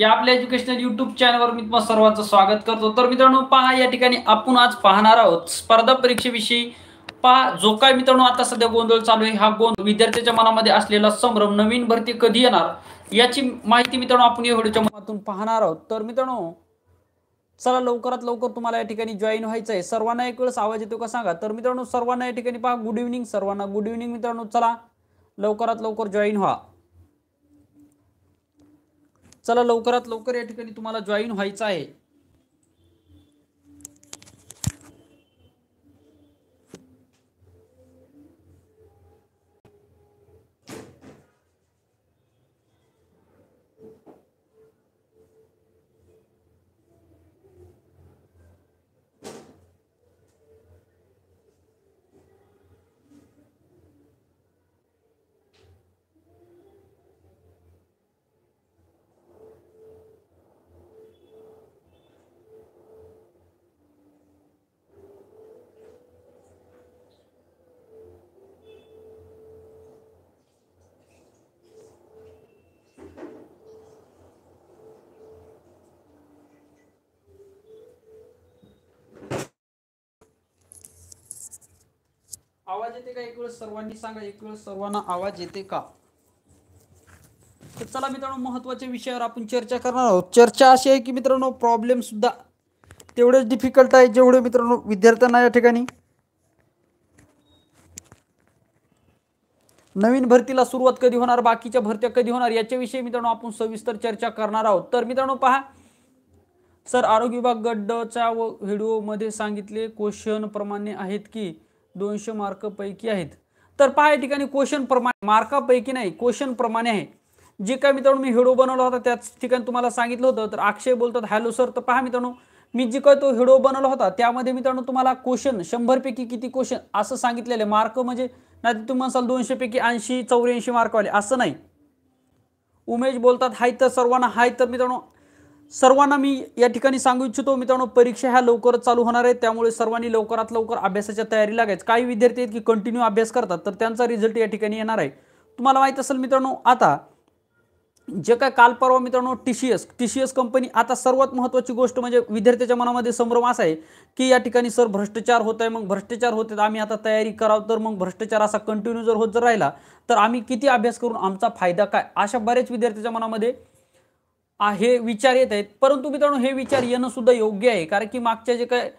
या आपल्या educational YouTube चॅनलवर मी तुम्हाला सर्वांचं स्वागत करतो तर मित्रांनो पहा या ठिकाणी आपण आज पाहणार आहोत स्पर्धा परीक्षेविषयी पहा जो काय मित्रांनो आता सध्या गोंधळ चालू आहे हा गोंधळ विद्यार्थ्याच्या मनामध्ये असलेला संभ्रम नवीन भरती कधी येणार याची माहिती मित्रांनो आपण या व्हिडिओच्या माध्यमातून पाहणार आहोत तर मित्रांनो चला लवकरात लवकर तुम्हाला या ठिकाणी जॉईन व्हायचं आहे सर्वांना एक वेळेस आवाज येतो का सांगा तर मित्रांनो सर्वांना या ठिकाणी पहा गुड इव्हनिंग सर्वांना गुड इव्हनिंग मित्रांनो चला लवकरात लवकर जॉईन व्हा चला लवकरात लवकर या ठिकाणी तुम्हाला जॉईन व्हायचं आहे आवाज येते का एक वेळ सर्वांनी सांगा एक वेळ सर्वांना आवाज येते का तर चला मित्रांनो महत्वाच्या विषयावर आपण चर्चा करणार आहोत चर्चा अशी आहे की मित्रांनो प्रॉब्लेम सुद्धा तेवढेच डिफिकल्ट आहे जेवढे मित्रांनो विद्यार्थ्यांना या ठिकाणी नवीन भरतीला सुरुवात कधी होणार बाकीच्या भरत्या कधी होणार याच्याविषयी मित्रांनो आपण सविस्तर चर्चा करणार आहोत तर मित्रांनो पहा सर आरोग्य विभाग गड्डच्या व व्हिडिओमध्ये सांगितले क्वेश्चन प्रमाणे आहेत की दोनशे मार्कपैकी आहेत तर पहा या ठिकाणी क्वेश्चन प्रमाणे मार्कापैकी नाही क्वेश्चन प्रमाणे आहे जे काय मित्रांनो मी हिडो बनवला होता त्याच ठिकाणी तुम्हाला सांगितलं होतं तर अक्षय बोलतात हॅलो सर तर पहा मित्रांनो मी जे काय तो हिडो बनवला होता त्यामध्ये मित्रांनो तुम्हाला क्वेश्चन शंभरपैकी किती क्वेश्चन असं सांगितलेले मार्क म्हणजे नाही तुम्ही म्हणसाल दोनशेपैकी ऐंशी चौऱ्याऐंशी मार्कवाले असं नाही उमेश बोलतात हाय तर सर्वांना हाय तर मित्रांनो सर्वांना मी या ठिकाणी सांगू इच्छितो मित्रांनो परीक्षा ह्या लवकरच चालू होणार आहेत त्यामुळे सर्वांनी लवकरात लवकर अभ्यासाच्या तयारी लागायचं काही विद्यार्थी आहेत की कंटिन्यू अभ्यास करतात तर त्यांचा रिझल्ट या ठिकाणी येणार आहे तुम्हाला माहीत असेल मित्रांनो आता जे काय काल परवा मित्रांनो T C S T C S company आता सर्वात महत्त्वाची गोष्ट म्हणजे विद्यार्थ्याच्या मनामध्ये संभ्रम असा आहे की या ठिकाणी सर भ्रष्टाचार होत आहे मग भ्रष्टाचार होत आहेत आम्ही आता तयारी करावं तर मग भ्रष्टाचार असा कंटिन्यू जर होत जर राहिला तर आम्ही किती अभ्यास करून आमचा फायदा काय अशा बऱ्याच विद्यार्थ्याच्या मनामध्ये हे विचार येत आहेत परंतु मित्रांनो हे विचार येणं सुद्धा योग्य आहे कारण की मागच्या जे काय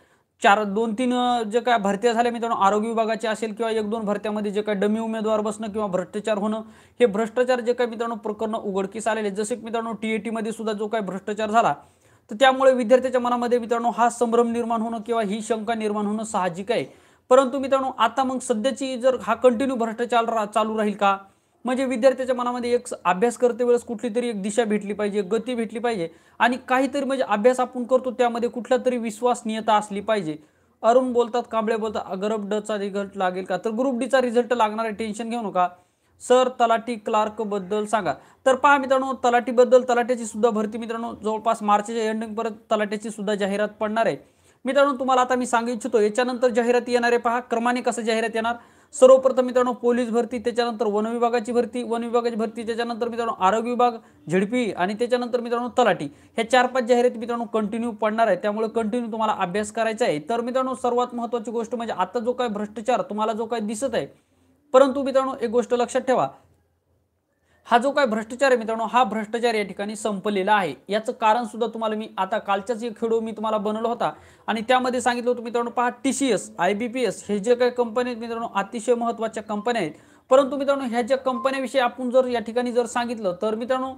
चार दोन तीन जे काय भरत्या झाल्या मित्रांनो आरोग्य विभागाच्या असेल किंवा एक दोन भरत्यामध्ये जे काय डमी उमेदवार बसणं किंवा भ्रष्टाचार होणं हे भ्रष्टाचार जे काय मित्रांनो प्रकरण उघडकीस आलेले जसे की मित्रांनो मध्ये सुद्धा जो काय भ्रष्टाचार झाला तर त्यामुळे विद्यार्थ्याच्या मनामध्ये मित्रांनो हा संभ्रम निर्माण होणं किंवा ही शंका निर्माण होणं साहजिक आहे परंतु मित्रांनो आता मग सध्याची जर हा कंटिन्यू भ्रष्टाचार चालू राहील का म्हणजे विद्यार्थ्याच्या मनामध्ये एक अभ्यास करते वेळेस कुठली तरी एक दिशा भेटली पाहिजे गती भेटली पाहिजे आणि काहीतरी म्हणजे अभ्यास आपण करतो त्यामध्ये कुठल्या तरी विश्वासनीयता असली पाहिजे अरुण बोलतात कांबळे बोलतात गरब डचा रिझल्ट लागेल का तर ग्रुप डीचा रिझल्ट लागणार आहे टेन्शन घेऊ नका सर तलाठी क्लार्कबद्दल सांगा तर पहा मित्रांनो तलाठीबद्दल तलाट्याची सुद्धा भरती मित्रांनो जवळपास मार्चच्या एंडिंगपर्यंत तलाट्याची सुद्धा जाहिरात पडणार आहे मित्रांनो तुम्हाला आता मी सांगू इच्छितो याच्यानंतर जाहिरात येणार आहे पहा क्रमाने कसं जाहिरात येणार सर्वप्रथम मित्रांनो पोलीस भरती त्याच्यानंतर वन विभागाची भरती वन विभागाची भरती त्याच्यानंतर मित्रांनो आरोग्य विभाग झेडपी आणि त्याच्यानंतर मित्रांनो तलाठी ह्या चार पाच जाहिराती मित्रांनो कंटिन्यू पडणार आहे त्यामुळे कंटिन्यू तुम्हाला अभ्यास करायचा आहे तर मित्रांनो सर्वात महत्त्वाची गोष्ट म्हणजे आता जो काय भ्रष्टाचार तुम्हाला जो काय दिसत आहे परंतु मित्रांनो एक गोष्ट लक्षात ठेवा हा जो काय भ्रष्टाचार आहे मित्रांनो हा भ्रष्टाचार या ठिकाणी संपलेला आहे याचं कारण सुद्धा तुम्हाला मी आता कालच्याच एक खेळू मी तुम्हाला बनवला होता आणि त्यामध्ये सांगितलं होतं मित्रांनो पहा T C S I B P S हे जे काही कंपन्या आहेत मित्रांनो अतिशय महत्त्वाच्या कंपन्या आहेत परंतु मित्रांनो ह्या ज्या कंपन्याविषयी आपण जर या ठिकाणी जर सांगितलं तर मित्रांनो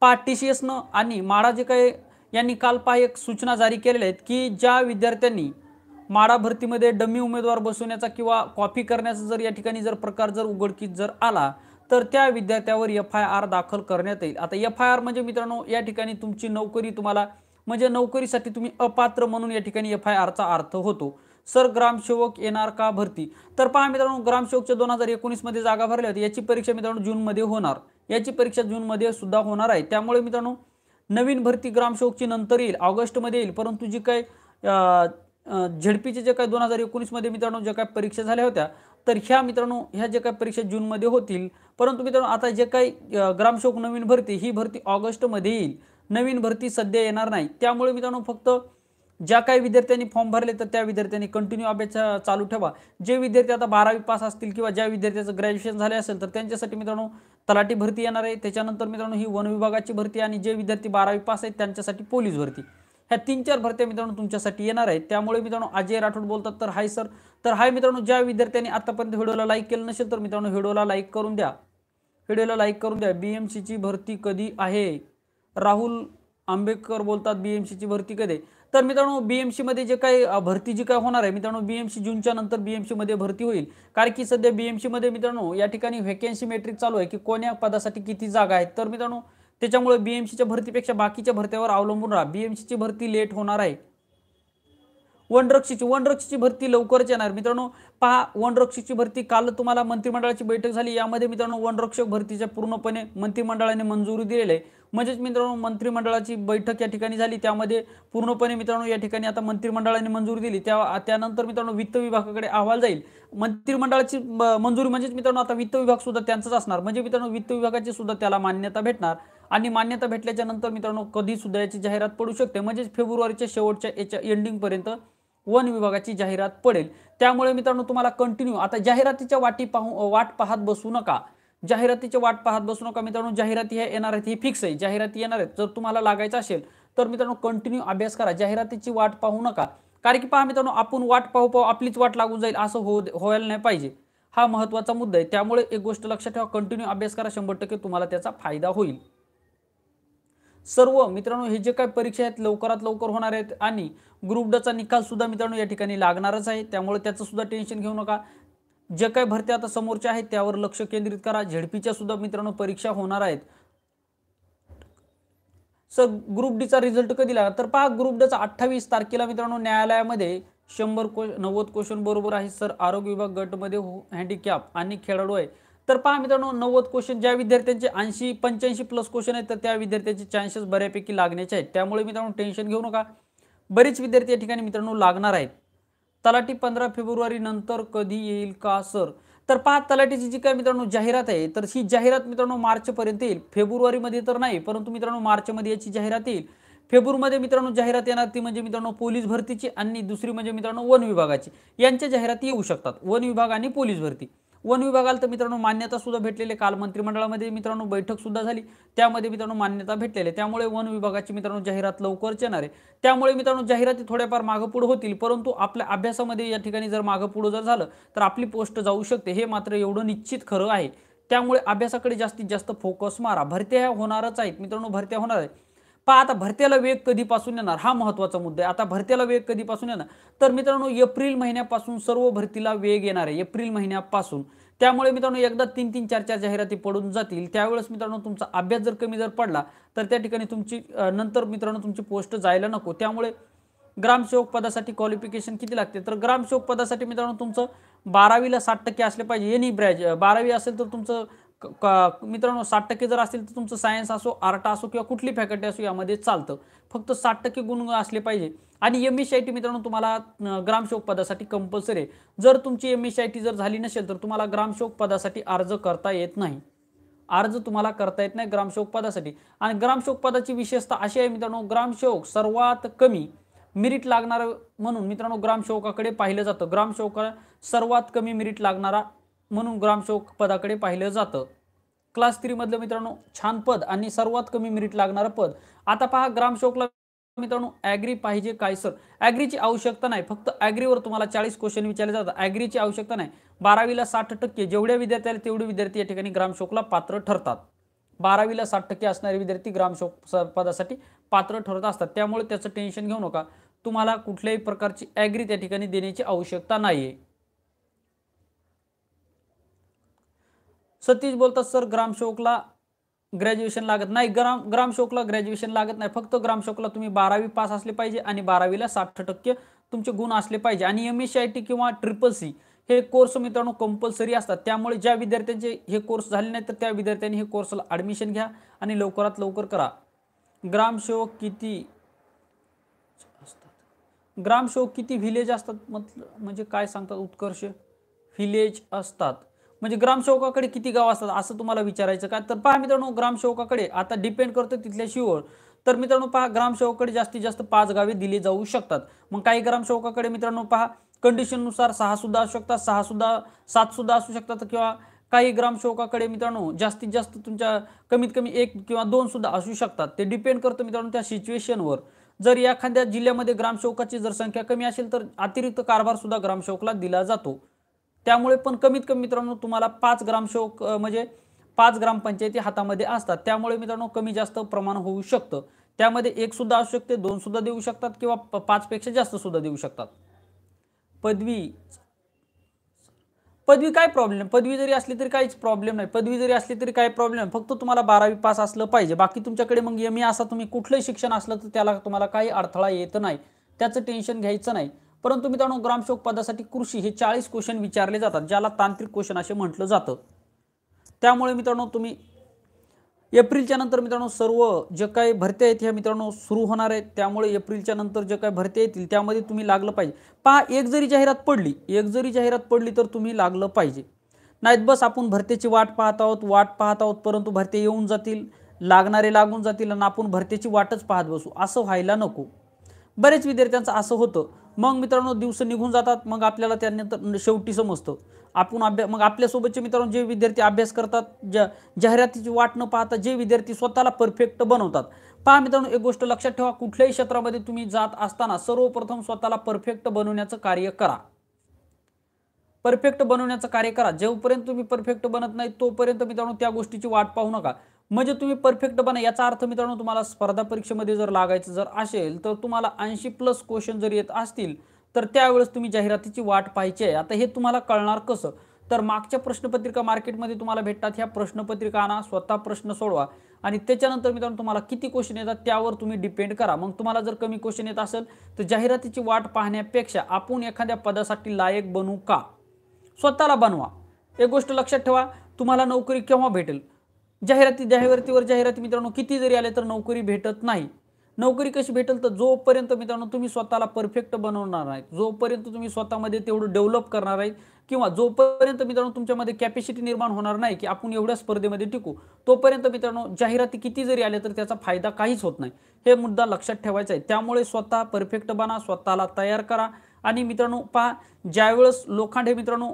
पहा टी सी एसनं आणि माडा जे काही यांनी काल पहा एक सूचना जारी केलेल्या आहेत की ज्या विद्यार्थ्यांनी माडा भरतीमध्ये डमी उमेदवार बसवण्याचा किंवा कॉपी करण्याचा जर या ठिकाणी जर प्रकार जर उघडकीत जर आला तर त्या विद्यार्थ्यावर एफ आय आर दाखल करण्यात येईल आता एफ आय आर म्हणजे मित्रांनो या ठिकाणी तुमची नोकरी तुम्हाला म्हणजे नोकरीसाठी तुम्ही अपात्र म्हणून या ठिकाणी एफ आय आरचा अर्थ होतो सर ग्रामसेवक येणार का भरती तर पहा मित्रांनो ग्रामसेवकच्या दोन हजार एकोणीसमध्ये जागा भरल्या होत्या याची परीक्षा मित्रांनो जूनमध्ये होणार याची परीक्षा जूनमध्ये सुद्धा होणार आहे त्यामुळे मित्रांनो नवीन भरती ग्रामसेवकची नंतर येईल ऑगस्टमध्ये येईल परंतु जी काय झेडपीचे जे काय दोन हजार एकोणीसमध्ये मित्रांनो ज्या काय परीक्षा झाल्या होत्या तर ह्या मित्रांनो ह्या जे काही परीक्षा जूनमध्ये होतील परंतु मित्रांनो आता जे काही ग्रामसेवक नवीन भरती ही भरती ऑगस्टमध्ये येईल नवीन भरती सध्या येणार नाही त्यामुळे मित्रांनो फक्त ज्या काही विद्यार्थ्यांनी फॉर्म भरले तर त्या विद्यार्थ्यांनी कंटिन्यू अभ्यास चालू ठेवा जे विद्यार्थी आता बारावी पास असतील किंवा ज्या विद्यार्थ्याचं ग्रॅज्युएशन झाले असेल तर त्यांच्यासाठी मित्रांनो तलाठी भरती येणार आहे त्याच्यानंतर मित्रांनो ही वन विभागाची भरती आणि जे विद्यार्थी बारावी पास आहेत त्यांच्यासाठी पोलीस भरती ह्या तीन चार भरत्या मित्रांनो तुमच्यासाठी येणार आहेत त्यामुळे मित्रांनो अजय राठोड बोलतात तर हाय सर तर हाय मित्रांनो ज्या विद्यार्थ्यांनी आतापर्यंत व्हिडिओला लाईक केलं नसेल तर मित्रांनो व्हिडिओला लाईक करून द्या व्हिडिओला लाईक करून द्या बी एम सीची भरती कधी आहे राहुल आंबेडकर बोलतात बी एम सीची भरती कधी तर मित्रांनो बी एम सीमध्ये जे काही भरती जी काय होणार आहे मित्रांनो बी एम सी जूनच्या नंतर बी एम सीमध्ये भरती होईल कारण की सध्या बी एम सीमध्ये मित्रांनो या ठिकाणी व्हॅकन्सी मेट्रिक चालू आहे की कोण्या पदासाठी किती जागा आहेत तर मित्रांनो त्याच्यामुळे बी एम सीच्या भरतीपेक्षा बाकीच्या भरत्यावर अवलंबून राहा बी एम सीची भरती लेट होणार आहे वनरक्षेची वनरक्षीची भरती लवकरच येणार मित्रांनो पहा वनरक्षीची भरती काल तुम्हाला मंत्रिमंडळाची बैठक झाली यामध्ये मित्रांनो वनरक्षक भरतीच्या पूर्णपणे मंत्रिमंडळाने मंजुरी दिलेली आहे म्हणजेच मित्रांनो मंत्रिमंडळाची बैठक या ठिकाणी झाली त्यामध्ये पूर्णपणे मित्रांनो या ठिकाणी आता मंत्रिमंडळाने मंजुरी दिली त्या त्यानंतर मित्रांनो वित्त विभागाकडे अहवाल जाईल मंत्रिमंडळाची मंजुरी म्हणजेच मित्रांनो आता वित्त विभाग सुद्धा त्यांचाच असणार म्हणजे मित्रांनो वित्त विभागाची सुद्धा त्याला मान्यता भेटणार आणि मान्यता भेटल्याच्या नंतर मित्रांनो कधी सुद्धा याची जाहिरात पडू शकते म्हणजेच फेब्रुवारीच्या शेवटच्या याच्या एंडिंगपर्यंत वन विभागाची जाहिरात पडेल त्यामुळे मित्रांनो तुम्हाला कंटिन्यू आता जाहिरातीच्या वाटी पाहू वाट पाहत बसू नका जाहिरातीची वाट पाहत बसू नका मित्रांनो जाहिराती हे येणार आहेत ही फिक्स आहे जाहिराती येणार आहेत जर तुम्हाला लागायचं असेल तर मित्रांनो कंटिन्यू अभ्यास करा जाहिरातीची वाट पाहू नका कारण की पहा मित्रांनो आपण वाट पाहू पाहू आपलीच वाट लागून जाईल असं हो व्हायला नाही पाहिजे हा महत्त्वाचा मुद्दा आहे त्यामुळे एक गोष्ट लक्षात ठेवा कंटिन्यू अभ्यास करा शंभर टक्के तुम्हाला त्याचा फायदा होईल सर्व मित्रांनो हे जे काय परीक्षा आहेत लवकरात लवकर होणार आहेत आणि ग्रुप डचा निकालसुद्धा मित्रांनो या ठिकाणी लागणारच आहे त्यामुळे त्याचं सुद्धा टेन्शन घेऊ नका जे काही भरते आता समोरच्या आहेत त्यावर लक्ष केंद्रित करा झेडपीच्या सुद्धा मित्रांनो परीक्षा होणार आहेत सर ग्रुप डीचा रिझल्ट कधी लागला तर पहा ग्रुप डचा अठ्ठावीस तारखेला मित्रांनो न्यायालयामध्ये शंभर क्वेश्चन नव्वद क्वेश्चन बरोबर आहे सर आरोग्य विभाग गटमध्ये हो हँडिकॅप आणि खेळाडू आहे तर पहा मित्रांनो नव्वद क्वेश्चन ज्या विद्यार्थ्यांचे ऐंशी पंच्याऐंशी प्लस क्वेश्चन आहेत तर त्या विद्यार्थ्यांचे चान्सेस बऱ्यापैकी लागण्याचे आहेत त्यामुळे मित्रांनो टेन्शन घेऊ नका बरेच विद्यार्थी या ठिकाणी मित्रांनो लागणार आहेत तलाठी पंधरा फेब्रुवारी नंतर कधी येईल का सर तर पहा तलाठीची जी काय मित्रांनो जाहिरात आहे तर ही जाहिरात मित्रांनो मार्चपर्यंत येईल फेब्रुवारीमध्ये तर नाही परंतु मित्रांनो मार्चमध्ये याची जाहिरात येईल फेब्रुवारीमध्ये मित्रांनो जाहिरात येणार ती म्हणजे मित्रांनो पोलीस भरतीची आणि दुसरी म्हणजे मित्रांनो वन विभागाची यांच्या जाहिराती येऊ शकतात वन विभाग आणि पोलीस भरती वन विभागाला तर मित्रांनो मान्यता सुद्धा भेटलेली काल मंत्रिमंडळामध्ये मित्रांनो बैठक सुद्धा झाली त्यामध्ये मित्रांनो मान्यता भेटलेली त्यामुळे वन विभागाची मित्रांनो जाहिरात लवकरच येणार आहे त्यामुळे मित्रांनो जाहिराती थोड्याफार मागं होतील परंतु आपल्या अभ्यासामध्ये या ठिकाणी जर मागं जर झालं तर आपली पोस्ट जाऊ शकते हे मात्र एवढं निश्चित खरं आहे त्यामुळे अभ्यासाकडे जास्तीत जास्त फोकस मारा भरत्या होणारच आहेत मित्रांनो भरत्या होणार आहेत पहा आता भरत्याला वेग कधीपासून येणार हा महत्त्वाचा मुद्दा आहे आता भरत्याला वेग कधीपासून येणार तर मित्रांनो एप्रिल महिन्यापासून सर्व भरतीला वेग येणार आहे एप्रिल महिन्यापासून त्यामुळे मित्रांनो एकदा तीन तीन चार चार जाहिराती पडून जातील त्यावेळेस मित्रांनो तुमचा अभ्यास जर कमी जर पडला तर त्या ठिकाणी तुमची नंतर मित्रांनो तुमची पोस्ट जायला नको त्यामुळे ग्रामसेवक पदासाठी क्वालिफिकेशन किती लागते तर ग्रामसेवक पदासाठी मित्रांनो तुमचं बारावीला साठ टक्के असले पाहिजे एनी ब्रॅज बारावी असेल तर तुमचं मित्रांनो साठ टक्के जर असतील तर तुमचं सायन्स असो आर्ट असो किंवा कुठली फॅकल्टी असो यामध्ये चालतं फक्त साठ टक्के गुण असले पाहिजे आणि एम एस आय टी मित्रांनो तुम्हाला ग्रामसेवक पदासाठी कंपल्सरी आहे जर तुमची एम एस आय टी जर झाली नसेल तर तुम्हाला ग्रामसेवक पदासाठी अर्ज करता येत नाही अर्ज तुम्हाला करता येत नाही ग्रामसेवक पदासाठी आणि ग्रामसेवक पदाची विशेषता अशी आहे मित्रांनो ग्रामसेवक सर्वात कमी मिरिट लागणार म्हणून मित्रांनो ग्रामसेवकाकडे पाहिलं जातं ग्रामसेवका सर्वात कमी मिरिट लागणारा म्हणून ग्रामसेवक पदाकडे पाहिलं जातं क्लास थ्रीमधलं मित्रांनो छान पद आणि सर्वात कमी मिरिट लागणारं पद आता पहा ग्रामसेवकला मित्रांनो ॲग्री पाहिजे काय सर ॲग्रीची आवश्यकता नाही फक्त ॲग्रीवर तुम्हाला चाळीस क्वेश्चन विचारले जातात ॲग्रीची आवश्यकता नाही बारावीला साठ टक्के जेवढ्या आले तेवढे विद्यार्थी या ठिकाणी ग्रामसेवकला पात्र ठरतात बारावीला साठ टक्के असणारे विद्यार्थी ग्रामसेवक पदासाठी पात्र ठरत असतात त्यामुळे त्याचं टेन्शन घेऊ नका तुम्हाला कुठल्याही प्रकारची ॲग्री त्या ठिकाणी देण्याची आवश्यकता नाही आहे सतीश बोलतात सर ग्रामशोकला ग्रॅज्युएशन लागत नाही ग्राम ग्रामशोकला ग्रॅज्युएशन लागत नाही फक्त ग्रामशोकला तुम्ही बारावी पास असले पाहिजे आणि बारावीला साठ टक्के तुमचे गुण असले पाहिजे आणि एम एस आय टी किंवा ट्रिपल सी हे कोर्स मित्रांनो कंपल्सरी असतात त्यामुळे ज्या विद्यार्थ्यांचे हे कोर्स झाले नाही तर त्या विद्यार्थ्यांनी हे कोर्सला ॲडमिशन घ्या आणि लवकरात लवकर करा ग्रामशोक किती असतात ग्रामशोक किती व्हिलेज असतात मतलब म्हणजे काय सांगतात उत्कर्ष व्हिलेज असतात म्हणजे ग्रामसेवकाकडे किती गाव असतात असं तुम्हाला विचारायचं का तर पहा मित्रांनो ग्रामसेवकाकडे आता डिपेंड करतं तिथल्या शिवर तर मित्रांनो पहा ग्रामसेवकाकडे जास्तीत जास्त पाच गावे दिली जाऊ शकतात मग काही ग्रामसेवकाकडे मित्रांनो पहा कंडिशननुसार सहा सुद्धा असू शकतात सहा सुद्धा सात सुद्धा असू शकतात किंवा काही ग्रामसेवकाकडे मित्रांनो जास्तीत जास्त तुमच्या कमीत कमी एक किंवा दोन सुद्धा असू शकतात ते डिपेंड करतं मित्रांनो त्या सिच्युएशनवर जर एखाद्या जिल्ह्यामध्ये ग्रामसेवकाची जर संख्या कमी असेल तर अतिरिक्त कारभार सुद्धा ग्रामसेवकला दिला जातो त्यामुळे पण कमीत कमी मित्रांनो तुम्हाला पाच ग्राम शोक म्हणजे पाच ग्रामपंचायती हातामध्ये असतात त्यामुळे मित्रांनो कमी जास्त प्रमाण होऊ शकतं त्यामध्ये एक सुद्धा असू शकते दोन सुद्धा देऊ शकतात किंवा पाचपेक्षा जास्त सुद्धा देऊ शकतात पदवी पदवी काय प्रॉब्लेम पदवी जरी असली तरी काहीच प्रॉब्लेम नाही पदवी जरी असली तरी काय प्रॉब्लेम नाही फक्त तुम्हाला बारावी पास असलं पाहिजे बाकी तुमच्याकडे मग एम ए e असा तुम्ही कुठलंही शिक्षण असलं तर त्याला तुम्हाला काही अडथळा येत नाही त्याचं टेन्शन घ्यायचं नाही परंतु मित्रांनो ग्रामसेवक पदासाठी कृषी हे चाळीस क्वेश्चन विचारले जातात ज्याला तांत्रिक क्वेश्चन असे म्हटलं जातं त्यामुळे मित्रांनो तुम्ही एप्रिलच्या नंतर मित्रांनो सर्व जे काही भरत्या आहेत ह्या मित्रांनो सुरू होणार आहेत त्यामुळे एप्रिलच्या नंतर जे काही भरत्या येतील त्यामध्ये तुम्ही लागलं पाहिजे पहा एक जरी जाहिरात पडली एक जरी जाहिरात पडली तर तुम्ही लागलं पाहिजे नाहीत बस आपण भरतेची वाट पाहत आहोत वाट पाहत आहोत परंतु भरते येऊन जातील लागणारे लागून जातील आणि आपण भरतेची वाटच पाहत बसू असं व्हायला नको बरेच विद्यार्थ्यांचं असं होतं मग मित्रांनो दिवस निघून जातात मग आपल्याला त्यानंतर शेवटी समजतं आपण अभ्या मग आपल्यासोबतचे मित्रांनो जे विद्यार्थी अभ्यास करतात ज्या जाहिरातीची वाट न पाहता जे विद्यार्थी स्वतःला परफेक्ट बनवतात पहा मित्रांनो एक गोष्ट लक्षात ठेवा कुठल्याही क्षेत्रामध्ये तुम्ही जात असताना सर्वप्रथम स्वतःला परफेक्ट बनवण्याचं कार्य करा परफेक्ट बनवण्याचं कार्य करा जोपर्यंत तुम्ही परफेक्ट बनत नाही तोपर्यंत मित्रांनो त्या गोष्टीची वाट पाहू नका म्हणजे तुम्ही परफेक्ट बना याचा अर्थ मित्रांनो तुम्हाला स्पर्धा परीक्षेमध्ये जर लागायचं जर असेल तर तुम्हाला ऐंशी प्लस क्वेश्चन जर येत असतील तर त्यावेळेस तुम्ही जाहिरातीची वाट पाहिजे आता हे तुम्हाला कळणार कसं तर मागच्या प्रश्नपत्रिका मार्केटमध्ये तुम्हाला भेटतात ह्या प्रश्नपत्रिका आणा स्वतः प्रश्न सोडवा आणि त्याच्यानंतर मित्रांनो तुम्हाला किती क्वेश्चन येतात त्यावर तुम्ही डिपेंड करा मग तुम्हाला जर कमी क्वेश्चन येत असेल तर जाहिरातीची वाट पाहण्यापेक्षा आपण एखाद्या पदासाठी लायक बनू का स्वतःला बनवा एक गोष्ट लक्षात ठेवा तुम्हाला नोकरी केव्हा भेटेल जाहिराती जाहिरातीवर जाहिराती मित्रांनो किती जरी आले तर नोकरी भेटत नाही नोकरी कशी भेटेल तर जोपर्यंत मित्रांनो तुम्ही स्वतःला परफेक्ट बनवणार नाही जोपर्यंत तुम्ही स्वतःमध्ये तेवढं डेव्हलप करणार आहे किंवा जोपर्यंत मित्रांनो तुमच्यामध्ये कॅपॅसिटी निर्माण होणार नाही की आपण एवढ्या स्पर्धेमध्ये टिकू तोपर्यंत मित्रांनो जाहिराती किती जरी आल्या तर त्याचा फायदा काहीच होत नाही हे मुद्दा लक्षात ठेवायचा आहे त्यामुळे स्वतः परफेक्ट बना स्वतःला तयार करा आणि मित्रांनो पहा ज्यावेळेस लोखंड हे मित्रांनो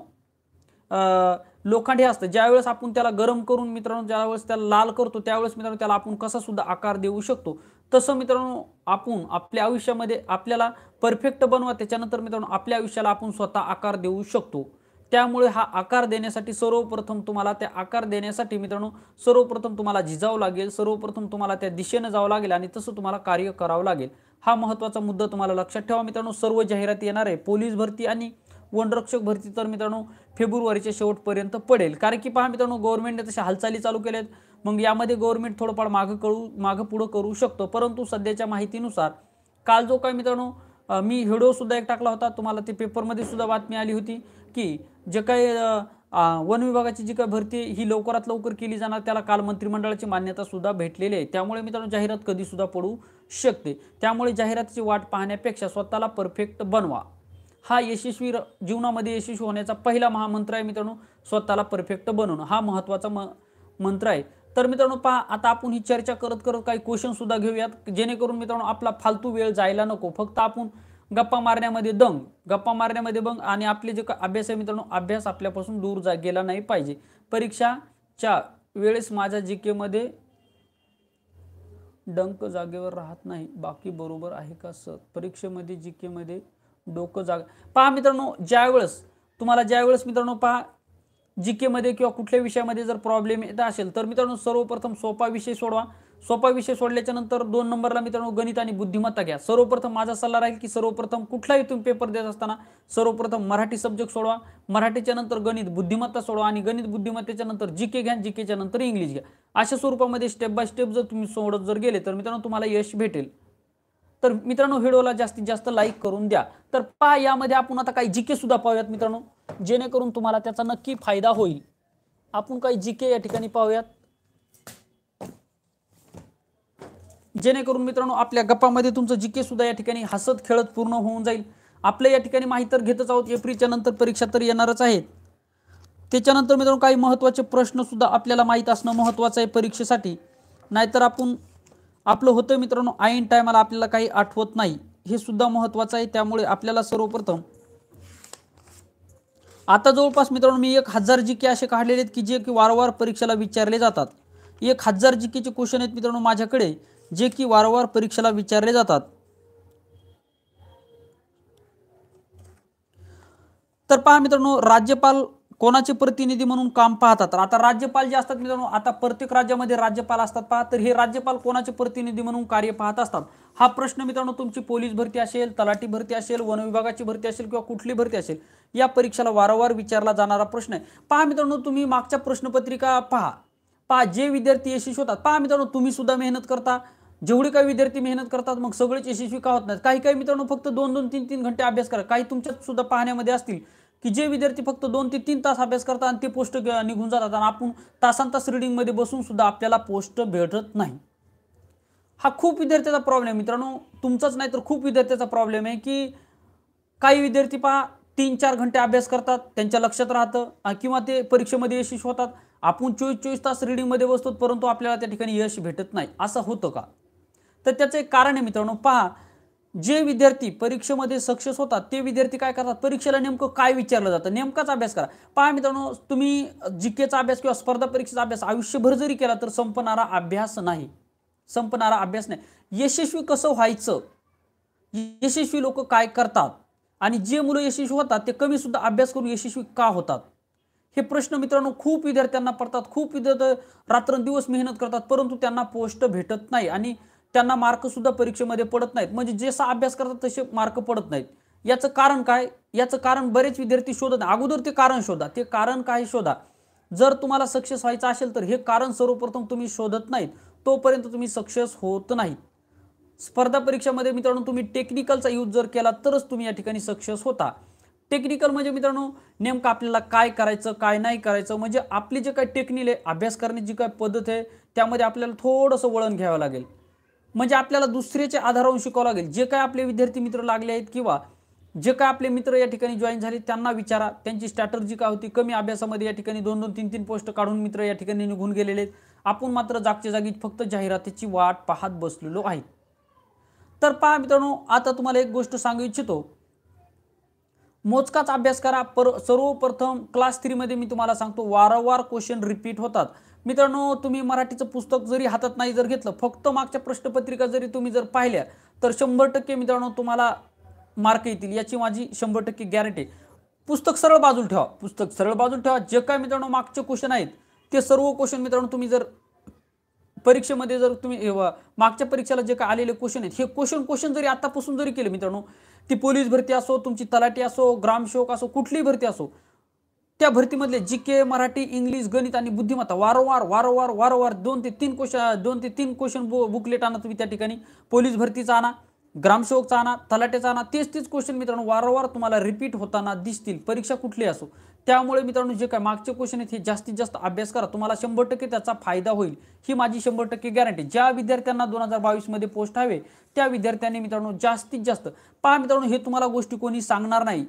लोखंड हे असतं ज्यावेळेस आपण त्याला गरम करून मित्रांनो ज्यावेळेस त्याला लाल करतो त्यावेळेस मित्रांनो त्याला आपण कसा सुद्धा आकार देऊ शकतो तसं मित्रांनो आपण आपल्या आयुष्यामध्ये आपल्याला परफेक्ट बनवा त्याच्यानंतर मित्रांनो आपल्या आयुष्याला आपण स्वतः आकार देऊ शकतो त्यामुळे हा आकार देण्यासाठी सर्वप्रथम तुम्हाला त्या आकार देण्यासाठी मित्रांनो सर्वप्रथम तुम्हाला झिजावं लागेल सर्वप्रथम तुम्हाला त्या दिशेनं जावं लागेल आणि तसं तुम्हाला कार्य करावं लागेल हा महत्त्वाचा मुद्दा तुम्हाला लक्षात ठेवा मित्रांनो सर्व जाहिराती येणार आहे पोलीस भरती आणि वनरक्षक भरती तर मित्रांनो फेब्रुवारीच्या शेवटपर्यंत पडेल कारण की पहा मित्रांनो गव्हर्नमेंटने तशा हालचाली चालू केल्या आहेत मग यामध्ये गव्हर्नमेंट थोडंफार मागं कळू मागं पुढं करू शकतो परंतु सध्याच्या माहितीनुसार काल जो काय मित्रांनो मी व्हिडिओसुद्धा एक टाकला होता तुम्हाला ते पेपरमध्ये सुद्धा बातमी आली होती की जे काही वन विभागाची जी काही भरती ही लवकरात लवकर केली जाणार त्याला काल मंत्रिमंडळाची सुद्धा भेटलेली आहे त्यामुळे मित्रांनो जाहिरात कधीसुद्धा पडू शकते त्यामुळे जाहिरातीची वाट पाहण्यापेक्षा स्वतःला परफेक्ट बनवा हा यशस्वी जीवनामध्ये यशस्वी होण्याचा पहिला महामंत्र आहे मित्रांनो स्वतःला परफेक्ट बनवणं हा महत्त्वाचा म मंत्र आहे तर मित्रांनो पहा आता आपण ही चर्चा करत करत काही क्वेश्चनसुद्धा घेऊयात जेणेकरून मित्रांनो आपला फालतू वेळ जायला नको फक्त आपण गप्पा मारण्यामध्ये दंग गप्पा मारण्यामध्ये बंग आणि आपले जे अभ्यास आहे मित्रांनो अभ्यास आपल्यापासून दूर जा गेला नाही पाहिजे परीक्षाच्या वेळेस माझ्या जी डंक जागेवर राहत नाही बाकी बरोबर आहे का सर परीक्षेमध्ये जी केमध्ये डोकं जाग पहा मित्रांनो ज्यावेळेस तुम्हाला ज्यावेळेस मित्रांनो पहा जी केमध्ये किंवा कुठल्या विषयामध्ये जर प्रॉब्लेम येत असेल तर मित्रांनो सर्वप्रथम सोपा विषय सोडवा सोपा विषय सोडल्याच्या नंतर दोन नंबरला मित्रांनो गणित आणि बुद्धिमत्ता घ्या सर्वप्रथम माझा सल्ला राहील की सर्वप्रथम कुठलाही तुम्ही पेपर देत असताना सर्वप्रथम मराठी सब्जेक्ट सोडवा मराठीच्या नंतर गणित बुद्धिमत्ता सोडवा आणि गणित बुद्धिमत्तेच्या नंतर जी के घ्या जी केच्या नंतर इंग्लिश घ्या अशा स्वरूपामध्ये स्टेप बाय स्टेप जर तुम्ही सोडत जर गेले तर मित्रांनो तुम्हाला यश भेटेल तर मित्रांनो व्हिडिओला जास्तीत जास्त लाईक करून द्या तर पहा यामध्ये आपण आता काही जिके सुद्धा पाहूयात मित्रांनो जेणेकरून तुम्हाला त्याचा नक्की फायदा होईल आपण काही जीके या ठिकाणी पाहूयात जेणेकरून मित्रांनो आपल्या गप्पामध्ये तुमचं जिके सुद्धा या ठिकाणी हसत खेळत पूर्ण होऊन जाईल आपल्या या ठिकाणी माहिती तर घेतच आहोत एप्रिलच्या नंतर परीक्षा तर येणारच आहेत त्याच्यानंतर मित्रांनो काही महत्त्वाचे सुद्धा आपल्याला माहीत असणं महत्त्वाचं आहे परीक्षेसाठी नाहीतर आपण आपलं होतं मित्रांनो ऐन टायमाला आपल्याला काही आठवत नाही हे सुद्धा महत्वाचं आहे त्यामुळे आपल्याला सर्वप्रथम आता जवळपास मित्रांनो मी एक हजार जी असे काढलेले आहेत की जे की वारंवार परीक्षेला विचारले जातात एक हजार जी क्वेश्चन आहेत मित्रांनो माझ्याकडे जे की वारंवार परीक्षेला विचारले जातात तर पहा मित्रांनो राज्यपाल कोणाचे प्रतिनिधी म्हणून काम पाहतात आता राज्यपाल जे असतात मित्रांनो आता प्रत्येक राज्यामध्ये राज्यपाल असतात पहा तर हे राज्यपाल कोणाचे प्रतिनिधी म्हणून कार्य पाहत असतात हा प्रश्न मित्रांनो तुमची पोलीस भरती असेल तलाठी भरती असेल वन विभागाची भरती असेल किंवा कुठली भरती असेल या परीक्षेला वारंवार विचारला जाणारा प्रश्न आहे पहा मित्रांनो तुम्ही मागच्या प्रश्नपत्रिका पहा पहा जे विद्यार्थी यशस्वी होतात पहा मित्रांनो तुम्ही सुद्धा मेहनत करता जेवढे काही विद्यार्थी मेहनत करतात मग सगळेच यशस्वी का होत नाहीत काही काही मित्रांनो फक्त दोन दोन तीन तीन घंटे अभ्यास करा काही तुमच्यात सुद्धा पाहण्यामध्ये असतील की जे विद्यार्थी फक्त दोन ते तीन तास अभ्यास करतात आणि ते पोस्ट निघून जातात आणि आपण तासान तास रिडिंगमध्ये बसून सुद्धा आपल्याला पोस्ट भेटत नाही हा खूप विद्यार्थ्याचा प्रॉब्लेम आहे मित्रांनो तुमचाच नाही तर खूप विद्यार्थ्याचा प्रॉब्लेम आहे की काही विद्यार्थी पहा तीन चार घंटे अभ्यास करतात त्यांच्या लक्षात राहतं किंवा ते परीक्षेमध्ये यशस्वी होतात आपण चोवीस चोवीस तास रिडिंगमध्ये बसतो परंतु आपल्याला त्या ठिकाणी यश भेटत नाही असं होतं का तर त्याचं एक कारण आहे मित्रांनो पहा जे विद्यार्थी परीक्षेमध्ये सक्सेस होतात ते विद्यार्थी काय करतात परीक्षेला नेमकं काय विचारलं जातं नेमकाच अभ्यास करा पहा मित्रांनो तुम्ही जिकेचा अभ्यास किंवा स्पर्धा परीक्षेचा अभ्यास आयुष्यभर जरी केला तर संपणारा अभ्यास नाही संपणारा अभ्यास नाही यशस्वी कसं व्हायचं यशस्वी लोक काय करतात आणि जे मुलं यशस्वी होतात ते कमी सुद्धा अभ्यास करून यशस्वी का होतात हे प्रश्न मित्रांनो खूप विद्यार्थ्यांना पडतात खूप विद्यार्थी रात्रंदिवस मेहनत करतात परंतु त्यांना पोस्ट भेटत नाही आणि त्यांना मार्कसुद्धा परीक्षेमध्ये पडत नाहीत म्हणजे जसा अभ्यास करतात तसे मार्क पडत नाहीत याचं कारण काय याचं कारण बरेच विद्यार्थी शोधत अगोदर ते कारण शोधा ते कारण काय शोधा जर तुम्हाला सक्सेस व्हायचं असेल तर हे कारण सर्वप्रथम तुम्ही शोधत नाहीत तोपर्यंत तुम्ही सक्सेस होत नाहीत स्पर्धा परीक्षामध्ये मित्रांनो तुम्ही टेक्निकलचा यूज जर केला तरच तुम्ही या ठिकाणी सक्सेस होता टेक्निकल म्हणजे मित्रांनो नेमकं आपल्याला काय करायचं काय नाही करायचं म्हणजे आपली जे काही टेक्निक आहे अभ्यास करण्याची काय पद्धत आहे त्यामध्ये आपल्याला थोडंसं वळण घ्यावं लागेल म्हणजे आपल्याला दुसऱ्याच्या आधारावरून शिकावं लागेल जे काय आपले विद्यार्थी मित्र लागले आहेत किंवा जे काय आपले मित्र या ठिकाणी जॉईन झाले त्यांना विचारा त्यांची स्ट्रॅटर्जी काय होती कमी अभ्यासामध्ये या ठिकाणी दोन दोन तीन तीन पोस्ट काढून मित्र या ठिकाणी निघून गेलेले आहेत आपण मात्र जागच्या जागी फक्त जाहिरातीची वाट पाहत बसलेलो आहे तर पहा मित्रांनो आता तुम्हाला एक गोष्ट सांगू इच्छितो मोजकाच अभ्यास करा पर सर्वप्रथम क्लास थ्रीमध्ये मी तुम्हाला सांगतो वारंवार क्वेश्चन रिपीट होतात मित्रांनो तुम्ही मराठीचं पुस्तक जरी हातात नाही जर घेतलं फक्त मागच्या प्रश्नपत्रिका जरी तुम्ही जर पाहिल्या तर शंभर टक्के मित्रांनो तुम्हाला मार्क येतील याची माझी शंभर टक्के गॅरंटी पुस्तक सरळ बाजूला ठेवा पुस्तक सरळ बाजूला ठेवा जे काय मित्रांनो मागचे क्वेश्चन आहेत ते सर्व क्वेश्चन मित्रांनो तुम्ही जर परीक्षेमध्ये जर तुम्ही मागच्या परीक्षेला जे काय आलेले क्वेश्चन आहेत हे क्वेश्चन क्वेश्चन जरी आतापासून जरी केले मित्रांनो ती पोलीस भरती असो तुमची तलाठी असो ग्रामसेवक असो कुठलीही भरती असो त्या भरतीमधले जी के मराठी इंग्लिश गणित आणि बुद्धिमत्ता वारंवार वारंवार वारंवार दोन ते तीन क्वेश्चन दोन ते तीन क्वेश्चन बु बुकलेट आणा तुम्ही त्या ठिकाणी पोलीस भरतीचा आणा ग्रामसेवकचा आणा तलाट्याचा आणा तेच तेच क्वेश्चन मित्रांनो वारंवार तुम्हाला रिपीट होताना दिसतील परीक्षा कुठली असो त्यामुळे मित्रांनो जे काय मागचे क्वेश्चन आहेत हे जास्तीत जास्त अभ्यास करा तुम्हाला शंभर टक्के त्याचा फायदा होईल ही माझी शंभर टक्के गॅरंटी ज्या विद्यार्थ्यांना दोन हजार बावीसमध्ये पोस्ट हवे त्या विद्यार्थ्यांनी मित्रांनो जास्तीत जास्त पहा मित्रांनो हे तुम्हाला गोष्टी कोणी सांगणार नाही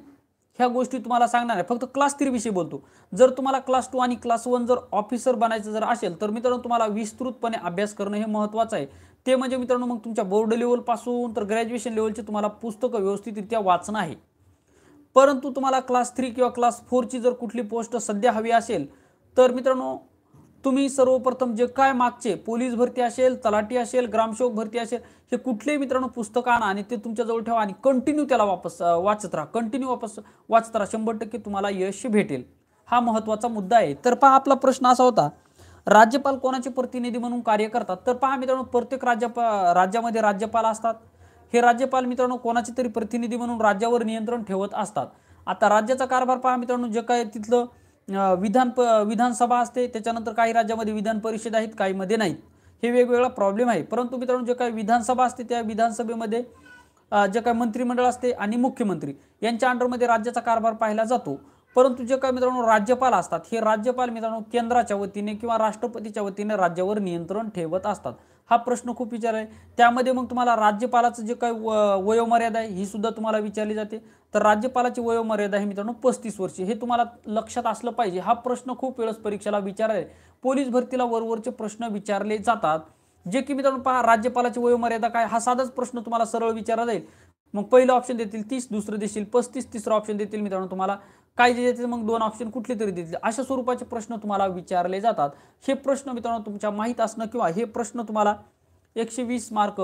ह्या गोष्टी तुम्हाला सांगणार आहे फक्त क्लास थ्रीविषयी बोलतो जर तुम्हाला क्लास टू आणि क्लास वन जर ऑफिसर बनायचं जर असेल तर मित्रांनो तुम्हाला विस्तृतपणे अभ्यास करणं हे महत्त्वाचं आहे ते म्हणजे मित्रांनो मग तुमच्या बोर्ड लेवलपासून तर ग्रॅज्युएशन लेवलचे तुम्हाला पुस्तकं व्यवस्थितरित्या वाचणं आहे परंतु तुम्हाला क्लास थ्री किंवा क्लास फोरची जर कुठली पोस्ट सध्या हवी असेल तर मित्रांनो तुम्ही सर्वप्रथम जे काय मागचे पोलीस भरती असेल तलाठी असेल ग्रामसेवक भरती असेल हे कुठलेही मित्रांनो पुस्तक आणा आणि ते तुमच्याजवळ ठेवा आणि कंटिन्यू त्याला वापस वाचत राहा कंटिन्यू वापस वाचत राहा शंभर टक्के तुम्हाला यश भेटेल हा महत्त्वाचा मुद्दा आहे तर पहा आपला प्रश्न असा होता राज्यपाल कोणाचे प्रतिनिधी म्हणून कार्य करतात तर पहा मित्रांनो प्रत्येक राज्यपा राज्यामध्ये राज्यपाल असतात हे राज्यपाल मित्रांनो कोणाचे तरी प्रतिनिधी म्हणून राज्यावर नियंत्रण ठेवत असतात आता राज्याचा कारभार पहा मित्रांनो जे काय तिथलं विधान प विधानसभा असते त्याच्यानंतर काही राज्यामध्ये विधान परिषद आहेत काहीमध्ये नाहीत हे वेगवेगळा प्रॉब्लेम आहे परंतु मित्रांनो जे काही विधानसभा असते त्या विधानसभेमध्ये जे काय मंत्रिमंडळ असते आणि मुख्यमंत्री यांच्या अंडरमध्ये राज्याचा कारभार पाहिला जातो परंतु जे काय मित्रांनो राज्यपाल असतात हे राज्यपाल मित्रांनो केंद्राच्या वतीने किंवा राष्ट्रपतीच्या वतीने राज्यावर नियंत्रण ठेवत असतात हा प्रश्न खूप विचार आहे त्यामध्ये मग तुम्हाला राज्यपालाचं जे काही वयोमर्यादा आहे ही सुद्धा तुम्हाला विचारली जाते तर राज्यपालाची वयोमर्यादा आहे मित्रांनो पस्तीस वर्षे हे तुम्हाला लक्षात असलं पाहिजे हा प्रश्न खूप वेळेस परीक्षेला विचार आहे पोलीस भरतीला वरवरचे प्रश्न विचारले जातात जे की मित्रांनो पहा राज्यपालाची वयोमर्यादा काय हा साधाच प्रश्न तुम्हाला सरळ विचारला जाईल मग पहिलं ऑप्शन देतील तीस दुसरं देशील पस्तीस तिसरं ऑप्शन देतील मित्रांनो तुम्हाला काय देते मग दोन ऑप्शन कुठले तरी देतील अशा स्वरूपाचे प्रश्न तुम्हाला विचारले जातात हे प्रश्न मित्रांनो तुमच्या माहीत असणं किंवा हे प्रश्न तुम्हाला एकशे वीस मार्क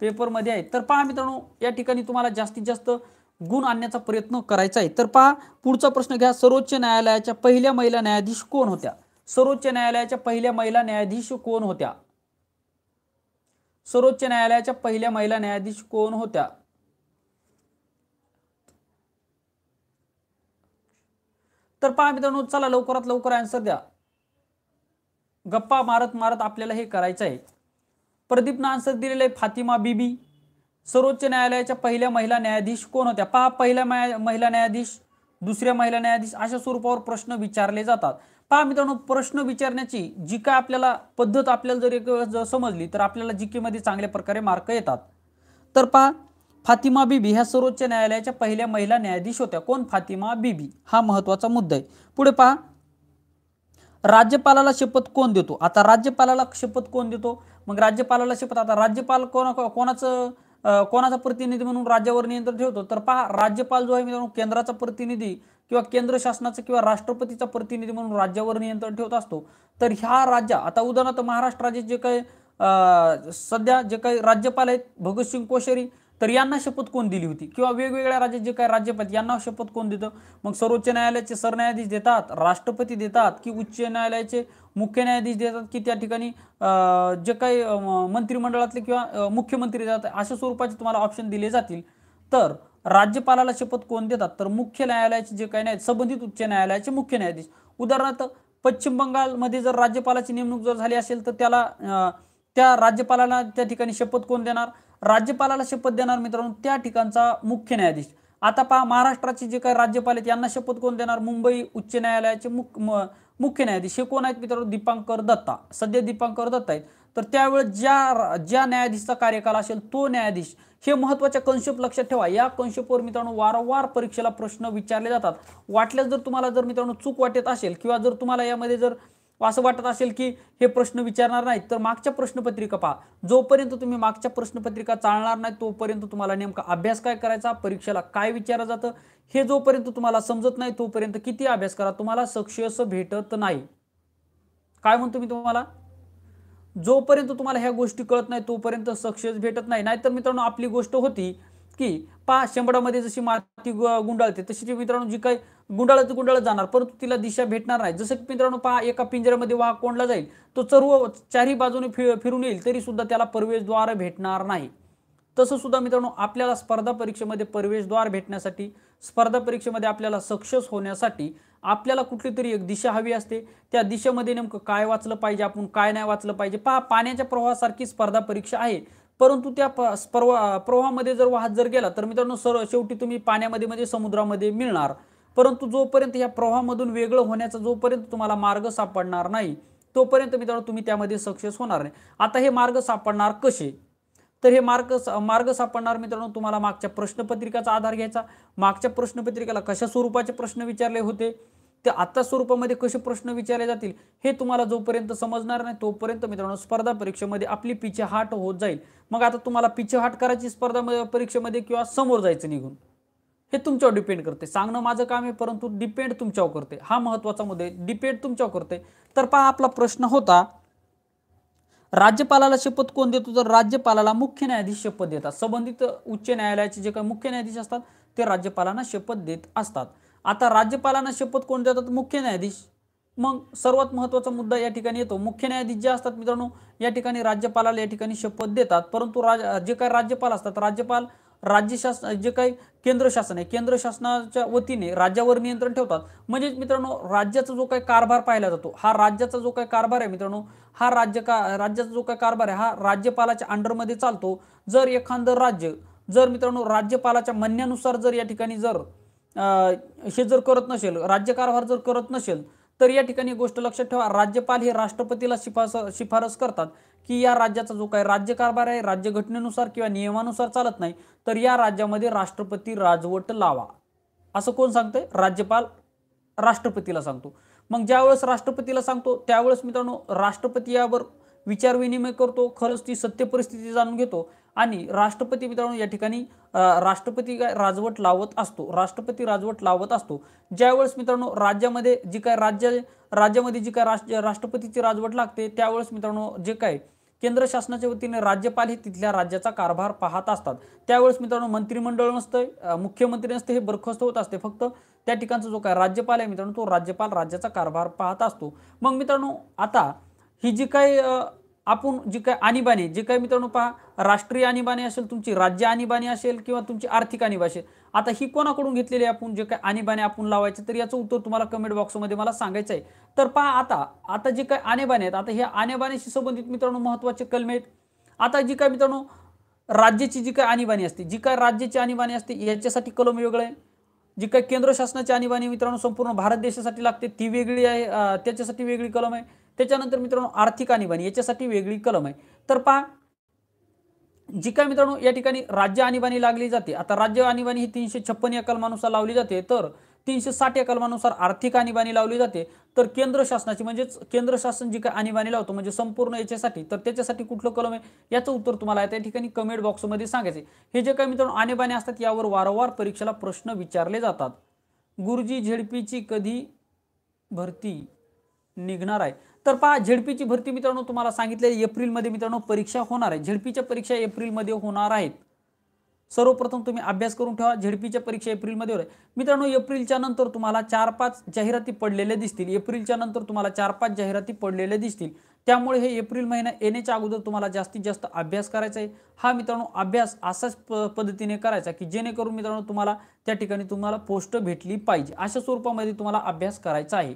पेपरमध्ये आहेत तर पहा मित्रांनो या ठिकाणी तुम्हाला जास्तीत जास्त गुण आणण्याचा प्रयत्न करायचा आहे तर पहा पुढचा प्रश्न घ्या सर्वोच्च न्यायालयाच्या पहिल्या महिला न्यायाधीश कोण होत्या सर्वोच्च न्यायालयाच्या पहिल्या महिला न्यायाधीश कोण होत्या सर्वोच्च न्यायालयाच्या पहिल्या महिला न्यायाधीश कोण होत्या तर पहा मित्रांनो चला लवकरात लवकर आन्सर द्या गप्पा मारत मारत आपल्याला हे करायचं आहे प्रदीपनं आन्सर दिलेलं आहे फातिमा बीबी सर्वोच्च न्यायालयाच्या पहिल्या महिला न्यायाधीश कोण होत्या पहा पहिल्या महिला न्यायाधीश दुसऱ्या महिला न्यायाधीश अशा स्वरूपावर प्रश्न विचारले जातात पहा मित्रांनो प्रश्न विचारण्याची जी काय आपल्याला पद्धत आपल्याला जर एक समजली तर आपल्याला जी चांगल्या प्रकारे मार्क येतात तर पहा फातिमा बीबी ह्या सर्वोच्च न्यायालयाच्या पहिल्या महिला न्यायाधीश होत्या कोण फातिमा बीबी हा महत्वाचा मुद्दा आहे पुढे पहा राज्यपालाला शपथ कोण देतो आता राज्यपालाला शपथ कोण देतो मग राज्यपालाला शपथ आता राज्यपाल कोणा कोणाचं कोणाचा प्रतिनिधी म्हणून राज्यावर नियंत्रण ठेवतो तर पहा राज्यपाल जो आहे मित्रांनो केंद्राचा प्रतिनिधी किंवा केंद्र शासनाचा किंवा राष्ट्रपतीचा प्रतिनिधी म्हणून राज्यावर नियंत्रण ठेवत असतो तर ह्या राज्या आता उदाहरणार्थ महाराष्ट्र जे काही सध्या जे काही राज्यपाल आहेत भगतसिंग कोश्यारी तर यांना शपथ कोण दिली होती किंवा वेगवेगळ्या राज्यात जे काही राज्यपाल यांना शपथ कोण देतं मग सर्वोच्च न्यायालयाचे सरन्यायाधीश देतात राष्ट्रपती देतात की उच्च न्यायालयाचे मुख्य न्यायाधीश देतात की त्या ठिकाणी जे काही मंत्रिमंडळातले किंवा मुख्यमंत्री देतात अशा स्वरूपाचे तुम्हाला ऑप्शन दिले जातील तर राज्यपालाला शपथ कोण देतात तर मुख्य न्यायालयाचे जे काही नाही संबंधित उच्च न्यायालयाचे मुख्य न्यायाधीश उदाहरणार्थ पश्चिम बंगालमध्ये जर राज्यपालाची नेमणूक जर झाली असेल तर त्याला त्या राज्यपालाला त्या ठिकाणी शपथ कोण देणार राज्यपालाला शपथ देणार मित्रांनो त्या ठिकाणचा मुख्य न्यायाधीश आता पहा महाराष्ट्राचे जे काही राज्यपाल आहेत यांना शपथ कोण देणार मुंबई उच्च न्यायालयाचे मुख मुख्य न्यायाधीश हे कोण आहेत मित्रांनो दीपांकर दत्ता सध्या दीपांकर दत्ता आहेत तर त्यावेळेस ज्या ज्या न्यायाधीशचा कार्यकाल असेल तो न्यायाधीश हे महत्त्वाच्या कन्सेप्ट लक्षात ठेवा या कॉन्सेप्टवर मित्रांनो वारंवार परीक्षेला प्रश्न विचारले जातात वाटल्यास जर तुम्हाला जर मित्रांनो चूक वाटत असेल किंवा जर तुम्हाला यामध्ये जर असं वाटत असेल की हे प्रश्न विचारणार नाहीत तर मागच्या प्रश्नपत्रिका पहा जोपर्यंत तुम्ही मागच्या प्रश्नपत्रिका चालणार नाही तोपर्यंत तुम्हाला नेमका अभ्यास काय करायचा परीक्षेला काय विचारलं जातं हे जोपर्यंत तुम्हाला समजत नाही तोपर्यंत किती अभ्यास करा तुम्हाला सक्सेस भेटत नाही काय म्हणतो मी तुम्हाला जोपर्यंत तुम्हाला ह्या गोष्टी कळत नाही तोपर्यंत सक्सेस भेटत नाही नाहीतर मित्रांनो आपली गोष्ट होती की पहा शेंबडामध्ये जशी माती गुंडाळते तशी मित्रांनो जी काही गुंडाळत गुंडाळत जाणार परंतु तिला दिशा भेटणार नाही जसं की मित्रांनो पहा एका पिंजऱ्यामध्ये वाघ कोंडला जाईल तो सर्व चारही बाजूने फि फिरून येईल तरी सुद्धा त्याला प्रवेशद्वार भेटणार नाही तसं सुद्धा मित्रांनो आपल्याला स्पर्धा परीक्षेमध्ये प्रवेशद्वार भेटण्यासाठी स्पर्धा परीक्षेमध्ये आपल्याला सक्सेस होण्यासाठी आपल्याला कुठली तरी एक दिशा हवी असते त्या दिशेमध्ये नेमकं काय वाचलं पाहिजे आपण काय नाही वाचलं पाहिजे पहा पाण्याच्या प्रवाहासारखी स्पर्धा परीक्षा आहे परंतु त्या प्रवा प्रवाहामध्ये जर वाहत जर गेला तर मित्रांनो सर्व शेवटी तुम्ही पाण्यामध्ये म्हणजे समुद्रामध्ये मिळणार परंतु जोपर्यंत या प्रवाहामधून वेगळं होण्याचा जोपर्यंत तुम्हाला मार्ग सापडणार नाही तोपर्यंत मित्रांनो तुम्ही त्यामध्ये सक्सेस होणार नाही आता हे मार्ग सापडणार कसे तर हे मार्ग मार्ग सापडणार मित्रांनो तुम्हाला मागच्या प्रश्नपत्रिकाचा आधार घ्यायचा मागच्या प्रश्नपत्रिकेला कशा स्वरूपाचे प्रश्न विचारले होते ते आत्ता स्वरूपामध्ये कसे प्रश्न विचारले जातील हे तुम्हाला जोपर्यंत समजणार नाही तोपर्यंत मित्रांनो स्पर्धा परीक्षेमध्ये आपली पिछेहाट होत जाईल मग आता तुम्हाला पिछेहाट करायची स्पर्धा परीक्षेमध्ये किंवा समोर जायचं निघून हे तुमच्यावर डिपेंड करते सांगणं माझं काम आहे परंतु डिपेंड तुमच्यावर करते हा महत्त्वाचा मुद्दे डिपेंड तुमच्यावर करते तर पहा आपला प्रश्न होता राज्यपालाला शपथ कोण देतो तर राज्यपालाला मुख्य न्यायाधीश शपथ देतात संबंधित उच्च न्यायालयाचे जे काही मुख्य न्यायाधीश असतात ते राज्यपालांना शपथ देत असतात आता राज्यपालांना शपथ कोण देतात मुख्य न्यायाधीश मग सर्वात महत्त्वाचा मुद्दा या ठिकाणी येतो मुख्य न्यायाधीश जे असतात मित्रांनो या ठिकाणी राज्यपालाला या ठिकाणी शपथ देतात परंतु राज जे काही राज्यपाल असतात राज्यपाल राज्य शासन जे काही केंद्र शासन आहे केंद्र शासनाच्या वतीने राज्यावर नियंत्रण ठेवतात म्हणजेच मित्रांनो राज्याचा जो काही कारभार पाहिला जातो हा राज्याचा जो काही कारभार आहे मित्रांनो हा राज्य का राज्याचा जो काही कारभार आहे हा राज्यपालाच्या अंडरमध्ये चालतो जर एखादं राज्य जर मित्रांनो राज्यपालाच्या म्हणण्यानुसार जर या ठिकाणी जर हे जर करत नसेल राज्य कारभार जर करत नसेल तर या ठिकाणी गोष्ट लक्षात ठेवा राज्यपाल हे राष्ट्रपतीला शिफारस शिफारस करतात की या राज्याचा जो काही राज्यकारभार आहे राज्यघटनेनुसार किंवा नियमानुसार चालत नाही तर या राज्यामध्ये राष्ट्रपती राजवट लावा असं कोण सांगतंय राज्यपाल राष्ट्रपतीला सांगतो मग ज्यावेळेस राष्ट्रपतीला सांगतो त्यावेळेस मित्रांनो राष्ट्रपती यावर विचार विनिमय करतो खरंच ती सत्य परिस्थिती जाणून घेतो आणि राष्ट्रपती मित्रांनो या ठिकाणी राष्ट्रपती काय राजवट लावत असतो राष्ट्रपती राजवट लावत असतो ज्यावेळेस मित्रांनो राज्यामध्ये जी काय राज्य राज्यामध्ये जी काय राष्ट्र राष्ट्रपतीची राजवट लागते त्यावेळेस मित्रांनो जे काय केंद्र शासनाच्या वतीने राज्यपाल हे तिथल्या राज्याचा कारभार पाहत असतात त्यावेळेस मित्रांनो मंत्रिमंडळ नसतं मुख्यमंत्री नसतं हे बरखास्त होत असते फक्त त्या ठिकाणचा जो काय राज्यपाल आहे मित्रांनो तो राज्यपाल राज्याचा कारभार पाहत असतो मग मित्रांनो आता ही जी काय आपण जी काय आणीबाणी जी काय मित्रांनो पहा राष्ट्रीय आणीबाणी असेल तुमची राज्य आणीबाणी असेल किंवा तुमची आर्थिक आणीबाणी असेल आता ही कोणाकडून घेतलेली आपण जे काय आणीबाणी आपण लावायचे तर याचं उत्तर तुम्हाला कमेंट बॉक्समध्ये मला सांगायचं आहे तर पहा आता आता जे काय आणीबाणी आहेत आता ह्या आणीबाणीशी संबंधित मित्रांनो महत्त्वाचे कलमे आहेत आता जी काय मित्रांनो राज्याची जी काय आणीबाणी असते जी काय राज्याची आणीबाणी असते याच्यासाठी कलम वेगळं आहे जी काय केंद्र शासनाची आणीबाणी मित्रांनो संपूर्ण भारत देशासाठी लागते ती वेगळी आहे त्याच्यासाठी वेगळी कलम आहे त्याच्यानंतर मित्रांनो आर्थिक आणीबाणी याच्यासाठी वेगळी कलम आहे तर पहा जी काय मित्रांनो या ठिकाणी राज्य आणीबाणी लागली जाते आता राज्य आणीबाणी ही तीनशे छप्पन या कलमानुसार लावली जाते तर तीनशे साठ या कलमानुसार आर्थिक आणीबाणी लावली जाते तर केंद्र शासनाची म्हणजेच केंद्र शासन जी काय आणीबाणी लावतो म्हणजे संपूर्ण याच्यासाठी तर त्याच्यासाठी कुठलं कलम आहे याचं उत्तर तुम्हाला त्या ठिकाणी कमेंट बॉक्समध्ये सांगायचे हे जे काय मित्रांनो आणीबाणी असतात यावर वारंवार परीक्षेला प्रश्न विचारले जातात गुरुजी झेडपीची कधी भरती निघणार आहे तर पहा झेडपीची भरती मित्रांनो तुम्हाला सांगितले एप्रिलमध्ये मित्रांनो परीक्षा होणार आहे झेडपीच्या परीक्षा एप्रिलमध्ये होणार आहेत सर्वप्रथम तुम्ही अभ्यास करून ठेवा झेडपीच्या परीक्षा एप्रिलमध्ये आहे मित्रांनो एप्रिलच्या नंतर तुम्हाला चार पाच जाहिराती पडलेल्या दिसतील एप्रिलच्या नंतर तुम्हाला चार पाच जाहिराती पडलेल्या दिसतील त्यामुळे हे एप्रिल महिना येण्याच्या अगोदर तुम्हाला जास्तीत जास्त अभ्यास करायचा आहे हा मित्रांनो अभ्यास असाच प पद्धतीने करायचा की जेणेकरून मित्रांनो तुम्हाला त्या ठिकाणी तुम्हाला पोस्ट भेटली पाहिजे अशा स्वरूपामध्ये तुम्हाला अभ्यास करायचा आहे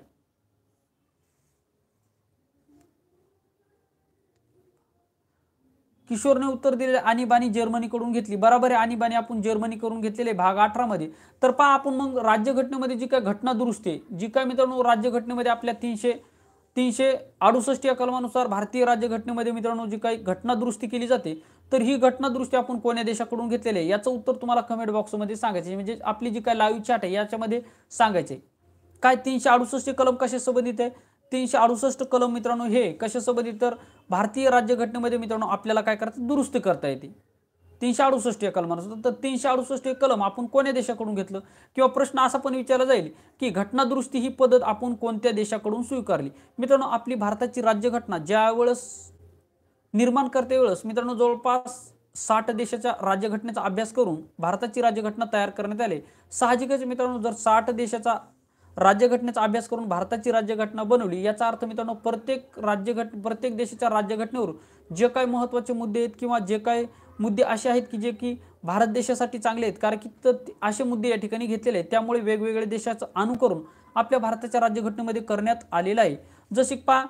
किशोरने उत्तर दिले आणीबाणी जर्मनीकडून घेतली बरोबर आहे आणीबाणी आपण जर्मनी करून घेतलेले भाग अठरामध्ये तर पहा आपण मग राज्यघटनेमध्ये जी काय घटना दुरुस्ती आहे जी काय मित्रांनो राज्यघटनेमध्ये आपल्या तीनशे तीनशे अडुसष्ट या कलमानुसार भारतीय राज्यघटनेमध्ये मित्रांनो जी काही घटना दुरुस्ती केली जाते तर ही घटना दुरुस्ती आपण कोण्या देशाकडून घेतलेली आहे याचं उत्तर तुम्हाला कमेंट बॉक्समध्ये सांगायचे म्हणजे आपली जी काय लाईव्ह चॅट आहे याच्यामध्ये सांगायचे काय तीनशे अडुसष्ट कलम कशा संबंधित आहे तीनशे अडुसष्ट कलम मित्रांनो हे कशासोबत तर भारतीय राज्यघटनेमध्ये मित्रांनो आपल्याला काय करतात दुरुस्त करता येते तीनशे अडुसष्ट या कलमानुसार तर तीनशे अडुसष्ट कलम आपण कोण्या देशाकडून घेतलं किंवा प्रश्न असा पण विचारला जाईल की दुरुस्ती ही पद्धत आपण कोणत्या देशाकडून स्वीकारली मित्रांनो आपली भारताची राज्यघटना ज्यावेळेस निर्माण करते वेळेस मित्रांनो जवळपास साठ देशाच्या राज्यघटनेचा अभ्यास करून भारताची राज्यघटना तयार करण्यात आली साहजिकच मित्रांनो जर साठ देशाचा राज्यघटनेचा अभ्यास करून भारताची राज्यघटना बनवली याचा अर्थ मित्रांनो प्रत्येक राज्यघट प्रत्येक देशाच्या राज्यघटनेवर जे काही महत्त्वाचे मुद्दे आहेत किंवा जे काही मुद्दे असे आहेत की जे की भारत देशासाठी चांगले आहेत कारण की तर असे मुद्दे या ठिकाणी घेतलेले आहेत त्यामुळे वेगवेगळ्या देशाचं अनुकरण आपल्या भारताच्या राज्यघटनेमध्ये करण्यात आलेलं आहे जसे पा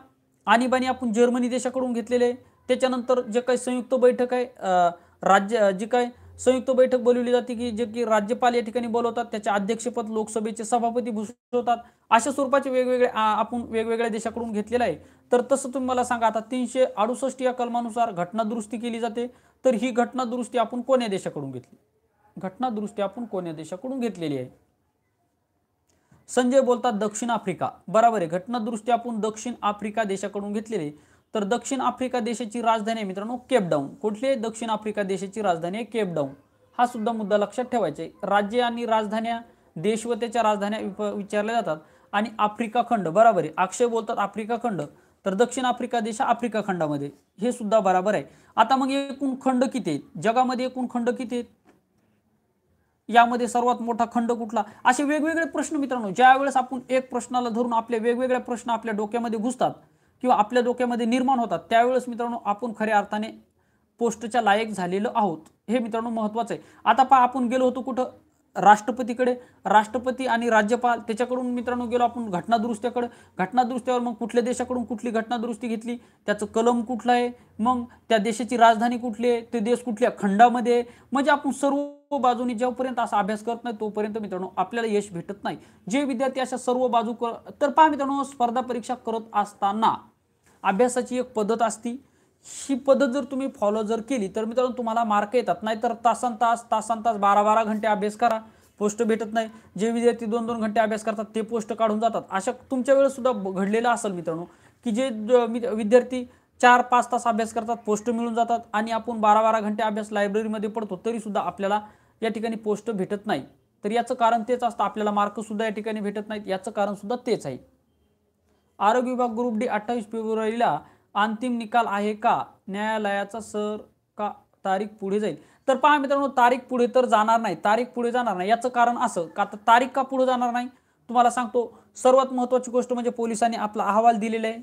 आणीबाणी आपण जर्मनी देशाकडून घेतलेले त्याच्यानंतर जे काही संयुक्त बैठक आहे राज्य जी काय संयुक्त बैठक बोलवली जाते की जे की राज्यपाल या ठिकाणी बोलवतात त्याचे अध्यक्षपद लोकसभेचे सभापती भूषवतात अशा स्वरूपाचे वेगवेगळे आपण वेगवेगळ्या देशाकडून घेतलेलं आहे तर तसं तुम्ही मला सांगा आता तीनशे अडुसष्ट या कलमानुसार दुरुस्ती केली जाते तर ही घटना दुरुस्ती आपण कोण्या देशाकडून घेतली घटनादुरुस्ती आपण कोण्या देशाकडून घेतलेली आहे संजय बोलतात दक्षिण आफ्रिका बरोबर आहे घटनादुरुस्ती आपण दक्षिण आफ्रिका देशाकडून घेतलेली आहे तर दक्षिण आफ्रिका देशाची राजधानी आहे मित्रांनो केपडाऊन कुठली दक्षिण आफ्रिका देशाची राजधानी आहे केपडाऊन हा सुद्धा मुद्दा लक्षात ठेवायचा आहे राज्य आणि राजधान्या देश व त्याच्या राजधान्या विचारल्या जातात आणि आफ्रिका खंड बराबर आहे अक्षय बोलतात आफ्रिका खंड तर दक्षिण आफ्रिका देश आफ्रिका खंडामध्ये हे सुद्धा बराबर आहे आता मग एकूण खंड किती आहेत जगामध्ये एकूण खंड किती आहेत यामध्ये सर्वात मोठा खंड कुठला असे वेगवेगळे प्रश्न मित्रांनो ज्यावेळेस आपण एक प्रश्नाला धरून आपले वेगवेगळे प्रश्न आपल्या डोक्यामध्ये घुसतात किंवा आपल्या डोक्यामध्ये निर्माण होतात त्यावेळेस मित्रांनो आपण खऱ्या अर्थाने पोस्टच्या लायक झालेलो आहोत हे मित्रांनो महत्त्वाचं आहे आता पहा आपण गेलो होतो कुठं राष्ट्रपतीकडे राष्ट्रपती आणि राज्यपाल त्याच्याकडून मित्रांनो गेलो आपण घटनादुरुस्त्याकडे घटनादृष्ट्यावर मग कुठल्या देशाकडून कुठली घटनादुरुस्ती घेतली त्याचं कलम कुठलं आहे मग त्या देशाची राजधानी कुठली आहे ते देश कुठल्या खंडामध्ये आहे म्हणजे आपण सर्व बाजूनी जेव्हापर्यंत असा अभ्यास करत नाही तोपर्यंत मित्रांनो आपल्याला यश भेटत नाही जे विद्यार्थी अशा सर्व बाजू कर तर पहा मित्रांनो स्पर्धा परीक्षा करत असताना अभ्यासाची एक पद्धत असती ही पद्धत जर तुम्ही फॉलो जर केली तर मित्रांनो तुम्हाला मार्क येतात नाही तर तासांतास तासांतास बारा बारा घंटे अभ्यास करा पोस्ट भेटत नाही जे विद्यार्थी दोन दोन घंटे अभ्यास करतात ते पोस्ट काढून जातात अशा तुमच्या वेळेसुद्धा घडलेलं असेल मित्रांनो की जे विद्यार्थी चार पाच तास अभ्यास करतात पोस्ट मिळून जातात आणि आपण बारा बारा घंटे अभ्यास लायब्ररीमध्ये पडतो तरीसुद्धा आपल्याला या ठिकाणी पोस्ट भेटत नाही तर याचं कारण तेच असतं आपल्याला मार्कसुद्धा या ठिकाणी भेटत नाहीत याचं कारणसुद्धा तेच आहे आरोग्य विभाग ग्रुप डी अठ्ठावीस फेब्रुवारीला अंतिम निकाल आहे का न्यायालयाचा सर का तारीख पुढे जाईल तर पहा मित्रांनो तारीख पुढे तर जाणार नाही तारीख पुढे जाणार नाही याचं कारण असं का तर तारीख का पुढे जाणार नाही तुम्हाला सांगतो सर्वात महत्त्वाची गोष्ट म्हणजे पोलिसांनी आपला अहवाल दिलेला आहे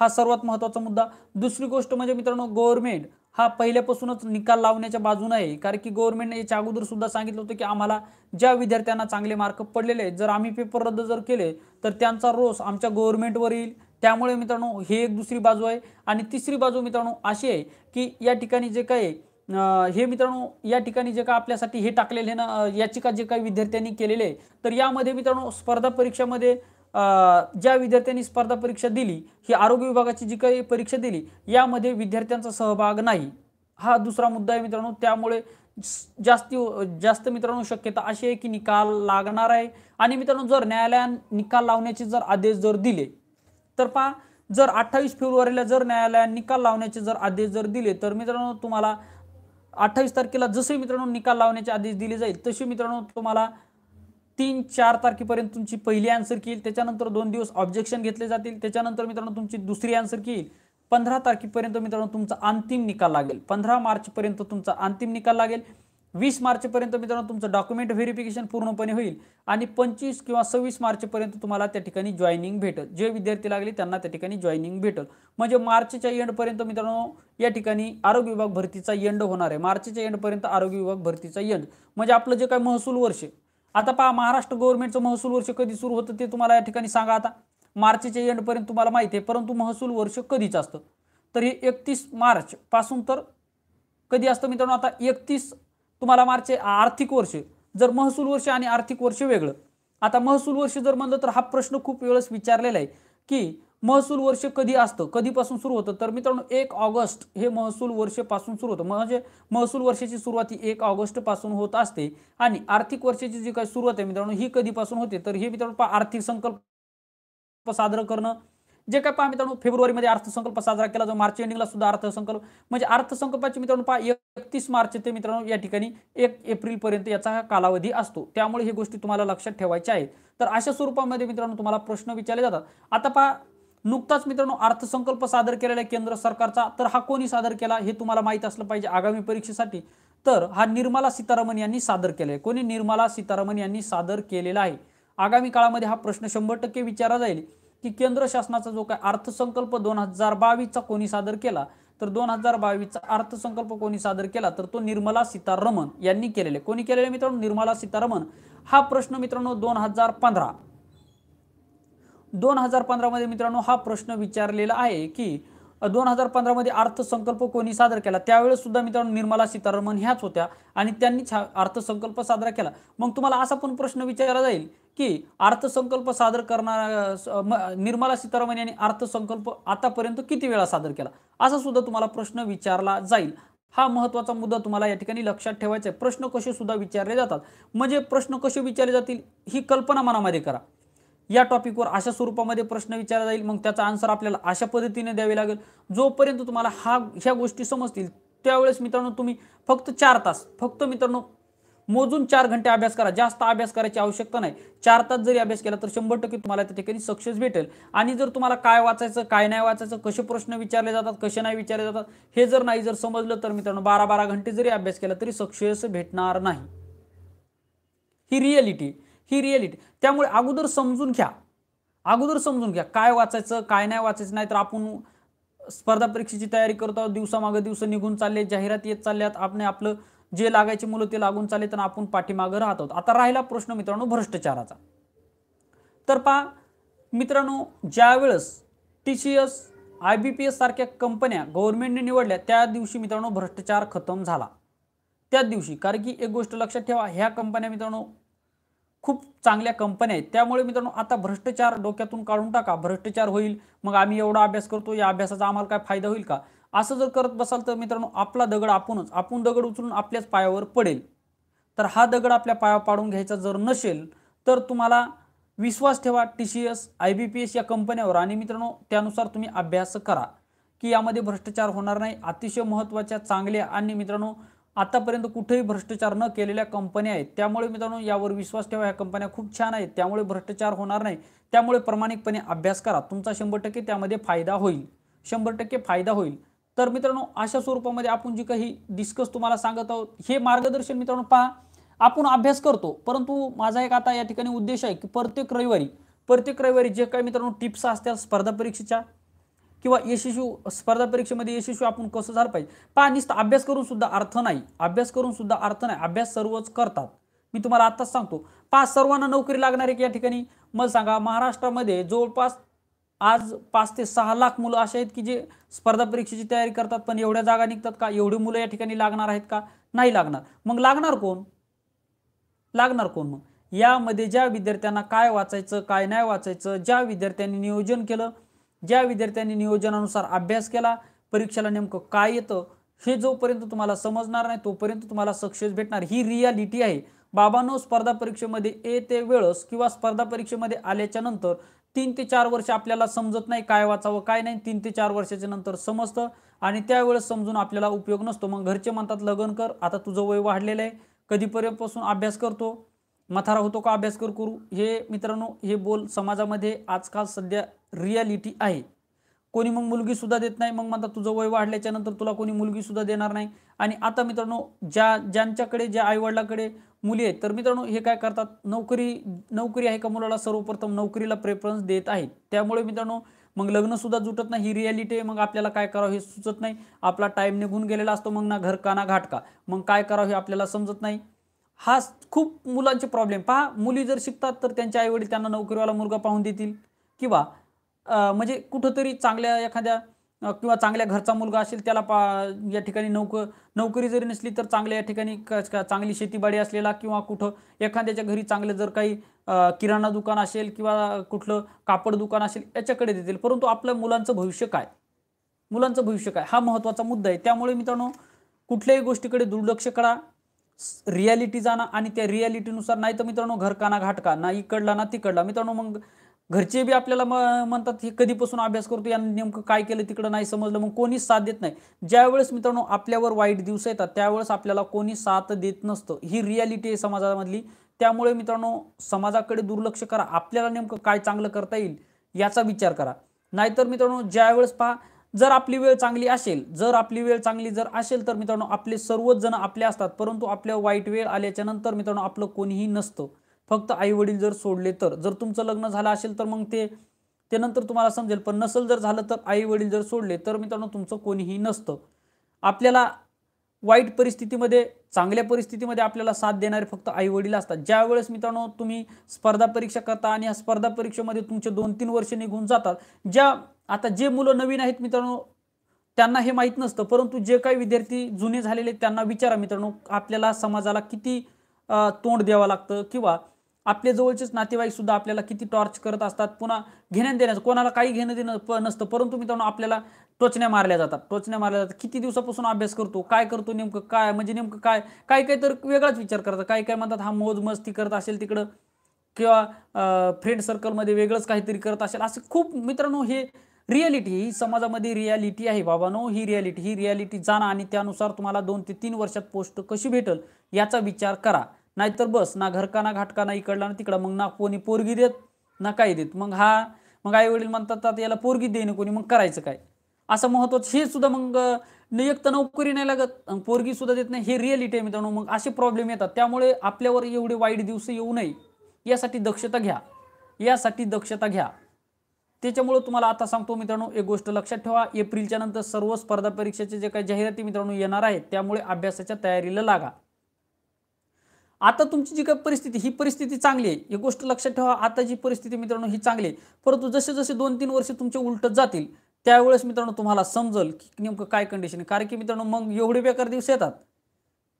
हा सर्वात महत्त्वाचा मुद्दा दुसरी गोष्ट म्हणजे मित्रांनो गव्हर्नमेंट हा पहिल्यापासूनच निकाल लावण्याच्या बाजूने आहे कारण की गव्हर्नमेंटने याच्या अगोदर सुद्धा सांगितलं होतं की आम्हाला ज्या विद्यार्थ्यांना चांगले मार्क पडलेले आहेत जर आम्ही पेपर रद्द जर केले तर त्यांचा रोष आमच्या गव्हर्नमेंटवर येईल त्यामुळे मित्रांनो हे एक दुसरी बाजू आहे आणि तिसरी बाजू मित्रांनो अशी आहे की या ठिकाणी जे काय हे मित्रांनो या ठिकाणी जे काय आपल्यासाठी हे टाकलेले ना याचिका जे काही विद्यार्थ्यांनी केलेले आहे तर यामध्ये मित्रांनो स्पर्धा परीक्षामध्ये ज्या विद्यार्थ्यांनी स्पर्धा परीक्षा दिली ही आरोग्य विभागाची जी काही परीक्षा दिली यामध्ये विद्यार्थ्यांचा सहभाग नाही हा दुसरा मुद्दा आहे मित्रांनो त्यामुळे जास्ती जास्त मित्रांनो शक्यता अशी आहे की निकाल लागणार आहे आणि मित्रांनो जर न्यायालयान निकाल लावण्याचे जर आदेश जर दिले तर पहा जर अठ्ठावीस फेब्रुवारीला जर न्यायालयात निकाल लावण्याचे जर आदेश जर दिले तर मित्रांनो तुम्हाला अठ्ठावीस तारखेला जसे मित्रांनो निकाल लावण्याचे आदेश दिले जाईल तसे मित्रांनो तुम्हाला तीन चार तारखेपर्यंत तुमची पहिली आन्सर की येईल त्याच्यानंतर दोन दिवस ऑब्जेक्शन घेतले जातील त्याच्यानंतर मित्रांनो तुमची दुसरी आन्सर की येईल पंधरा तारखेपर्यंत मित्रांनो तुमचा अंतिम निकाल लागेल पंधरा मार्चपर्यंत तुमचा अंतिम निकाल लागेल वीस मार्चपर्यंत मित्रांनो तुमचं डॉक्युमेंट व्हेरिफिकेशन पूर्णपणे होईल आणि पंचवीस किंवा सव्वीस मार्चपर्यंत तुम्हाला त्या ठिकाणी जॉईनिंग भेटल जे विद्यार्थी लागले त्यांना त्या ठिकाणी जॉईनिंग भेटल म्हणजे मार्चच्या एंडपर्यंत मित्रांनो या ठिकाणी आरोग्य विभाग भरतीचा एंड होणार आहे मार्चच्या एंडपर्यंत आरोग्य विभाग भरतीचा एंड म्हणजे आपलं जे काय महसूल वर्ष आता पहा महाराष्ट्र गव्हर्नमेंटचं महसूल वर्ष कधी सुरू होतं ते तुम्हाला या ठिकाणी सांगा आता मार्चच्या एंडपर्यंत तुम्हाला माहिती आहे परंतु महसूल वर्ष कधीच असतं तर हे एकतीस मार्चपासून तर कधी असतं मित्रांनो आता एकतीस तुम्हाला मार्च आर्थिक वर्ष जर महसूल वर्ष आणि आर्थिक वर्ष वेगळं आता महसूल वर्ष जर म्हणलं तर हा प्रश्न खूप वेळेस विचारलेला आहे की महसूल वर्ष कधी असतं कधीपासून सुरू होतं तर मित्रांनो एक ऑगस्ट हे महसूल वर्षपासून सुरू होतं म्हणजे महसूल वर्षाची सुरुवात ही एक ऑगस्टपासून होत असते आणि आर्थिक वर्षाची जी काही सुरुवात आहे मित्रांनो ही कधीपासून होते तर हे मित्रांनो आर्थिक संकल्प सादर करणं जे काय पहा मित्रांनो फेब्रुवारीमध्ये अर्थसंकल्प साजरा केला जो मार्च एंडिंगला सुद्धा अर्थसंकल्प म्हणजे अर्थसंकल्पाचे मित्रांनो पहा एकतीस मार्च ते मित्रांनो या ठिकाणी एक एप्रिलपर्यंत याचा कालावधी असतो त्यामुळे ही गोष्टी तुम्हाला लक्षात ठेवायच्या आहेत तर अशा स्वरूपामध्ये मित्रांनो तुम्हाला प्रश्न विचारले जातात आता पहा नुकताच मित्रांनो अर्थसंकल्प सादर केलेला केंद्र सरकारचा तर हा कोणी सादर केला हे तुम्हाला माहीत असलं पाहिजे आगामी परीक्षेसाठी तर हा निर्मला सीतारामन यांनी सादर केलाय कोणी निर्मला सीतारामन यांनी सादर केलेला आहे आगामी काळामध्ये हा प्रश्न शंभर टक्के विचारला जाईल की केंद्र शासनाचा जो काय अर्थसंकल्प दोन हजार बावीसचा कोणी सादर केला तर दोन हजार बावीसचा अर्थसंकल्प कोणी सादर केला तर तो निर्मला सीतारमण यांनी केलेले कोणी केलेले मित्रांनो निर्मला सीतारमण हा प्रश्न मित्रांनो दोन हजार पंधरा दोन हजार पंधरामध्ये मित्रांनो हा प्रश्न विचारलेला आहे की दोन हजार पंधरामध्ये अर्थसंकल्प कोणी सादर केला त्यावेळेस सुद्धा मित्रांनो निर्मला सीतारामन ह्याच होत्या आणि त्यांनीच हा अर्थसंकल्प सादर केला मग तुम्हाला असा पण प्रश्न विचारला जाईल की अर्थसंकल्प सादर करणारा निर्मला सीतारामन यांनी अर्थसंकल्प आतापर्यंत किती वेळा सादर केला असा सुद्धा तुम्हाला प्रश्न विचारला जाईल हा महत्वाचा मुद्दा तुम्हाला या ठिकाणी लक्षात ठेवायचा आहे प्रश्न कसे सुद्धा विचारले जातात म्हणजे प्रश्न कसे विचारले जातील ही कल्पना मनामध्ये करा या टॉपिकवर अशा स्वरूपामध्ये प्रश्न विचारला जाईल मग त्याचा आन्सर आपल्याला अशा पद्धतीने द्यावी लागेल जोपर्यंत तुम्हाला हा ह्या गोष्टी समजतील त्यावेळेस मित्रांनो तुम्ही फक्त चार तास फक्त मित्रांनो मोजून चार घंटे अभ्यास करा जास्त अभ्यास करायची आवश्यकता नाही चार तास जरी अभ्यास केला तर शंभर टक्के तुम्हाला त्या ठिकाणी सक्सेस भेटेल आणि जर तुम्हाला काय वाचायचं काय नाही वाचायचं कसे प्रश्न विचारले जातात कसे नाही विचारले जातात हे जर नाही जर समजलं तर मित्रांनो बारा बारा घंटे जरी अभ्यास केला तरी सक्सेस भेटणार नाही ही रिअलिटी ही रिअलिटी त्यामुळे अगोदर समजून घ्या अगोदर समजून घ्या काय वाचायचं काय नाही वाचायचं नाही तर आपण स्पर्धा परीक्षेची तयारी करतो आहोत दिवसामागं दिवस निघून चालले जाहिरात येत चालल्यात आपण आपलं जे लागायचे मुलं ते लागून चालेत तर आपण पाठीमागं राहत आता राहिला प्रश्न मित्रांनो भ्रष्टाचाराचा तर पहा मित्रांनो ज्यावेळेस T C S I B P S सारख्या कंपन्या गव्हर्नमेंटने निवडल्या त्या दिवशी मित्रांनो भ्रष्टाचार खतम झाला त्याच दिवशी कारण की एक गोष्ट लक्षात ठेवा ह्या कंपन्या मित्रांनो खूप चांगल्या कंपन्या आहेत त्यामुळे मित्रांनो आता भ्रष्टाचार डोक्यातून काढून टाका भ्रष्टाचार होईल मग आम्ही एवढा अभ्यास करतो या अभ्यासाचा आम्हाला काय फायदा होईल का असं जर करत बसाल तर मित्रांनो आपला दगड आपणच आपण दगड उचलून आपल्याच पायावर पडेल तर हा दगड आपल्या पायावर पाडून घ्यायचा जर नसेल तर तुम्हाला विश्वास ठेवा T C S I B P S या कंपन्यावर आणि मित्रांनो त्यानुसार तुम्ही अभ्यास करा की यामध्ये भ्रष्टाचार होणार नाही अतिशय महत्त्वाच्या चांगल्या आणि मित्रांनो आतापर्यंत कुठेही भ्रष्टाचार न केलेल्या कंपन्या आहेत त्यामुळे मित्रांनो यावर विश्वास ठेवा ह्या कंपन्या खूप छान आहेत त्यामुळे भ्रष्टाचार होणार नाही त्यामुळे प्रमाणिकपणे अभ्यास करा तुमचा शंभर टक्के त्यामध्ये फायदा होईल शंभर टक्के फायदा होईल तर मित्रांनो अशा स्वरूपामध्ये आपण जी काही डिस्कस तुम्हाला सांगत आहोत हे मार्गदर्शन मित्रांनो पहा आपण अभ्यास करतो परंतु माझा एक आता या ठिकाणी उद्देश आहे की प्रत्येक रविवारी प्रत्येक रविवारी जे काही मित्रांनो टिप्स असतात स्पर्धा परीक्षेच्या किंवा यशस्वी स्पर्धा परीक्षेमध्ये यशस्वी आपण कसं झालं पाहिजे पहा नुसतं अभ्यास करून सुद्धा अर्थ नाही अभ्यास करून सुद्धा अर्थ नाही अभ्यास सर्वच करतात मी तुम्हाला आताच सांगतो पहा सर्वांना नोकरी लागणार आहे की या ठिकाणी मला सांगा महाराष्ट्रामध्ये जवळपास आज पाच ते सहा लाख मुलं असे आहेत की जे स्पर्धा परीक्षेची तयारी करतात पण एवढ्या जागा निघतात का एवढी मुलं या ठिकाणी लागणार आहेत का नाही लागणार मग लागणार कोण लागणार कोण मग यामध्ये ज्या विद्यार्थ्यांना काय वाचायचं काय नाही वाचायचं ज्या विद्यार्थ्यांनी नियोजन केलं ज्या विद्यार्थ्यांनी नियोजनानुसार अभ्यास केला परीक्षेला नेमकं काय येतं हे जोपर्यंत तुम्हाला समजणार नाही तोपर्यंत तुम्हाला सक्सेस भेटणार ही रियालिटी आहे बाबांनो स्पर्धा परीक्षेमध्ये येते वेळेस किंवा स्पर्धा परीक्षेमध्ये आल्याच्या नंतर तीन ते चार वर्ष आपल्याला समजत नाही काय वाचावं काय नाही तीन ते चार वर्षाच्या नंतर समजतं आणि त्यावेळेस समजून आपल्याला उपयोग नसतो मग घरचे म्हणतात लग्न कर आता तुझं वय वाढलेलं आहे कधीपर्यंतपासून अभ्यास करतो मथारा होतो का अभ्यास कर करू हे मित्रांनो हे बोल समाजामध्ये आजकाल सध्या रियालिटी आहे कोणी मग मुलगीसुद्धा देत नाही मग म्हणतात तुझं वय वाढल्याच्यानंतर तुला कोणी मुलगीसुद्धा देणार नाही आणि आता मित्रांनो ज्या ज्यांच्याकडे ज्या आईवडिलाकडे मुली आहेत तर मित्रांनो हे काय करतात नोकरी नोकरी आहे का मुलाला सर्वप्रथम नोकरीला प्रेफरन्स देत आहेत त्यामुळे मित्रांनो मग लग्नसुद्धा जुटत नाही ही रिॲलिटी आहे मग आपल्याला काय करावं हे सुचत नाही आपला टाईम निघून गेलेला असतो मग ना घर का ना घाट मग काय करावं हे आपल्याला समजत नाही हा खूप मुलांचे प्रॉब्लेम पहा मुली जर शिकतात तर त्यांच्या आईवडील त्यांना नोकरीवाला मुलगा पाहून देतील किंवा म्हणजे कुठंतरी चांगल्या एखाद्या किंवा चांगल्या घरचा मुलगा असेल त्याला पा या ठिकाणी नोक नोकरी जरी नसली तर चांगल्या या ठिकाणी चांगली शेतीबाडी असलेला किंवा कुठं एखाद्याच्या घरी चांगलं जर काही किराणा दुकान असेल किंवा कुठलं कापड दुकान असेल याच्याकडे देतील परंतु आपल्या मुलांचं भविष्य काय मुलांचं भविष्य काय हा महत्त्वाचा मुद्दा आहे त्यामुळे मित्रांनो कुठल्याही गोष्टीकडे दुर्लक्ष करा रियालिटी जाणा आणि त्या रियालिटीनुसार नाही तर मित्रांनो घरकाना घाटका ना इकडला ना तिकडला मित्रांनो मग घरचे बी आपल्याला म म्हणतात हे कधीपासून अभ्यास करतो यांनी नेमकं काय केलं तिकडं नाही समजलं मग कोणीच साथ देत नाही ज्यावेळेस मित्रांनो आपल्यावर वाईट दिवस येतात त्यावेळेस आपल्याला कोणी साथ देत नसतं ही रियालिटी आहे समाजामधली त्यामुळे मित्रांनो समाजाकडे दुर्लक्ष करा आपल्याला नेमकं काय चांगलं करता येईल याचा विचार करा नाहीतर मित्रांनो ज्यावेळेस पहा जर आपली वेळ चांगली असेल जर आपली वेळ चांगली जर असेल तर मित्रांनो आपले सर्वच जण आपले असतात परंतु आपल्या वाईट वेळ आल्याच्यानंतर नंतर मित्रांनो आपलं कोणीही नसतं फक्त आई वडील जर सोडले तर जर तुमचं लग्न झालं असेल तर मग ते त्यानंतर तुम्हाला समजेल पण नसेल जर झालं तर आई वडील जर सोडले तर मित्रांनो तुमचं कोणीही नसतं आपल्याला वाईट परिस्थितीमध्ये चांगल्या परिस्थितीमध्ये आपल्याला साथ देणारे फक्त आई वडील असतात ज्यावेळेस मित्रांनो तुम्ही स्पर्धा परीक्षा करता आणि या स्पर्धा परीक्षेमध्ये तुमचे दोन तीन वर्ष निघून जातात ज्या आता जे मुलं नवीन आहेत मित्रांनो त्यांना हे माहीत नसतं परंतु जे काही विद्यार्थी जुने झालेले त्यांना विचारा मित्रांनो आपल्याला समाजाला किती तोंड द्यावं लागतं किंवा आपले जवळचेच नातेवाईक सुद्धा आपल्याला किती टॉर्च करत असतात पुन्हा घेण्या देण्याचं कोणाला काही घेणं देणं प नसतं परंतु मित्रांनो आपल्याला टोचण्या मारल्या जातात टोचण्या मारल्या जातात किती दिवसापासून अभ्यास करतो काय करतो नेमकं काय म्हणजे नेमकं काय काय काय तर वेगळाच विचार करतात काय काय म्हणतात हा मोज मस्ती करत असेल तिकडं किंवा फ्रेंड सर्कलमध्ये वेगळंच काहीतरी करत असेल असे खूप मित्रांनो हे रियालिटी ही समाजामध्ये रियालिटी आहे बाबानो ही रियालिटी ही रियालिटी जाणं आणि त्यानुसार तुम्हाला दोन ते तीन वर्षात पोस्ट कशी भेटेल याचा विचार करा नाहीतर बस ना घरका ना घाटका ना इकडला ना तिकडं मग ना कोणी पोरगी देत ना काही देत मग हा मग आई वडील म्हणतात आता याला पोरगी देईन कोणी मग करायचं काय असं महत्वाचं हे सुद्धा मग एक नोकरी नाही लागत पोरगी सुद्धा देत नाही हे रिअलिटी आहे मित्रांनो मग असे प्रॉब्लेम येतात त्यामुळे आपल्यावर एवढे वाईट दिवस येऊ नये यासाठी दक्षता घ्या यासाठी दक्षता घ्या त्याच्यामुळे तुम्हाला आता सांगतो मित्रांनो एक गोष्ट लक्षात ठेवा एप्रिलच्या नंतर सर्व स्पर्धा परीक्षेचे जे काही जाहिराती मित्रांनो येणार आहेत त्यामुळे अभ्यासाच्या तयारीला लागा आता तुमची जी काही परिस्थिती ही परिस्थिती चांगली आहे ही गोष्ट लक्षात ठेवा आता जी परिस्थिती मित्रांनो ही चांगली आहे परंतु जसे जसे दोन तीन वर्ष तुमचे उलटत जातील त्यावेळेस मित्रांनो तुम्हाला समजल की नेमकं काय कंडिशन आहे कारण की मित्रांनो मग एवढे बेकार दिवस येतात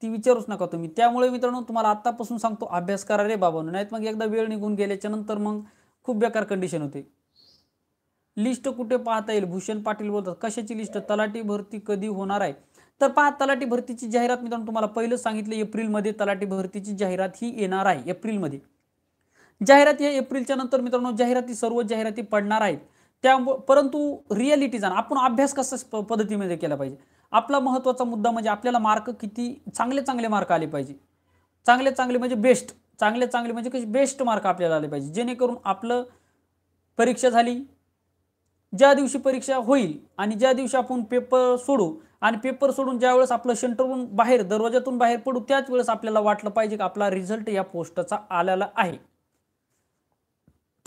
ती विचारूच नका तुम्ही त्यामुळे मित्रांनो तुम्हाला आतापासून सांगतो अभ्यास करा रे बाबा नाहीत मग एकदा वेळ निघून गेल्याच्या नंतर मग खूप बेकार कंडिशन होते लिस्ट कुठे पाहता येईल भूषण पाटील बोलतात कशाची लिस्ट तलाठी भरती कधी होणार आहे तर पहा तलाठी भरतीची जाहिरात मित्रांनो तुम्हाला पहिलं सांगितलं एप्रिलमध्ये तलाठी भरतीची जाहिरात ही येणार आहे एप्रिलमध्ये जाहिराती हे एप्रिलच्या नंतर मित्रांनो जाहिराती सर्व जाहिराती पडणार आहेत त्या परंतु रिॲलिटी जाण आपण अभ्यास कसा पद्धतीमध्ये केला पाहिजे आपला महत्त्वाचा मुद्दा म्हणजे आपल्याला मार्क किती चांगले चांगले मार्क आले पाहिजे चांगले चांगले म्हणजे बेस्ट चांगले चांगले म्हणजे कसे बेस्ट मार्क आपल्याला आले पाहिजे जेणेकरून आपलं परीक्षा झाली ज्या दिवशी परीक्षा होईल आणि ज्या दिवशी आपण पेपर सोडू आणि पेपर सोडून ज्या वेळेस आपलं सेंटरहून बाहेर दरवाजातून बाहेर पडू त्याच वेळेस आपल्याला वाटलं पाहिजे की आपला रिझल्ट या पोस्टचा आलेला आहे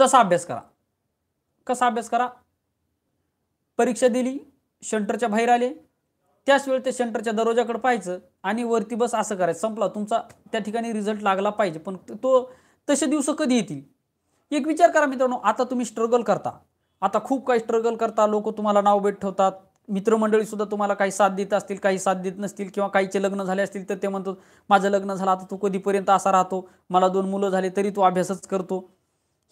तसा अभ्यास करा कसा अभ्यास करा परीक्षा दिली सेंटरच्या बाहेर आले त्याच वेळेस ते सेंटरच्या दरवाजाकडे पाहायचं आणि वरती बस असं करायचं संपला तुमचा त्या ठिकाणी रिझल्ट लागला पाहिजे पण तो तसे दिवस कधी येतील एक विचार करा मित्रांनो आता तुम्ही स्ट्रगल करता आता खूप काही स्ट्रगल करता लोक तुम्हाला नाव भेट ठेवतात मित्रमंडळी सुद्धा तुम्हाला काही साथ देत असतील काही साथ देत नसतील किंवा काहीचे लग्न झाले असतील तर ते म्हणतात माझं लग्न झालं आता तू कधीपर्यंत असा राहतो मला दोन मुलं झाले तरी तू अभ्यासच करतो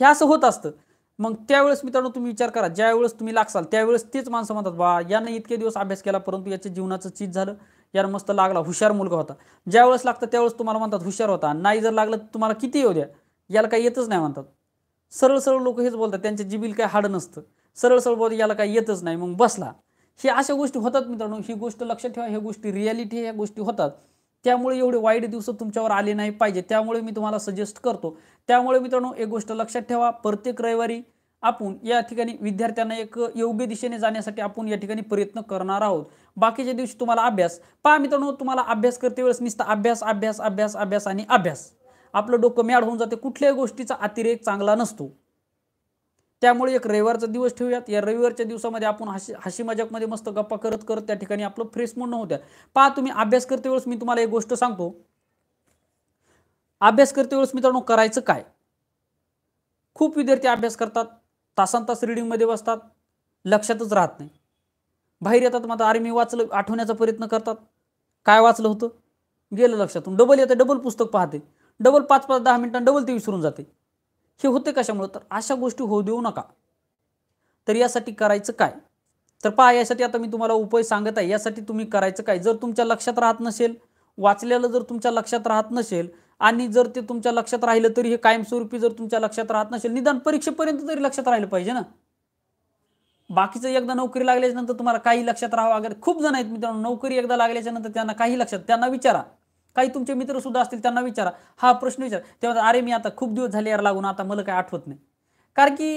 हे असं होत असतं मग त्यावेळेस मित्रांनो तुम्ही विचार करा ज्यावेळेस तुम्ही लागसाल त्यावेळेस तेच माणसं म्हणतात बा यानं इतके दिवस अभ्यास केला परंतु याच्या जीवनाचं चीज झालं यार मस्त लागला हुशार मुलगा होता ज्यावेळेस लागतं त्यावेळेस तुम्हाला म्हणतात हुशार होता नाही जर लागलं तुम्हाला किती येऊ द्या याला काही येतच नाही म्हणतात सरळ सरळ लोक हेच बोलतात त्यांच्या जिबील काही हाड नसतं सरळ सरळ बोलतात याला काही येतच नाही मग बसला हे अशा गोष्टी होतात मित्रांनो ही गोष्ट लक्षात ठेवा ह्या गोष्टी रियालिटी ह्या गोष्टी होतात त्यामुळे एवढे वाईट दिवस तुमच्यावर आले नाही पाहिजे त्यामुळे मी तुम्हाला सजेस्ट करतो त्यामुळे मित्रांनो एक गोष्ट लक्षात ठेवा प्रत्येक रविवारी आपण या ठिकाणी विद्यार्थ्यांना एक योग्य दिशेने जाण्यासाठी आपण या ठिकाणी प्रयत्न करणार आहोत बाकीच्या दिवशी तुम्हाला अभ्यास पहा मित्रांनो तुम्हाला अभ्यास करते वेळेस नुसता अभ्यास अभ्यास अभ्यास अभ्यास आणि अभ्यास आपलं डोकं मॅड होऊन जाते कुठल्याही गोष्टीचा अतिरेक चांगला नसतो त्यामुळे एक रविवारचा दिवस ठेवूयात या रविवारच्या दिवसामध्ये आपण हशी हशी मजाकमध्ये मस्त गप्पा करत करत त्या ठिकाणी आपलं फ्रेश म्हणणं होत्या पहा तुम्ही अभ्यास करते वेळेस मी तुम्हाला एक गोष्ट सांगतो अभ्यास करते वेळेस मित्रांनो करायचं काय खूप विद्यार्थी अभ्यास करतात तासांतास तास रिडिंगमध्ये बसतात लक्षातच राहत नाही बाहेर येतात मग अरे मी वाचलं आठवण्याचा प्रयत्न करतात काय वाचलं होतं गेलं लक्षातून डबल येतं डबल पुस्तक पाहते डबल पाच पाच दहा मिनटांना डबल ते विसरून जाते हे होते कशामुळे तर अशा गोष्टी होऊ देऊ नका तर यासाठी करायचं काय तर पहा यासाठी आता मी तुम्हाला उपाय सांगत आहे यासाठी तुम्ही करायचं काय जर तुमच्या लक्षात राहत नसेल वाचलेलं जर तुमच्या लक्षात राहत नसेल आणि जर ते तुमच्या लक्षात राहिलं तरी हे कायमस्वरूपी जर तुमच्या लक्षात राहत नसेल निदान परीक्षेपर्यंत तरी लक्षात राहिलं पाहिजे ना बाकीचं एकदा नोकरी लागल्याच्यानंतर तुम्हाला काही लक्षात राहावं वगैरे खूप जण आहेत मित्रांनो नोकरी एकदा लागल्याच्यानंतर त्यांना काही लक्षात त्यांना विचारा काही तुमचे मित्र सुद्धा असतील त्यांना विचारा हा प्रश्न विचारा तेव्हा अरे मी आता खूप दिवस झाले यार लागून आता मला काय आठवत नाही कारण की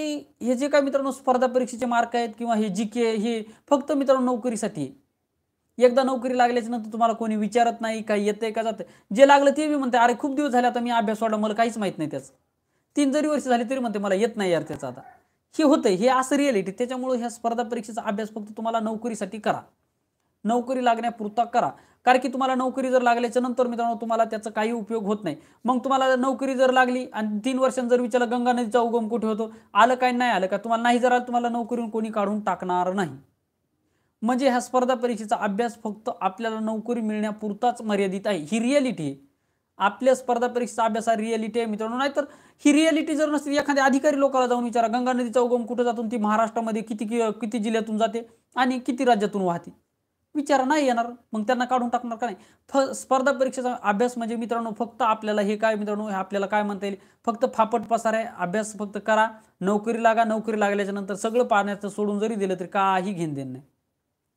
हे जे काय मित्रांनो स्पर्धा परीक्षेचे मार्क आहेत किंवा हे जी के हे फक्त मित्रांनो नोकरीसाठी एकदा नोकरी लागल्याच्या नंतर तुम्हाला कोणी विचारत नाही काही येते का जात जे लागलं ते मी म्हणते अरे खूप दिवस झाले आता मी अभ्यास वाढला मला काहीच माहीत नाही त्याचं तीन जरी वर्ष झाली तरी म्हणते मला येत नाही यार त्याचं आता हे होतं हे असं रिॲलिटी त्याच्यामुळे ह्या स्पर्धा परीक्षेचा अभ्यास फक्त तुम्हाला नोकरीसाठी करा नोकरी लागण्यापुरता करा कारण की तुम्हाला नोकरी जर लागल्याच्या नंतर मित्रांनो तुम्हाला त्याचा काही उपयोग होत नाही मग तुम्हाला नोकरी जर लागली आणि तीन वर्षांनी जर विचारलं गंगा नदीचा उगम कुठे होतो आलं काय नाही आलं का तुम्हाला नाही जर आलं तुम्हाला नोकरीहून कोणी काढून टाकणार नाही म्हणजे ह्या स्पर्धा परीक्षेचा अभ्यास फक्त आपल्याला नोकरी मिळण्यापुरताच मर्यादित आहे ही रियालिटी आहे आपल्या स्पर्धा परीक्षेचा अभ्यास हा रिअलिटी आहे मित्रांनो नाहीतर ही रियालिटी जर नसली एखाद्या अधिकारी लोकांना जाऊन विचारा गंगा नदीचा उगम कुठं जातून ती महाराष्ट्रामध्ये किती किती जिल्ह्यातून जाते आणि किती राज्यातून वाहते विचार नाही येणार मग त्यांना काढून टाकणार का नाही फ स्पर्धा परीक्षेचा अभ्यास म्हणजे मित्रांनो फक्त आपल्याला हे काय मित्रांनो हे आपल्याला काय म्हणता येईल फक्त फापट पसार आहे अभ्यास फक्त करा नोकरी लागा नोकरी लागल्याच्या नंतर सगळं पाण्याचं सोडून जरी दिलं तरी काही घेण देणं नाही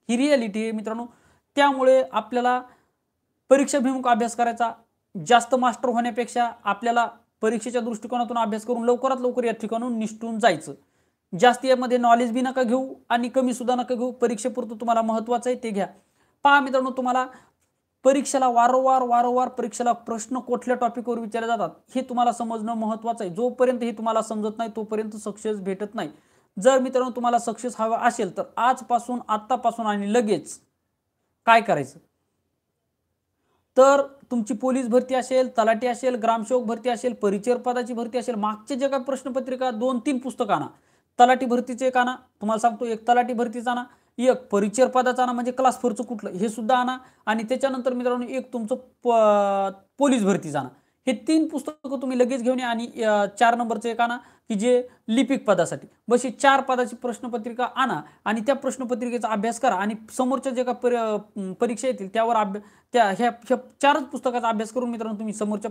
ही रिॲलिटी आहे मित्रांनो त्यामुळे आपल्याला परीक्षाभिमुख अभ्यास करायचा जास्त मास्टर होण्यापेक्षा आपल्याला परीक्षेच्या दृष्टिकोनातून अभ्यास करून लवकरात लवकर या ठिकाणून निष्ठून जायचं जास्त यामध्ये नॉलेज बी नका घेऊ आणि कमी सुद्धा नका घेऊ परीक्षेपुरतं तुम्हाला महत्वाचं आहे ते घ्या पहा मित्रांनो तुम्हाला परीक्षेला वारंवार वारंवार परीक्षेला प्रश्न कुठल्या टॉपिकवर विचारले जातात हे तुम्हाला समजणं महत्वाचं आहे जोपर्यंत हे तुम्हाला समजत नाही तोपर्यंत सक्सेस भेटत नाही जर मित्रांनो तुम्हाला सक्सेस हवा असेल तर आजपासून आत्तापासून आणि लगेच काय करायचं तर तुमची पोलीस भरती असेल तलाठी असेल ग्रामसेवक भरती असेल परिचय पदाची भरती असेल मागचे जे काही प्रश्नपत्रिका दोन तीन पुस्तकांना तलाठी भरतीचे एक आणा तुम्हाला सांगतो एक तलाठी भरतीचा आणा एक परिचय पदाचा आणा म्हणजे क्लास फोरचं कुठलं हे सुद्धा आणा आणि त्याच्यानंतर मित्रांनो एक तुमचं प पोलीस भरती आणा हे तीन पुस्तकं तुम्ही लगेच घेऊन या आणि चार नंबरचं एक आणा की जे लिपिक पदासाठी बस चार पदाची प्रश्नपत्रिका आणा आणि त्या प्रश्नपत्रिकेचा अभ्यास करा आणि समोरच्या जे का परीक्षा येतील त्यावर त्या ह्या ह्या चारच पुस्तकाचा अभ्यास करून मित्रांनो तुम्ही समोरच्या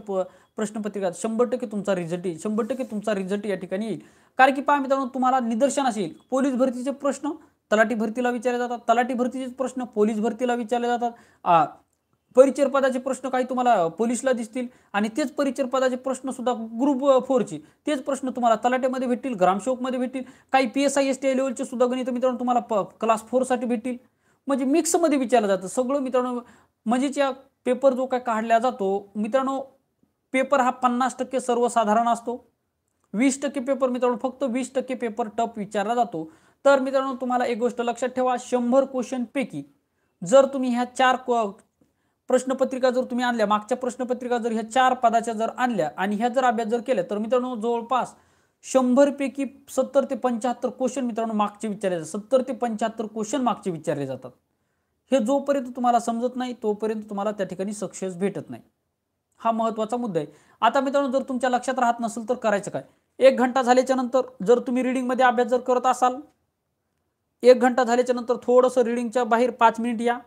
प्रश्नपत्रिका शंभर टक्के तुमचा रिझल्ट येईल शंभर टक्के तुमचा रिझल्ट या ठिकाणी येईल कारण की पहा मित्रांनो तुम्हाला निदर्शन असेल पोलीस भरतीचे प्रश्न तलाठी भरतीला विचारले जातात तलाठी भरतीचे प्रश्न पोलीस भरतीला विचारले जातात परिचर पदाचे प्रश्न काही तुम्हाला पोलीसला दिसतील आणि तेच परिचर पदाचे प्रश्न सुद्धा ग्रुप फोरचे तेच प्रश्न तुम्हाला तलाट्यामध्ये भेटतील ग्रामसेवकमध्ये भेटतील काही P S I S T I लेवलचे सुद्धा गणित मित्रांनो तुम्हाला प क्लास फोरसाठी भेटतील म्हणजे मिक्समध्ये विचारलं जातं सगळं मित्रांनो म्हणजेच या पेपर जो काय काढला जातो मित्रांनो पेपर हा पन्नास टक्के सर्वसाधारण असतो वीस टक्के पेपर मित्रांनो फक्त वीस टक्के पेपर टप विचारला जातो तर मित्रांनो तुम्हाला एक गोष्ट लक्षात ठेवा शंभर क्वेश्चनपैकी जर तुम्ही ह्या चार प्रश्नपत्रिका जर तुम्ही आणल्या मागच्या प्रश्नपत्रिका जर ह्या चार पदाच्या जर आणल्या आणि ह्या जर अभ्यास जर केल्या तर मित्रांनो जवळपास शंभरपैकी सत्तर ते पंच्याहत्तर क्वेश्चन मित्रांनो मागचे विचारले जातात सत्तर ते पंच्याहत्तर क्वेश्चन मागचे विचारले जातात हे जोपर्यंत तुम्हाला समजत नाही तोपर्यंत तुम्हाला त्या ठिकाणी सक्सेस भेटत नाही हा महत्त्वाचा मुद्दा आहे आता मित्रांनो जर तुमच्या लक्षात राहत नसेल तर करायचं काय एक घंटा झाल्याच्या नंतर जर तुम्ही रिडिंगमध्ये अभ्यास जर करत असाल एक घंटा झाल्याच्या नंतर थोडंसं रिडिंगच्या बाहेर पाच मिनिट या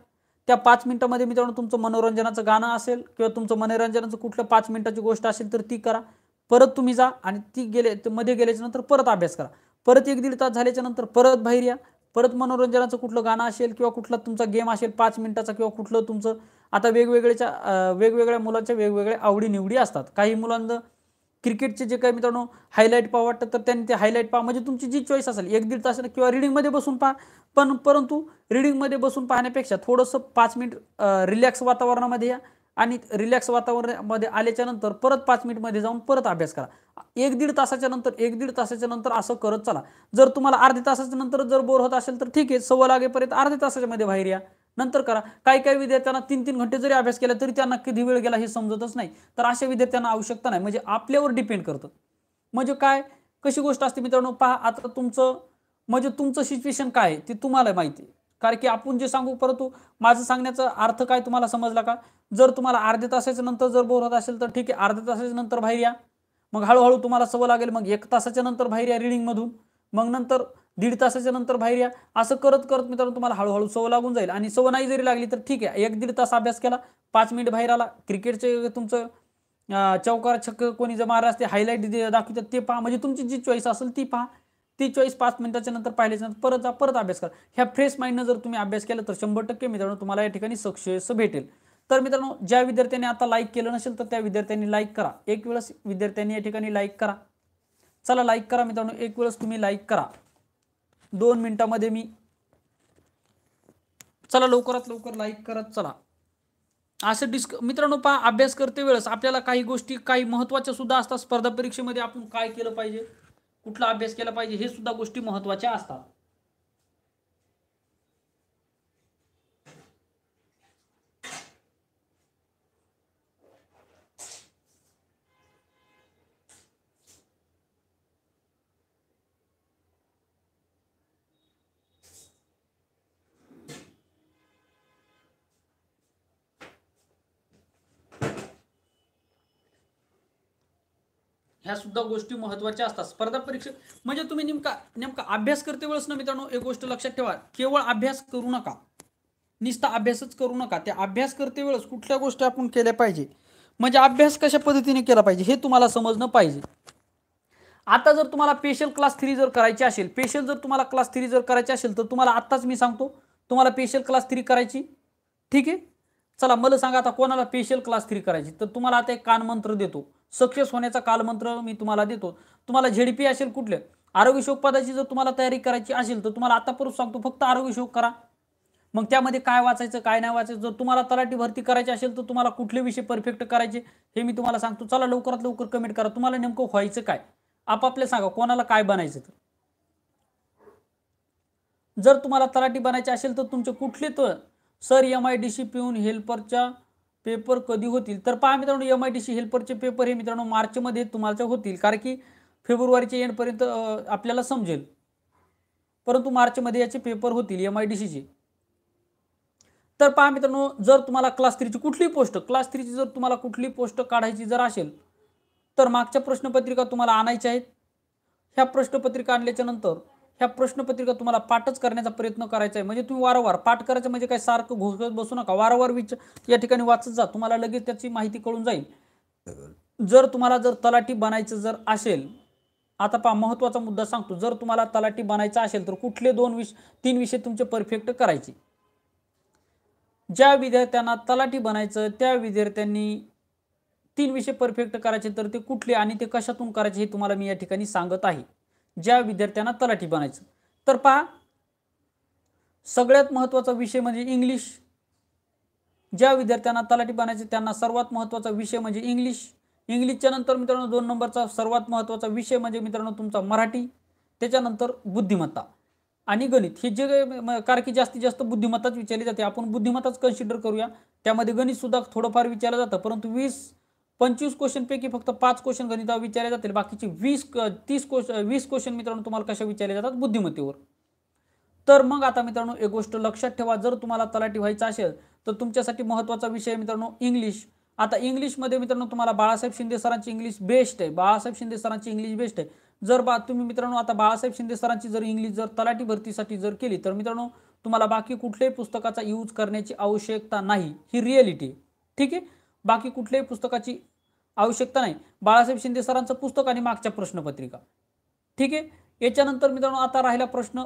त्या पाच मिनिटामध्ये मित्रांनो तुमचं मनोरंजनाचं गाणं असेल किंवा तुमचं मनोरंजनाचं कुठलं पाच मिनिटाची गोष्ट असेल तर ती करा परत तुम्ही जा आणि ती गेले मध्ये गेल्याच्या नंतर परत अभ्यास करा परत एक दीड तास झाल्याच्या नंतर परत बाहेर या परत मनोरंजनाचं कुठलं गाणं असेल किंवा कुठला तुमचा गेम असेल पाच मिनिटाचा किंवा कुठलं तुमचं आता वेगवेगळ्याच्या वेगवेगळ्या मुलांच्या वेगवेगळ्या आवडीनिवडी असतात काही मुलांना क्रिकेटचे जे काही मित्रांनो हायलाईट पहा वाटतं तर त्यांनी ते हायलाईट पहा म्हणजे तुमची जी चॉईस असेल एक दीड तास किंवा रिडिंगमध्ये बसून पहा पण परंतु रिडिंगमध्ये बसून पाहण्यापेक्षा थोडंसं पाच मिनिट रिलॅक्स वातावरणामध्ये या आणि रिलॅक्स वातावरणामध्ये आल्याच्या नंतर परत पाच मिनिटमध्ये जाऊन परत अभ्यास करा एक दीड तासाच्या नंतर एक दीड तासाच्या नंतर असं करत चला जर तुम्हाला अर्ध्या तासाच्या नंतर जर बोर होत असेल तर ठीक आहे सव्वा लागेपर्यंत अर्ध्या तासाच्या मध्ये बाहेर या नंतर करा काही काही विद्यार्थ्यांना तीन तीन घंटे जरी अभ्यास केला तरी त्यांना किती वेळ गेला हे समजतच नाही तर अशा विद्यार्थ्यांना आवश्यकता नाही म्हणजे आपल्यावर डिपेंड करतं म्हणजे काय कशी गोष्ट असते मित्रांनो पहा आता तुमचं म्हणजे तुमचं सिच्युएशन काय ते तुम्हाला माहिती कारण की आपण जे सांगू परंतु माझं सांगण्याचा अर्थ काय तुम्हाला समजला का जर तुम्हाला अर्ध्या तासाच्या नंतर जर बोर होत असेल तर ठीक आहे अर्ध्या तासाच्या नंतर बाहेर या मग हळूहळू तुम्हाला सवय लागेल मग एक तासाच्या नंतर बाहेर या रिडिंगमधून मग नंतर दीड तासाच्या नंतर बाहेर या असं करत करत मित्रांनो तुम्हाला हळूहळू सव लागून जाईल आणि सव नाही जरी लागली तर ठीक आहे एक दीड तास अभ्यास केला पाच मिनिट बाहेर आला क्रिकेटचे तुमचं चौकार छक्क कोणी जमा असते हायलाईट दाखवतात ते पहा म्हणजे तुमची जी चॉईस असेल ती पहा ती चॉईस पाच मिनिटाच्या नंतर पाहिल्याच्या नंतर परत परत अभ्यास करा ह्या फ्रेश माइंडनं जर तुम्ही अभ्यास केला तर शंभर टक्के मित्रांनो तुम्हाला या ठिकाणी सक्सेस भेटेल तर मित्रांनो ज्या विद्यार्थ्यांनी आता लाईक केलं नसेल तर त्या विद्यार्थ्यांनी लाईक करा एक वेळेस विद्यार्थ्यांनी या ठिकाणी लाईक करा चला लाईक करा मित्रांनो एक वेळेस तुम्ही लाईक करा दोन मिनिटामध्ये मी चला लवकरात लवकर लाईक करत चला असं डिस्क मित्रांनो पहा अभ्यास करते वेळेस आपल्याला काही गोष्टी काही महत्वाच्या सुद्धा असतात स्पर्धा परीक्षेमध्ये आपण काय केलं पाहिजे कुठला अभ्यास केला पाहिजे हे सुद्धा गोष्टी महत्त्वाच्या असतात ह्या सुद्धा गोष्टी महत्त्वाच्या असतात स्पर्धा परीक्षा म्हणजे तुम्ही नेमका नेमका अभ्यास करते वेळेस ना मित्रांनो एक गोष्ट लक्षात ठेवा केवळ अभ्यास करू नका निस्ता अभ्यासच करू नका त्या अभ्यास करते वेळेस कुठल्या गोष्टी आपण केल्या पाहिजे म्हणजे अभ्यास कशा पद्धतीने केला पाहिजे हे तुम्हाला समजणं पाहिजे आता जर तुम्हाला स्पेशल क्लास थ्री जर करायची असेल स्पेशल जर तुम्हाला क्लास थ्री जर करायची असेल तर तुम्हाला आत्ताच मी सांगतो तुम्हाला स्पेशल क्लास थ्री करायची ठीक आहे चला मला सांगा आता कोणाला स्पेशल क्लास थ्री करायची तर तुम्हाला आता एक कानमंत्र देतो सक्सेस होण्याचा कालमंत्र मी तुम्हाला देतो तुम्हाला झेडपी असेल कुठले शोक पदाची जर तुम्हाला तयारी करायची असेल तर तुम्हाला आता परत सांगतो फक्त आरोग्यशोक करा मग त्यामध्ये काय वाचायचं काय नाही वाचायचं जर तुम्हाला तलाठी भरती करायची असेल तर तुम्हाला कुठले विषय परफेक्ट करायचे हे मी तुम्हाला सांगतो चला लवकरात लवकर कमेंट करा तुम्हाला नेमकं व्हायचं काय आपापले सांगा कोणाला काय बनायचं तर जर तुम्हाला तलाठी बनायचे असेल तर तुमचे कुठले तर sir M I D C पिऊन हेल्परच्या पेपर कधी होतील तर पहा मित्रांनो एम आय टी सी हेल्परचे पेपर हे मित्रांनो मार्चमध्ये तुम्हाला होतील कारण की फेब्रुवारीच्या एंडपर्यंत आपल्याला समजेल परंतु मार्चमध्ये याचे पेपर होतील एम आय डी सीचे तर पहा मित्रांनो जर तुम्हाला क्लास थ्रीची कुठली पोस्ट क्लास थ्रीची जर तुम्हाला कुठली पोस्ट काढायची जर असेल तर मागच्या प्रश्नपत्रिका तुम्हाला आणायच्या आहेत ह्या प्रश्नपत्रिका आणल्याच्या नंतर ह्या प्रश्नपत्रिका तुम्हाला पाठच करण्याचा प्रयत्न करायचा आहे म्हणजे तुम्ही वारंवार पाठ करायचं म्हणजे काय सारखं घोषत बसू नका वारंवार विच या ठिकाणी वाचत जा तुम्हाला लगेच त्याची माहिती कळून जाईल जर तुम्हाला जर तलाठी बनायचं जर असेल आता पहा महत्त्वाचा मुद्दा सांगतो जर तुम्हाला तलाठी बनायचा असेल तर कुठले दोन विषय तीन विषय तुमचे परफेक्ट करायचे ज्या विद्यार्थ्यांना तलाठी बनायचं त्या विद्यार्थ्यांनी तीन विषय परफेक्ट करायचे तर ते कुठले आणि ते कशातून करायचे हे तुम्हाला मी या ठिकाणी सांगत आहे ज्या विद्यार्थ्यांना तलाठी बनायचं तर पहा सगळ्यात महत्त्वाचा विषय म्हणजे इंग्लिश ज्या विद्यार्थ्यांना तलाठी बनायचे त्यांना सर्वात महत्त्वाचा विषय म्हणजे इंग्लिश इंग्लिशच्या नंतर मित्रांनो दोन नंबरचा सर्वात महत्त्वाचा विषय म्हणजे मित्रांनो तुमचा मराठी त्याच्यानंतर बुद्धिमत्ता आणि गणित हे जे कारण की जास्तीत जास्त बुद्धिमत्ताच विचारली जाते आपण बुद्धिमत्ताच कन्सिडर करूया त्यामध्ये गणितसुद्धा थोडंफार विचारलं जातं परंतु वीस पंचवीस क्वेश्चनपैकी फक्त पाच क्वेश्चन गणिता विचारले जातील बाकीचे वीस तीस क्वेश्चन वीस क्वेश्चन मित्रांनो तुम्हाला कशा विचारले जातात बुद्धिमत्तेवर तर मग आता मित्रांनो एक गोष्ट लक्षात ठेवा जर तुम्हाला तलाठी व्हायचं असेल तर तुमच्यासाठी महत्त्वाचा विषय मित्रांनो इंग्लिश आता इंग्लिशमध्ये मित्रांनो तुम्हाला बाळासाहेब शिंदे सरांची इंग्लिश बेस्ट आहे बाळासाहेब शिंदे सरांची इंग्लिश बेस्ट आहे जर बा तुम्ही मित्रांनो आता बाळासाहेब शिंदे सरांची जर इंग्लिश जर तलाठी भरतीसाठी जर केली तर मित्रांनो तुम्हाला बाकी कुठल्याही पुस्तकाचा यूज करण्याची आवश्यकता नाही ही रिअलिटी ठीक आहे बाकी कुठल्याही पुस्तकाची आवश्यकता नाही बाळासाहेब शिंदे सरांचं पुस्तक आणि मागच्या प्रश्नपत्रिका ठीक आहे याच्यानंतर मित्रांनो आता राहिला प्रश्न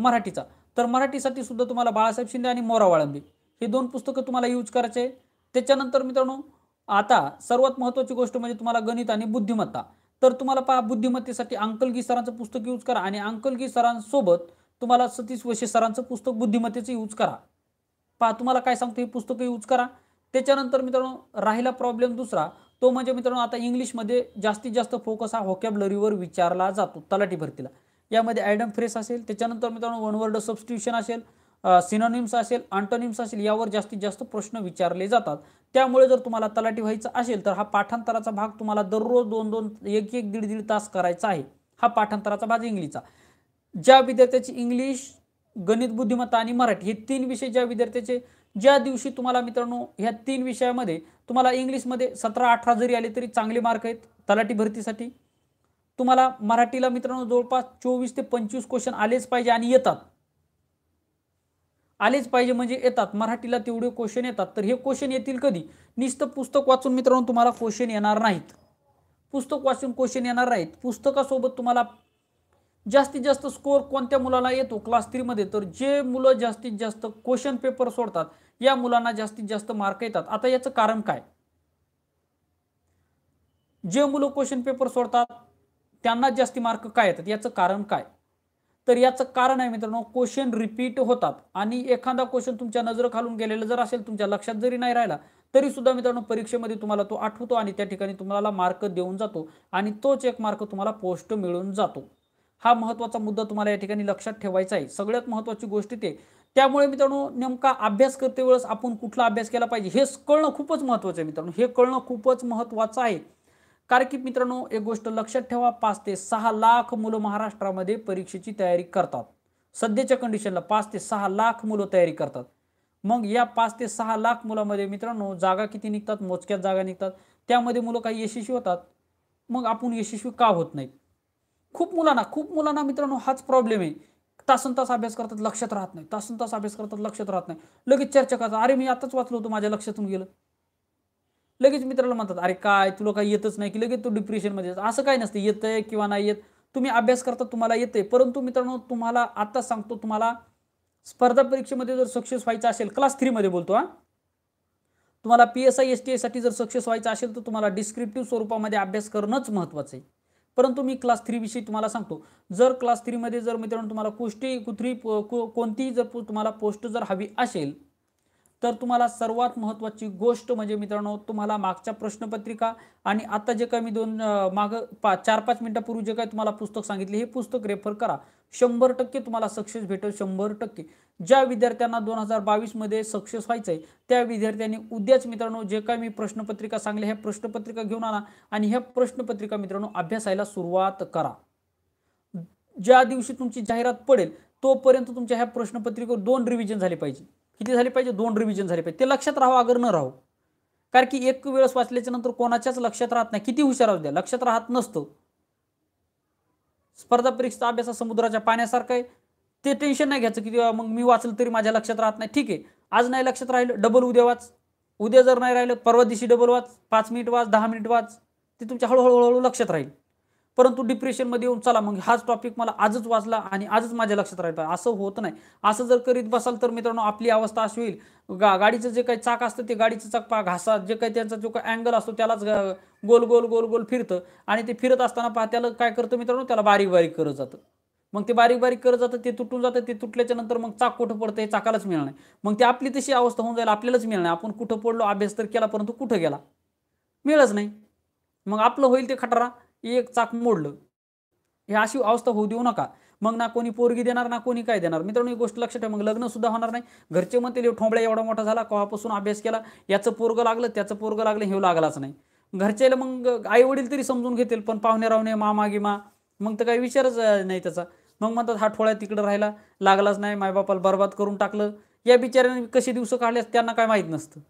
मराठीचा तर मराठीसाठी सुद्धा तुम्हाला बाळासाहेब शिंदे आणि मोरा वाळंबी हे दोन पुस्तकं तुम्हाला यूज करायचे आहे त्याच्यानंतर मित्रांनो आता सर्वात महत्त्वाची गोष्ट म्हणजे तुम्हाला गणित आणि बुद्धिमत्ता तर तुम्हाला पहा बुद्धिमत्तेसाठी अंकलगी सरांचं पुस्तक यूज करा आणि अंकलगी सरांसोबत तुम्हाला सतीश वशे सरांचं पुस्तक बुद्धिमत्तेचं यूज करा पहा तुम्हाला काय सांगतो हे पुस्तकं यूज करा त्याच्यानंतर मित्रांनो राहिला प्रॉब्लेम दुसरा तो म्हणजे मित्रांनो आता इंग्लिशमध्ये जास्तीत जास्त फोकस हा हॉकॅबलरीवर विचारला जातो तलाठी भरतीला यामध्ये ॲडम फ्रेस असेल त्याच्यानंतर मित्रांनो वन वर्ड सबस्टिट्यूशन असेल सिनोनिम्स असेल अँटोनिम्स असेल यावर जास्तीत जास्त प्रश्न विचारले जातात त्यामुळे जर तुम्हाला तलाठी व्हायचं असेल तर हा पाठांतराचा भाग तुम्हाला दररोज दोन दोन एक एक दीड दीड तास करायचा आहे हा पाठांतराचा भाग इंग्लिशचा ज्या विद्यार्थ्याची इंग्लिश गणित बुद्धिमत्ता आणि मराठी हे तीन विषय ज्या विद्यार्थ्याचे ज्या दिवशी तुम्हाला मित्रांनो ह्या तीन विषयामध्ये तुम्हाला इंग्लिशमध्ये सतरा अठरा जरी आले तरी चांगले मार्क आहेत तलाठी भरतीसाठी तुम्हाला मराठीला मित्रांनो जवळपास चोवीस ते पंचवीस क्वेश्चन आलेच पाहिजे आणि येतात आलेच पाहिजे म्हणजे येतात मराठीला तेवढे क्वेश्चन येतात तर हे क्वेश्चन येतील कधी निस्त पुस्तक वाचून मित्रांनो तुम्हाला क्वेश्चन येणार नाहीत पुस्तक वाचून क्वेश्चन येणार नाहीत पुस्तकासोबत तुम्हाला जास्तीत जास्त स्कोअर कोणत्या मुलाला येतो क्लास थ्रीमध्ये तर जे मुलं जास्तीत जास्त क्वेश्चन पेपर सोडतात या मुलांना जास्तीत जास्त मार्क येतात आता याचं कारण काय जे मुलं क्वेश्चन पेपर सोडतात त्यांना जास्ती मार्क काय येतात याचं कारण काय तर याचं कारण आहे मित्रांनो क्वेश्चन रिपीट होतात आणि एखादा क्वेश्चन तुमच्या नजर खालून गेलेलं जर असेल तुमच्या लक्षात जरी नाही राहिला तरी सुद्धा मित्रांनो परीक्षेमध्ये तुम्हाला तो आठवतो आणि त्या ठिकाणी तुम्हाला मार्क देऊन जातो आणि तोच एक मार्क तुम्हाला पोस्ट मिळून जातो हा महत्त्वाचा मुद्दा तुम्हाला या ठिकाणी लक्षात ठेवायचा आहे सगळ्यात महत्त्वाची गोष्ट ते त्यामुळे मित्रांनो नेमका अभ्यास करते वेळेस आपण कुठला अभ्यास केला पाहिजे हे कळणं खूपच महत्त्वाचं आहे मित्रांनो हे कळणं खूपच महत्त्वाचं आहे कारण की मित्रांनो एक गोष्ट लक्षात ठेवा पाच ते सहा लाख मुलं महाराष्ट्रामध्ये परीक्षेची तयारी करतात सध्याच्या कंडिशनला पाच ते सहा लाख मुलं तयारी करतात मग या पाच ते सहा लाख मुलामध्ये मित्रांनो जागा किती निघतात मोजक्यात जागा निघतात त्यामध्ये मुलं काही यशस्वी होतात मग आपण यशस्वी का होत नाही खूप मुलांना खूप मुलांना मित्रांनो हाच प्रॉब्लेम आहे तासन तास अभ्यास करतात लक्षात राहत नाही तासन तास अभ्यास करतात लक्षात राहत नाही लगेच चर्चा करतात अरे मी आताच वाचलो होतो माझ्या लक्षातून गेलं लगेच मित्राला म्हणतात अरे काय तुला काय येतच नाही की लगेच तू डिप्रेशनमध्ये असं काय नसतं येतंय किंवा नाही येत तुम्ही अभ्यास करता तुम्हाला येते परंतु मित्रांनो तुम्हाला आता सांगतो तुम्हाला स्पर्धा परीक्षेमध्ये जर सक्सेस व्हायचं असेल क्लास थ्रीमध्ये बोलतो हा तुम्हाला P S I S T साठी जर सक्सेस व्हायचं असेल तर तुम्हाला डिस्क्रिप्टिव्ह स्वरूपामध्ये अभ्यास करणंच महत्त्वाचं आहे परंतु मी क्लास थ्रीविषयी तुम्हाला सांगतो जर क्लास थ्रीमध्ये जर मित्रांनो तुम्हाला कुष्टी कुत्री कोणतीही जर तुम्हाला पोस्ट जर हवी असेल तर तुम्हाला सर्वात महत्त्वाची गोष्ट म्हणजे मित्रांनो तुम्हाला मागच्या प्रश्नपत्रिका आणि आता जे काय मी दोन माग पा चार पाच मिनिटापूर्वी जे काय तुम्हाला पुस्तक सांगितले हे पुस्तक रेफर करा शंभर टक्के तुम्हाला सक्सेस भेटेल शंभर टक्के ज्या विद्यार्थ्यांना दोन हजार बावीसमध्ये सक्सेस व्हायचं आहे त्या विद्यार्थ्यांनी उद्याच मित्रांनो जे काय मी प्रश्नपत्रिका सांगले ह्या प्रश्नपत्रिका घेऊन आला आणि ह्या प्रश्नपत्रिका मित्रांनो अभ्यासायला सुरुवात करा ज्या दिवशी तुमची जाहिरात पडेल तोपर्यंत तुमच्या ह्या प्रश्नपत्रिकेवर दोन रिव्हिजन झाले पाहिजे किती झाले पाहिजे दोन रिव्हिजन झाले पाहिजे ते लक्षात राहावं अगर न राहू कारण की एक वेळेस वाचल्याच्या नंतर कोणाच्याच लक्षात राहत नाही किती हुशार द्या लक्षात राहत नसतो स्पर्धा परीक्षा अभ्यास समुद्राच्या पाण्यासारखं आहे ते टेन्शन नाही घ्यायचं की मग मी वाचलं तरी माझ्या लक्षात राहत नाही ठीक आहे आज नाही लक्षात राहिलं डबल उद्या वाच उद्या जर नाही राहिलं परवा दिवशी डबल वाच पाच मिनिट वाच दहा मिनिट वाच ते तुमच्या हळूहळू हळूहळू लक्षात राहील परंतु डिप्रेशनमध्ये येऊन चला मग हाच टॉपिक मला आजच वाचला आणि आजच माझ्या लक्षात राहिला असं होत नाही असं जर करीत बसाल तर मित्रांनो आपली अवस्था अशी होईल गा गाडीचं जे काही चाक असतं ते गाडीचं चाक पा घासा जे काही त्यांचा जो काही अँगल असतो त्यालाच गोल गोल गोल गोल फिरतं आणि ते फिरत असताना पाहा त्याला काय करतं मित्रांनो त्याला बारीक बारीक करत जातं मग ते बारीक बारीक करत जातं ते तुटून जातं ते तुटल्याच्या नंतर मग चाक कुठं पडतं हे चाकालाच मिळणार नाही मग ते आपली तशी अवस्था होऊन जाईल आपल्यालाच मिळणार आपण कुठं पडलो अभ्यास तर केला परंतु कुठं गेला मिळच नाही मग आपलं होईल ते खटारा एक चाक मोडलं हे अशी अवस्था होऊ देऊ नका मग ना कोणी पोरगी देणार ना कोणी काय देणार मित्रांनो ही गोष्ट लक्षात ठेवा मग लग्न सुद्धा होणार नाही घरचे म्हणतील ठोंबळ्या एवढा मोठा झाला कोवापासून अभ्यास केला याचं पोरगं लागलं त्याचं पोरगं लागलं हे लागलाच नाही घरच्याला मग आई वडील तरी समजून घेतील पण पाहुणे रावणे मामा मा मग तर काही विचारच नाही त्याचा मग म्हणतात हा ठोळ्या तिकडं राहिला लागलाच नाही मायबापाला बर्बाद करून टाकलं या बिचाऱ्याने कसे दिवसं काढले त्यांना काय माहीत नसतं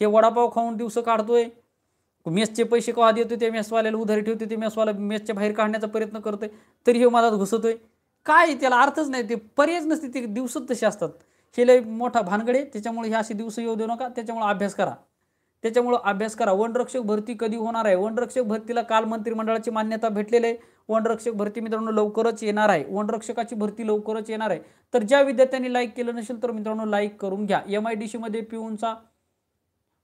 हे वडापाव खाऊन दिवसं काढतोय मेसचे पैसे कवा देतो ते मेसवाल्याला उधारी ठेवते ते मेसवाला मेसच्या बाहेर काढण्याचा प्रयत्न करतोय तरी हे मधात घुसतोय काय त्याला अर्थच नाही ते पर्यायच नसते ते दिवसच तसे असतात हे लय मोठा भानगडे त्याच्यामुळे हे असे दिवस येऊ देऊ नका त्याच्यामुळे अभ्यास करा त्याच्यामुळे अभ्यास करा वनरक्षक भरती कधी होणार आहे वनरक्षक भरतीला काल मंत्रिमंडळाची मान्यता भेटलेली आहे वनरक्षक भरती मित्रांनो लवकरच येणार आहे वनरक्षकाची भरती लवकरच येणार आहे तर ज्या विद्यार्थ्यांनी लाईक केलं नसेल तर मित्रांनो लाईक करून घ्या एम आय डी सीमध्ये पिऊनचा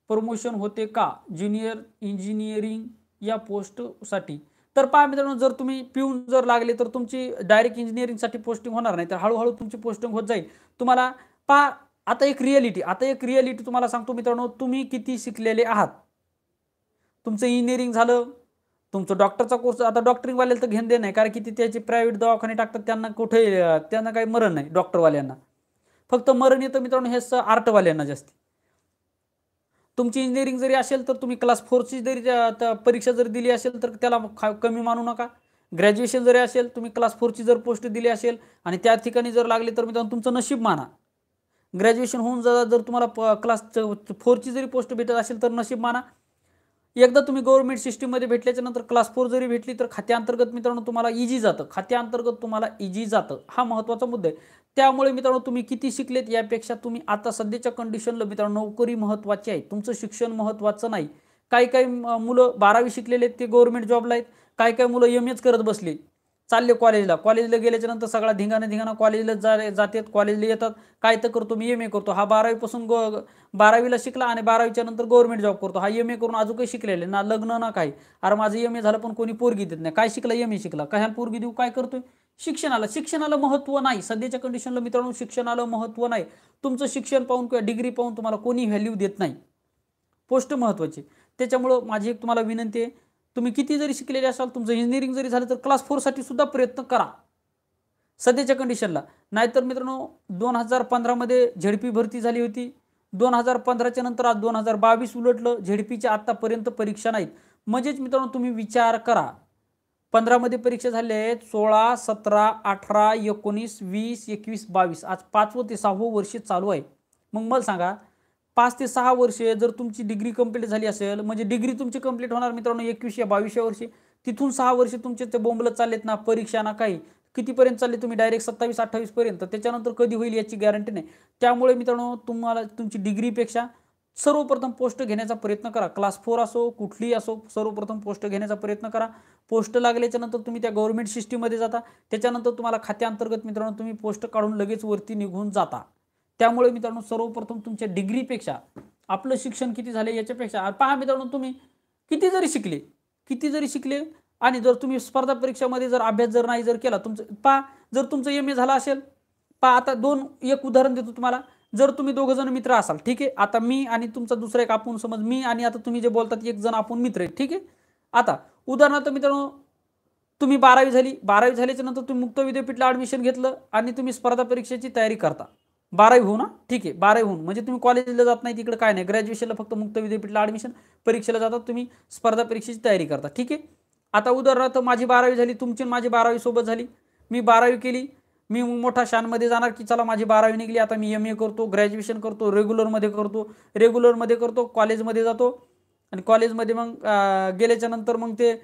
प्रमोशन होते का ज्युनियर इंजिनिअरिंग या पोस्टसाठी तर पहा मित्रांनो जर तुम्ही पिऊन जर लागले तर तुमची डायरेक्ट इंजिनिअरिंगसाठी पोस्टिंग होणार नाही तर हळूहळू तुमची पोस्टिंग होत जाईल तुम्हाला पहा आता एक रियालिटी आता एक रिअलिटी तुम्हाला सांगतो मित्रांनो तुम्ही किती शिकलेले आहात तुमचं इंजिनिअरिंग झालं तुमचं डॉक्टरचा कोर्स आता डॉक्टरिंगवाल्याला तर घेणं देणं नाही कारण की ते त्याचे प्रायव्हेट दवाखाने टाकतात त्यांना कुठे त्यांना काही मरण नाही डॉक्टरवाल्यांना फक्त मरण येतं मित्रांनो हे आर्टवाल्यांना जास्ती तुमची इंजिनिअरिंग जरी असेल तर तुम्ही क्लास फोरची जरी परीक्षा जर दिली असेल तर त्याला खा कमी मानू नका ग्रॅज्युएशन जरी असेल तुम्ही क्लास फोरची जर पोस्ट दिली असेल आणि त्या ठिकाणी जर लागली तर मित्रांनो तुमचं नशीब माना ग्रॅज्युएशन होऊन जा जर तुम्हाला प क्लास फोरची जरी पोस्ट भेटत असेल तर नशीब माना एकदा तुम्ही गव्हर्नमेंट सिस्टीममध्ये भेटल्याच्या नंतर क्लास फोर जरी भेटली तर खात्याअंतर्गत मित्रांनो तुम्हाला इजी जातं खात्याअंतर्गत तुम्हाला इजी जातं हा महत्त्वाचा मुद्दा आहे त्यामुळे मित्रांनो तुम्ही किती शिकलेत यापेक्षा तुम्ही आता सध्याच्या कंडिशनला मित्रांनो नोकरी महत्त्वाची आहे तुमचं शिक्षण महत्त्वाचं नाही काही काही मुलं बारावी शिकलेले आहेत ते गव्हर्नमेंट जॉबला आहेत काही काही मुलं एम करत बसले चालले कॉलेजला कॉलेजला गेल्याच्या नंतर सगळा धिंगाणा धिंगाणा कॉलेजला जा जातात कॉलेजला येतात काय तर करतो मी एम ए करतो हा बारावीपासून गो बारावीला शिकला आणि बारावीच्या नंतर गव्हर्मेंट जॉब करतो हा एम ए करून अजून काही शिकलेले ना लग्न ना काही अरे माझं एम ए झालं पण कोणी पोरगी देत नाही काय शिकला एम ए शिकला काय ह्याला पोरगी देऊ काय करतोय शिक्षणाला शिक्षणाला महत्त्व नाही सध्याच्या कंडिशनला मित्रांनो शिक्षणाला महत्त्व नाही तुमचं शिक्षण पाहून किंवा डिग्री पाहून तुम्हाला कोणी व्हॅल्यू देत नाही पोस्ट महत्त्वाची त्याच्यामुळं माझी एक तुम्हाला विनंती आहे तुम्ही किती जरी शिकलेले असाल तुमचं इंजिनिअरिंग जरी झालं तर क्लास फोरसाठी सुद्धा प्रयत्न करा सध्याच्या कंडिशनला नाहीतर मित्रांनो दोन हजार पंधरामध्ये झेडपी भरती झाली होती दोन हजार पंधराच्या नंतर आज दोन हजार बावीस उलटलं झेडपीच्या आत्तापर्यंत परीक्षा नाहीत म्हणजेच मित्रांनो तुम्ही विचार करा पंधरामध्ये परीक्षा झाल्या आहेत सोळा सतरा अठरा एकोणीस वीस एकवीस बावीस आज पाचवं ते सहावं वर्ष चालू आहे मग मला सांगा पाच ते सहा वर्षे जर तुमची डिग्री कंप्लीट झाली असेल म्हणजे डिग्री तुमची कंप्लीट होणार मित्रांनो एकवीस या बावीसशे वर्षे तिथून सहा वर्षे तुमचे ते बोंबलत चाललेत ना परीक्षा ना काही कितीपर्यंत चालले तुम्ही डायरेक्ट सत्तावीस अठ्ठावीस पर्यंत त्याच्यानंतर कधी होईल याची गॅरंटी नाही त्यामुळे मित्रांनो तुम्हाला तुमची डिग्रीपेक्षा सर्वप्रथम पोस्ट घेण्याचा प्रयत्न करा क्लास फोर असो कुठलीही असो सर्वप्रथम पोस्ट घेण्याचा प्रयत्न करा पोस्ट लागल्याच्यानंतर तुम्ही त्या गव्हर्मेंट सिस्टीममध्ये जाता त्याच्यानंतर तुम्हाला खात्याअंतर्गत मित्रांनो तुम्ही पोस्ट काढून लगेच वरती निघून जाता त्यामुळे मित्रांनो सर्वप्रथम तुमच्या डिग्रीपेक्षा आपलं शिक्षण किती झाले याच्यापेक्षा पहा मित्रांनो तुम्ही किती जरी शिकले किती जरी शिकले आणि जर तुम्ही स्पर्धा परीक्षामध्ये जर अभ्यास जर नाही जर केला तुमचं पहा जर तुमचं एम ए झालं असेल पहा आता दोन एक उदाहरण देतो तुम्हाला जर तुम्ही दोघं जण मित्र असाल ठीक आहे आता मी आणि तुमचा दुसरा एक आपण समज मी आणि आता तुम्ही जे बोलतात एक जण आपण मित्र आहे ठीक आहे आता उदाहरणार्थ मित्रांनो तुम्ही बारावी झाली बारावी झाल्याच्या नंतर तुम्ही मुक्त विद्यापीठला ॲडमिशन घेतलं आणि तुम्ही स्पर्धा परीक्षेची तयारी करता बारावी होऊ ना ठीक आहे बारावी होऊन म्हणजे तुम्ही कॉलेजला जात नाही तिकडे काय नाही ग्रॅज्युएशनला फक्त मुक्त विद्यापीठला ॲडमिशन परीक्षेला जातात तुम्ही स्पर्धा परीक्षेची तयारी करता ठीक आहे आता उदाहरणार्थ माझी बारावी झाली तुमची माझी बारावी सोबत झाली मी बारावी केली मी मोठ्या शानमध्ये जाणार की चला माझी बारावी निघली आता मी एम ए करतो ग्रॅज्युएशन करतो रेग्युलरमध्ये करतो रेग्युलरमध्ये करतो कॉलेजमध्ये जातो आणि कॉलेजमध्ये मग नंतर मग ते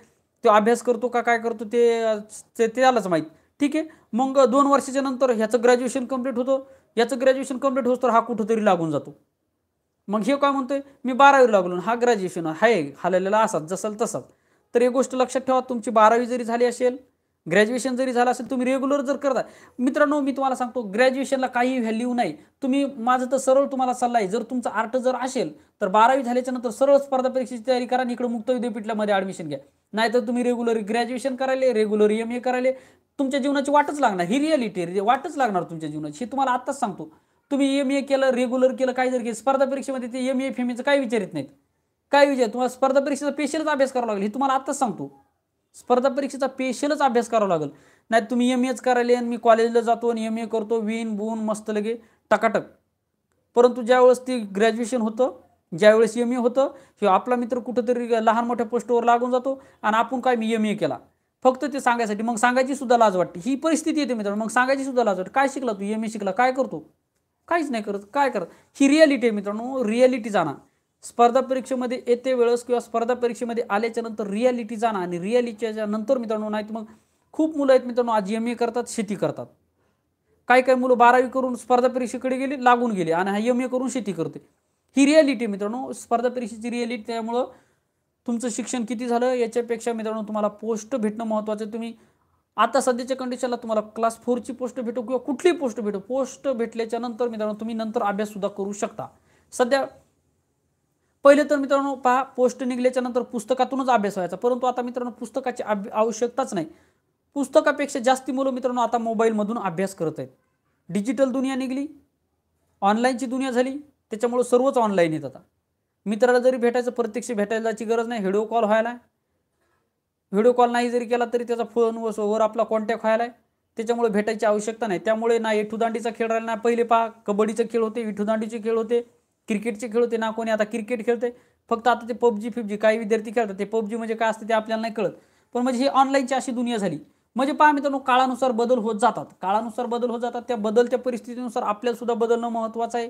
तो अभ्यास करतो का काय करतो ते आलंच माहीत ठीक आहे मग दोन वर्षाच्या नंतर ह्याचं ग्रॅज्युएशन कंप्लीट होतं याचं ग्रॅज्युएशन कम्प्लीट होत तर हा कुठंतरी लागून जातो मग हे काय म्हणतोय मी बारावी लागलो हा ग्रॅज्युएशन आहे हाललेला असाच जसाल तसाच तर एक गोष्ट लक्षात ठेवा तुमची बारावी जरी झाली असेल ग्रॅज्युएशन जरी झालं असेल तुम्ही रेग्युलर जर करता मित्रांनो मी तुम्हाला सांगतो ग्रॅज्युएशनला काही व्हॅल्यू नाही तुम्ही माझं तर सरळ तुम्हाला सल्ला आहे जर तुमचा आर्ट जर असेल तर बारावी झाल्याच्या नंतर सरळ स्पर्धा परीक्षेची तयारी करा आणि इकडे मुक्त विद्यापीठामध्ये ॲडमिशन घ्या नाहीतर तुम्ही रेग्युलर ग्रॅज्युएशन करायले रेग्युलर एम ए करायले तुमच्या जीवनाची वाटच लागणार ही रिअलिटी आहे वाटच लागणार तुमच्या जीवनाची हे तुम्हाला आत्ताच सांगतो तुम्ही एम ए केलं रेग्युलर केलं काय जर केलं स्पर्धा परीक्षेमध्ये ते एम ए फेमीचं एचं काय विचारित नाहीत काय विचार तुम्हाला स्पर्धा परीक्षेचा पेशलच अभ्यास करावा लागेल हे तुम्हाला आत्ताच सांगतो स्पर्धा परीक्षेचा पेशलच अभ्यास करावा लागेल नाही तुम्ही एम एच करायला आणि मी कॉलेजला जातो आणि एम ए करतो विन बुन मस्त लगे टकाटक परंतु ज्यावेळेस ती ग्रॅज्युएशन होतं ज्यावेळेस एम ए होतं किंवा आपला मित्र कुठंतरी लहान मोठ्या पोस्टवर लागून जातो आणि आपण काय मी एम ए केला फक्त ते सांगायसाठी मग सांगायची सुद्धा लाज वाटते ही परिस्थिती येते मित्रांनो मग सांगायची सुद्धा लाज वाटते काय शिकला तू एम ए e. शिकला काय करतो काहीच नाही करत काय करत ही रियालिटी आहे मित्रांनो रिॲलिटी जाणा स्पर्धा परीक्षेमध्ये येते वेळेस किंवा स्पर्धा परीक्षेमध्ये आल्याच्या नंतर रिॲलिटी जाणा आणि रिॲलिटीच्या नंतर मित्रांनो नाहीत मग खूप मुलं आहेत मित्रांनो आज एम ए e. करतात शेती करतात काही काही मुलं बारावी करून स्पर्धा परीक्षेकडे गेली लागून गेले आणि हा एम ए e. करून शेती करते ही रिॲलिटी मित्रांनो स्पर्धा परीक्षेची रियालिटी त्यामुळं तुमचं शिक्षण किती झालं याच्यापेक्षा मित्रांनो तुम्हाला पोस्ट भेटणं महत्त्वाचं आहे तुम्ही आता सध्याच्या कंडिशनला तुम्हाला क्लास फोरची पोस्ट भेटो किंवा कुठलीही पोस्ट भेटो पोस्ट भेटल्याच्या नंतर मित्रांनो तुम्ही नंतर अभ्याससुद्धा करू शकता सध्या पहिले तर मित्रांनो पहा पोस्ट निघल्याच्या नंतर पुस्तकातूनच अभ्यास व्हायचा परंतु आता मित्रांनो पुस्तकाची आवश्यकताच नाही पुस्तकापेक्षा जास्ती मुलं मित्रांनो आता मोबाईलमधून अभ्यास करत आहेत डिजिटल दुनिया निघली ऑनलाईनची दुनिया झाली त्याच्यामुळं सर्वच ऑनलाईन येत आता मित्राला जरी भेटायचं प्रत्यक्ष भेटायला जायची गरज नाही व्हिडिओ कॉल व्हायला व्हिडिओ कॉल नाही जरी केला तरी त्याचा फोन वर आपला कॉन्टॅक्ट व्हायला आहे त्याच्यामुळे भेटायची आवश्यकता नाही त्यामुळे ना दांडीचा खेळ राहिला ना पहिले पहा कबड्डीचे खेळ होते विठूदांडीचे खेळ होते क्रिकेटचे खेळ होते ना कोणी आता क्रिकेट खेळते फक्त आता ते पबजी फिबजी काही विद्यार्थी खेळतात ते पबजी म्हणजे काय असते ते आपल्याला नाही कळत पण म्हणजे ही ऑनलाईनची अशी दुनिया झाली म्हणजे पहा मित्रांनो काळानुसार बदल होत जातात काळानुसार बदल होत जातात त्या बदलच्या परिस्थितीनुसार आपल्याला सुद्धा बदलणं महत्त्वाचं आहे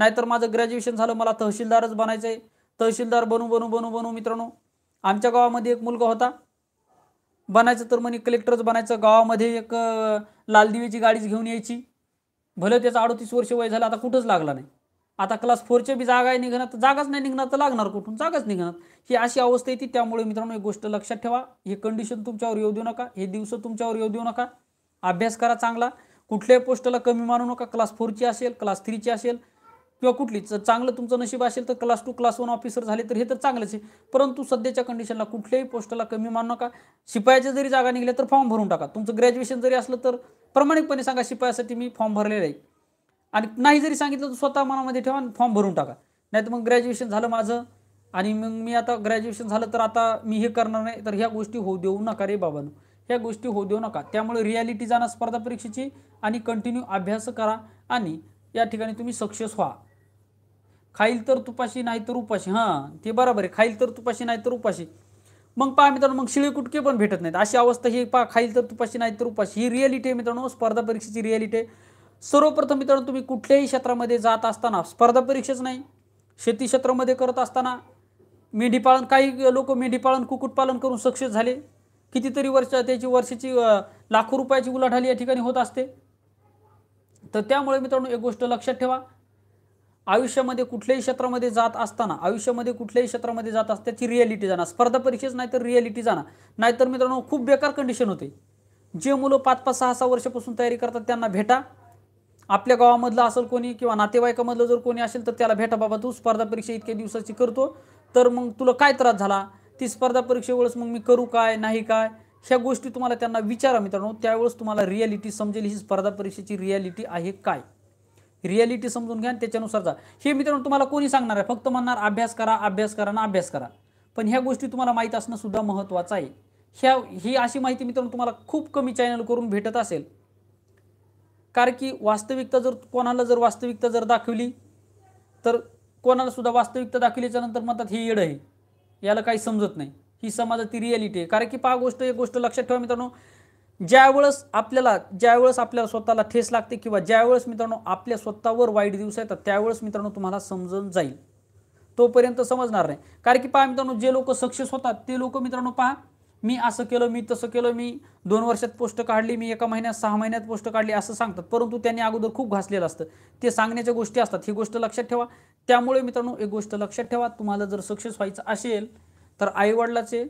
नाहीतर माझं ग्रॅज्युएशन झालं मला तहसीलदारच बनायचं आहे तहसीलदार बनू बनू बनू बनू मित्रांनो आमच्या गावामध्ये एक मुलगा होता बनायचं तर म्हणे कलेक्टरच बनायचं गावामध्ये एक लालदिवेची गाडीच घेऊन यायची भलं त्याचं अडतीस वर्ष वय झालं आता कुठंच लागला नाही आता क्लास फोरच्या बी जागा आहे निघणार तर जागाच नाही निघणार तर लागणार कुठून जागाच निघणार ही अशी अवस्था येते त्यामुळे मित्रांनो एक गोष्ट लक्षात ठेवा हे कंडिशन तुमच्यावर येऊ देऊ नका हे दिवस तुमच्यावर येऊ देऊ नका अभ्यास करा चांगला कुठल्याही पोस्टला कमी मानू नका क्लास फोरची असेल क्लास थ्रीची असेल किंवा कुठली चांगलं तुमचं नशीब असेल तर class two class one officer झाले तर हे तर चांगलंच आहे परंतु सध्याच्या कंडिशनला कुठल्याही पोस्टला कमी मानू नका शिपायाच्या जरी जागा निघल्या तर फॉर्म भरून टाका तुमचं ग्रॅज्युएशन जरी असलं तर प्रमाणिकपणे सांगा शिपायासाठी मी फॉर्म भरलेला आहे आणि नाही जरी सांगितलं तर स्वतः मनामध्ये ठेवा आणि फॉर्म भरून टाका नाही तर मग ग्रॅज्युएशन झालं माझं आणि मग मी आता ग्रॅज्युएशन झालं तर आता मी हे करणार नाही तर ह्या गोष्टी होऊ देऊ नका रे बाबांनो ह्या गोष्टी होऊ देऊ नका त्यामुळे रियालिटी जाणार स्पर्धा परीक्षेची आणि कंटिन्यू अभ्यास करा आणि या ठिकाणी तुम्ही सक्सेस व्हा खाईल तर तुपाशी नाही तर उपाशी हां ते बरोबर आहे खाईल तर तुपाशी नाही तर उपाशी मग पहा मित्रांनो मग शिळे कुटके पण भेटत नाहीत अशी अवस्था ही पहा खाईल तर तुपाशी नाही तर उपाशी ही रियालिटी आहे मित्रांनो स्पर्धा परीक्षेची रियालिटी आहे सर्वप्रथम मित्रांनो तुम्ही कुठल्याही क्षेत्रामध्ये जात असताना स्पर्धा परीक्षेच नाही शेती क्षेत्रामध्ये करत असताना मेंढीपालन काही लोक मेंढीपालन कुक्कुटपालन करून सक्सेस झाले कितीतरी वर्ष त्याची वर्षाची लाखो रुपयाची उलाढाली या ठिकाणी होत असते तर त्यामुळे मित्रांनो एक गोष्ट लक्षात ठेवा आयुष्यामध्ये कुठल्याही क्षेत्रामध्ये जात असताना आयुष्यामध्ये कुठल्याही क्षेत्रामध्ये जात असताना त्याची रियालिटी जाणार स्पर्धा परीक्षेच नाही तर रिॲलिटी जाणार नाहीतर मित्रांनो खूप बेकार कंडिशन होते जे मुलं पाच पाच सहा सहा वर्षापासून तयारी करतात त्यांना भेटा आपल्या गावामधलं असेल कोणी किंवा नातेवाईकामधलं जर कोणी असेल तर त्याला भेटा बाबा तू स्पर्धा परीक्षा इतक्या दिवसाची करतो तर मग तुला काय त्रास झाला ती स्पर्धा परीक्षेवेळेस मग मी करू काय नाही काय ह्या गोष्टी तुम्हाला त्यांना विचारा मित्रांनो त्यावेळेस तुम्हाला रिॲलिटी समजेल ही स्पर्धा परीक्षेची रियालिटी आहे काय रिॲलिटी समजून घ्या आणि त्याच्यानुसार जा हे मित्रांनो तुम्हाला कोणी सांगणार आहे फक्त म्हणणार अभ्यास करा अभ्यास करा ना अभ्यास करा पण ह्या गोष्टी तुम्हाला माहीत असणं सुद्धा महत्त्वाचं आहे ह्या ही अशी माहिती मित्रांनो तुम्हाला खूप कमी चॅनल करून भेटत असेल कारण की वास्तविकता जर कोणाला जर वास्तविकता जर दाखवली तर कोणाला सुद्धा वास्तविकता दाखवल्याच्यानंतर म्हणतात हे येड आहे याला काही समजत नाही ही समाजाची रियालिटी आहे कारण की पहा गोष्ट एक गोष्ट लक्षात ठेवा मित्रांनो ज्यावेळेस आपल्याला ज्यावेळेस आपल्याला स्वतःला ठेस लागते किंवा ज्यावेळेस मित्रांनो आपल्या स्वतःवर वाईट दिवस येतात त्यावेळेस मित्रांनो तुम्हाला समजून जाईल तोपर्यंत समजणार नाही कारण की पहा मित्रांनो जे लोक सक्सेस होतात ते लोक मित्रांनो पहा मी असं केलं मी तसं केलं मी दोन वर्षात पोस्ट काढली मी एका महिन्यात सहा महिन्यात पोस्ट काढली असं सांगतात परंतु त्यांनी अगोदर खूप घासलेलं असतं ते सांगण्याच्या गोष्टी असतात ही गोष्ट लक्षात ठेवा त्यामुळे मित्रांनो एक गोष्ट लक्षात ठेवा तुम्हाला जर सक्सेस व्हायचं असेल तर आईवडिलाचे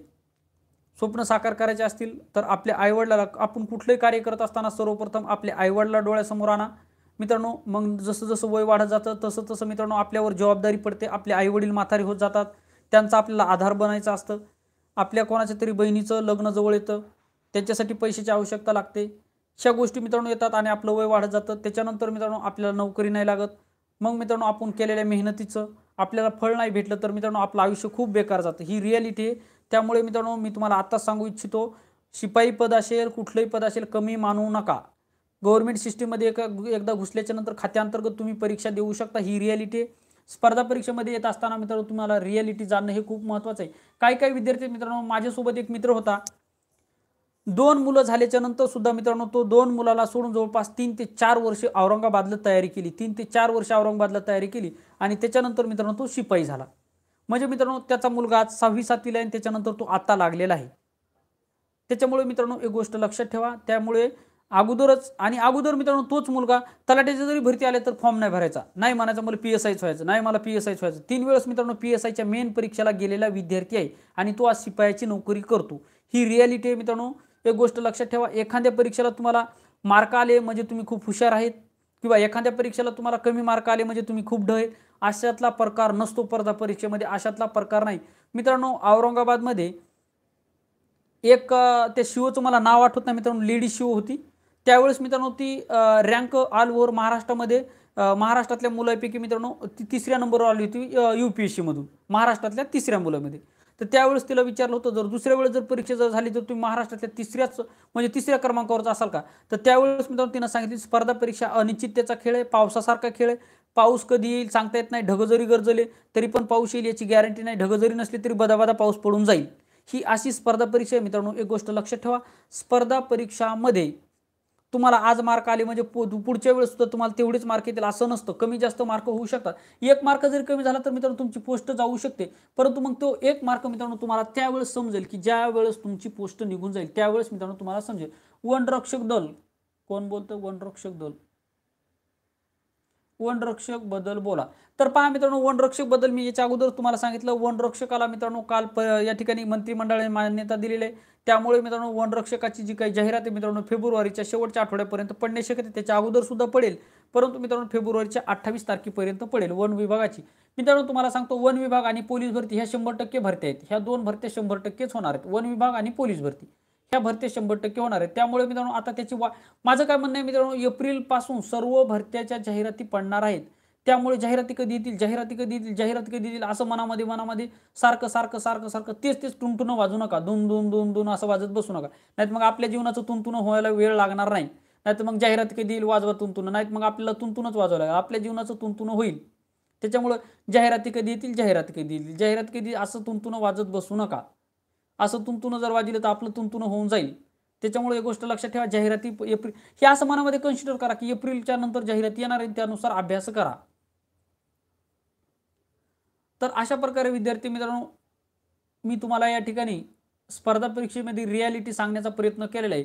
स्वप्न साकार करायचे असतील तर आपल्या आईवडिलाला आपण कुठलंही कार्य करत असताना सर्वप्रथम आपल्या आईवडिला डोळ्यासमोर आणा मित्रांनो मग जसं जसं वय वाढत जातं तसं तसं मित्रांनो आपल्यावर जबाबदारी पडते आपले आईवडील म्हातारे होत जातात त्यांचा आपल्याला आधार बनायचा असतं आपल्या कोणाच्या तरी बहिणीचं लग्न जवळ येतं त्याच्यासाठी पैशाची आवश्यकता लागते अशा गोष्टी मित्रांनो येतात आणि आपलं वय वाढत जातं त्याच्यानंतर मित्रांनो आपल्याला नोकरी नाही लागत मग मित्रांनो आपण केलेल्या मेहनतीचं आपल्याला फळ नाही भेटलं तर मित्रांनो आपलं आयुष्य खूप बेकार जातं ही रिॲलिटी आहे त्यामुळे मित्रांनो मी तुम्हाला आत्ताच सांगू इच्छितो शिपाई पद असेल कुठलंही पद असेल कमी मानू नका गव्हर्नमेंट सिस्टीममध्ये एक एकदा घुसल्याच्यानंतर नंतर खात्याअंतर्गत तुम्ही परीक्षा देऊ शकता ही रियालिटी स्पर्धा परीक्षेमध्ये येत असताना मित्रांनो तुम्हाला रिॲलिटी जाणणं हे खूप महत्त्वाचं आहे काही काही विद्यार्थी मित्रांनो माझ्यासोबत एक मित्र होता दोन मुलं झाल्याच्या नंतर सुद्धा मित्रांनो तो दोन मुलाला सोडून जवळपास तीन ते चार वर्ष औरंगाबादला तयारी केली तीन ते चार वर्ष औरंगाबादला तयारी केली आणि त्याच्यानंतर मित्रांनो तो शिपाई झाला म्हणजे मित्रांनो त्याचा मुलगा आज सहावी सातवीला आहे त्याच्यानंतर तो आत्ता लागलेला आहे त्याच्यामुळे मित्रांनो एक गोष्ट लक्षात ठेवा त्यामुळे अगोदरच आणि अगोदर मित्रांनो तोच मुलगा तलाट्याच्या जरी भरती आले तर फॉर्म नाही भरायचा नाही म्हणायचं मला पी एस आयच व्हायचं नाही मला पी एस आयच व्हायचं तीन वेळेस मित्रांनो पी एस आयच्या मेन परीक्षेला गेलेला विद्यार्थी आहे आणि तो आज शिपायाची नोकरी करतो ही रियालिटी आहे मित्रांनो एक गोष्ट लक्षात ठेवा एखाद्या परीक्षेला तुम्हाला मार्क आले म्हणजे तुम्ही खूप हुशार आहेत किंवा एखाद्या परीक्षेला तुम्हाला कमी मार्क आले म्हणजे तुम्ही खूप ढ आशातला प्रकार नसतो स्पर्धा परीक्षेमध्ये आशातला प्रकार नाही मित्रांनो औरंगाबादमध्ये एक त्या शिवचं मला नाव आठवत नाही मित्रांनो लेडी शिव होती त्यावेळेस मित्रांनो ती रँक ऑल ओव्हर महाराष्ट्रामध्ये महाराष्ट्रातल्या मुलांपैकी मित्रांनो ती तिसऱ्या नंबरवर आली होती यू पी एस सीमधून महाराष्ट्रातल्या तिसऱ्या मुलामध्ये तर त्यावेळेस तिला विचारलं होतं जर दुसऱ्या वेळेस जर परीक्षा जर झाली तर तुम्ही महाराष्ट्रातल्या तिसऱ्याच म्हणजे तिसऱ्या क्रमांकावरच असाल का तर त्यावेळेस मित्रांनो तिनं सांगितली स्पर्धा परीक्षा अनिश्चिततेचा खेळ आहे पावसासारखा खेळ आहे पाऊस कधी येईल सांगता येत नाही ढग जरी गरजले तरी पण पाऊस येईल याची गॅरंटी नाही ढग जरी नसली तरी बदाबदा पाऊस पडून जाईल ही अशी स्पर्धा परीक्षा आहे मित्रांनो एक गोष्ट लक्षात ठेवा स्पर्धा परीक्षामध्ये तुम्हाला आज मार्क आले म्हणजे पुढच्या वेळेस सुद्धा तुम्हाला तेवढेच मार्क येतील असं नसतं कमी जास्त मार्क होऊ शकतात एक मार्क जरी कमी झाला तर मित्रांनो तुमची पोस्ट जाऊ शकते परंतु मग तो एक मार्क मित्रांनो तुम्हाला त्यावेळेस समजेल की ज्या वेळेस तुमची पोस्ट निघून जाईल त्यावेळेस मित्रांनो तुम्हाला समजेल वनरक्षक दल कोण बोलतं वनरक्षक दल वनरक्षक बदल बोला तर पहा मित्रांनो वनरक्षक बदल मी याच्या अगोदर तुम्हाला सांगितलं वनरक्षकाला मित्रांनो काल या ठिकाणी मंत्रिमंडळाने मान्यता दिलेली आहे त्यामुळे मित्रांनो वनरक्षकाची जी काही जाहिरात आहे मित्रांनो फेब्रुवारीच्या शेवटच्या आठवड्यापर्यंत पडणे शक्यते त्याच्या अगोदर सुद्धा पडेल परंतु मित्रांनो फेब्रुवारीच्या अठ्ठावीस तारखेपर्यंत पडेल वन विभागाची मित्रांनो तुम्हाला सांगतो वन विभाग आणि पोलीस भरती ह्या शंभर टक्के भरत्या आहेत ह्या दोन भरत्या शंभर टक्केच होणार आहेत वन विभाग आणि पोलीस भरती ह्या भरत्या शंभर टक्के होणार आहेत त्यामुळे मित्रांनो आता त्याची वा माझं काय म्हणणं आहे मित्रांनो एप्रिलपासून सर्व भरत्याच्या जाहिराती पडणार आहेत त्यामुळे जाहिराती कधी येतील जाहिराती कधी येतील जाहिराती कधी येतील असं मनामध्ये मनामध्ये सारखं सारखं सारखं सारखं तेच तेच टुनटुनं वाजू नका दोन दोन दोन दोन असं वाजत बसू नका नाहीत मग आपल्या जीवनाचं तुंतुनं व्हायला वेळ लागणार नाही नाहीतर मग जाहिरात कधी येईल वाजवा तुंतुनं नाहीत मग आपल्याला तुंतूनच वाजवं लागेल आपल्या जीवनाचं तुंतुनं होईल त्याच्यामुळं जाहिराती कधी येतील जाहिराती कधी येतील जाहिरात कधी असं तुंतून वाजत बसू नका असं तुंतुनं जर वाजिलं तर आपलं तुंतुनं होऊन जाईल त्याच्यामुळे एक गोष्ट लक्षात ठेवा जाहिराती एप्रिल हे असं मनामध्ये कन्सिडर करा की एप्रिलच्या नंतर जाहिराती येणार आहे त्यानुसार अभ्यास करा तर अशा प्रकारे विद्यार्थी मित्रांनो मी तुम्हाला या ठिकाणी स्पर्धा परीक्षेमध्ये रियालिटी सांगण्याचा प्रयत्न केलेला आहे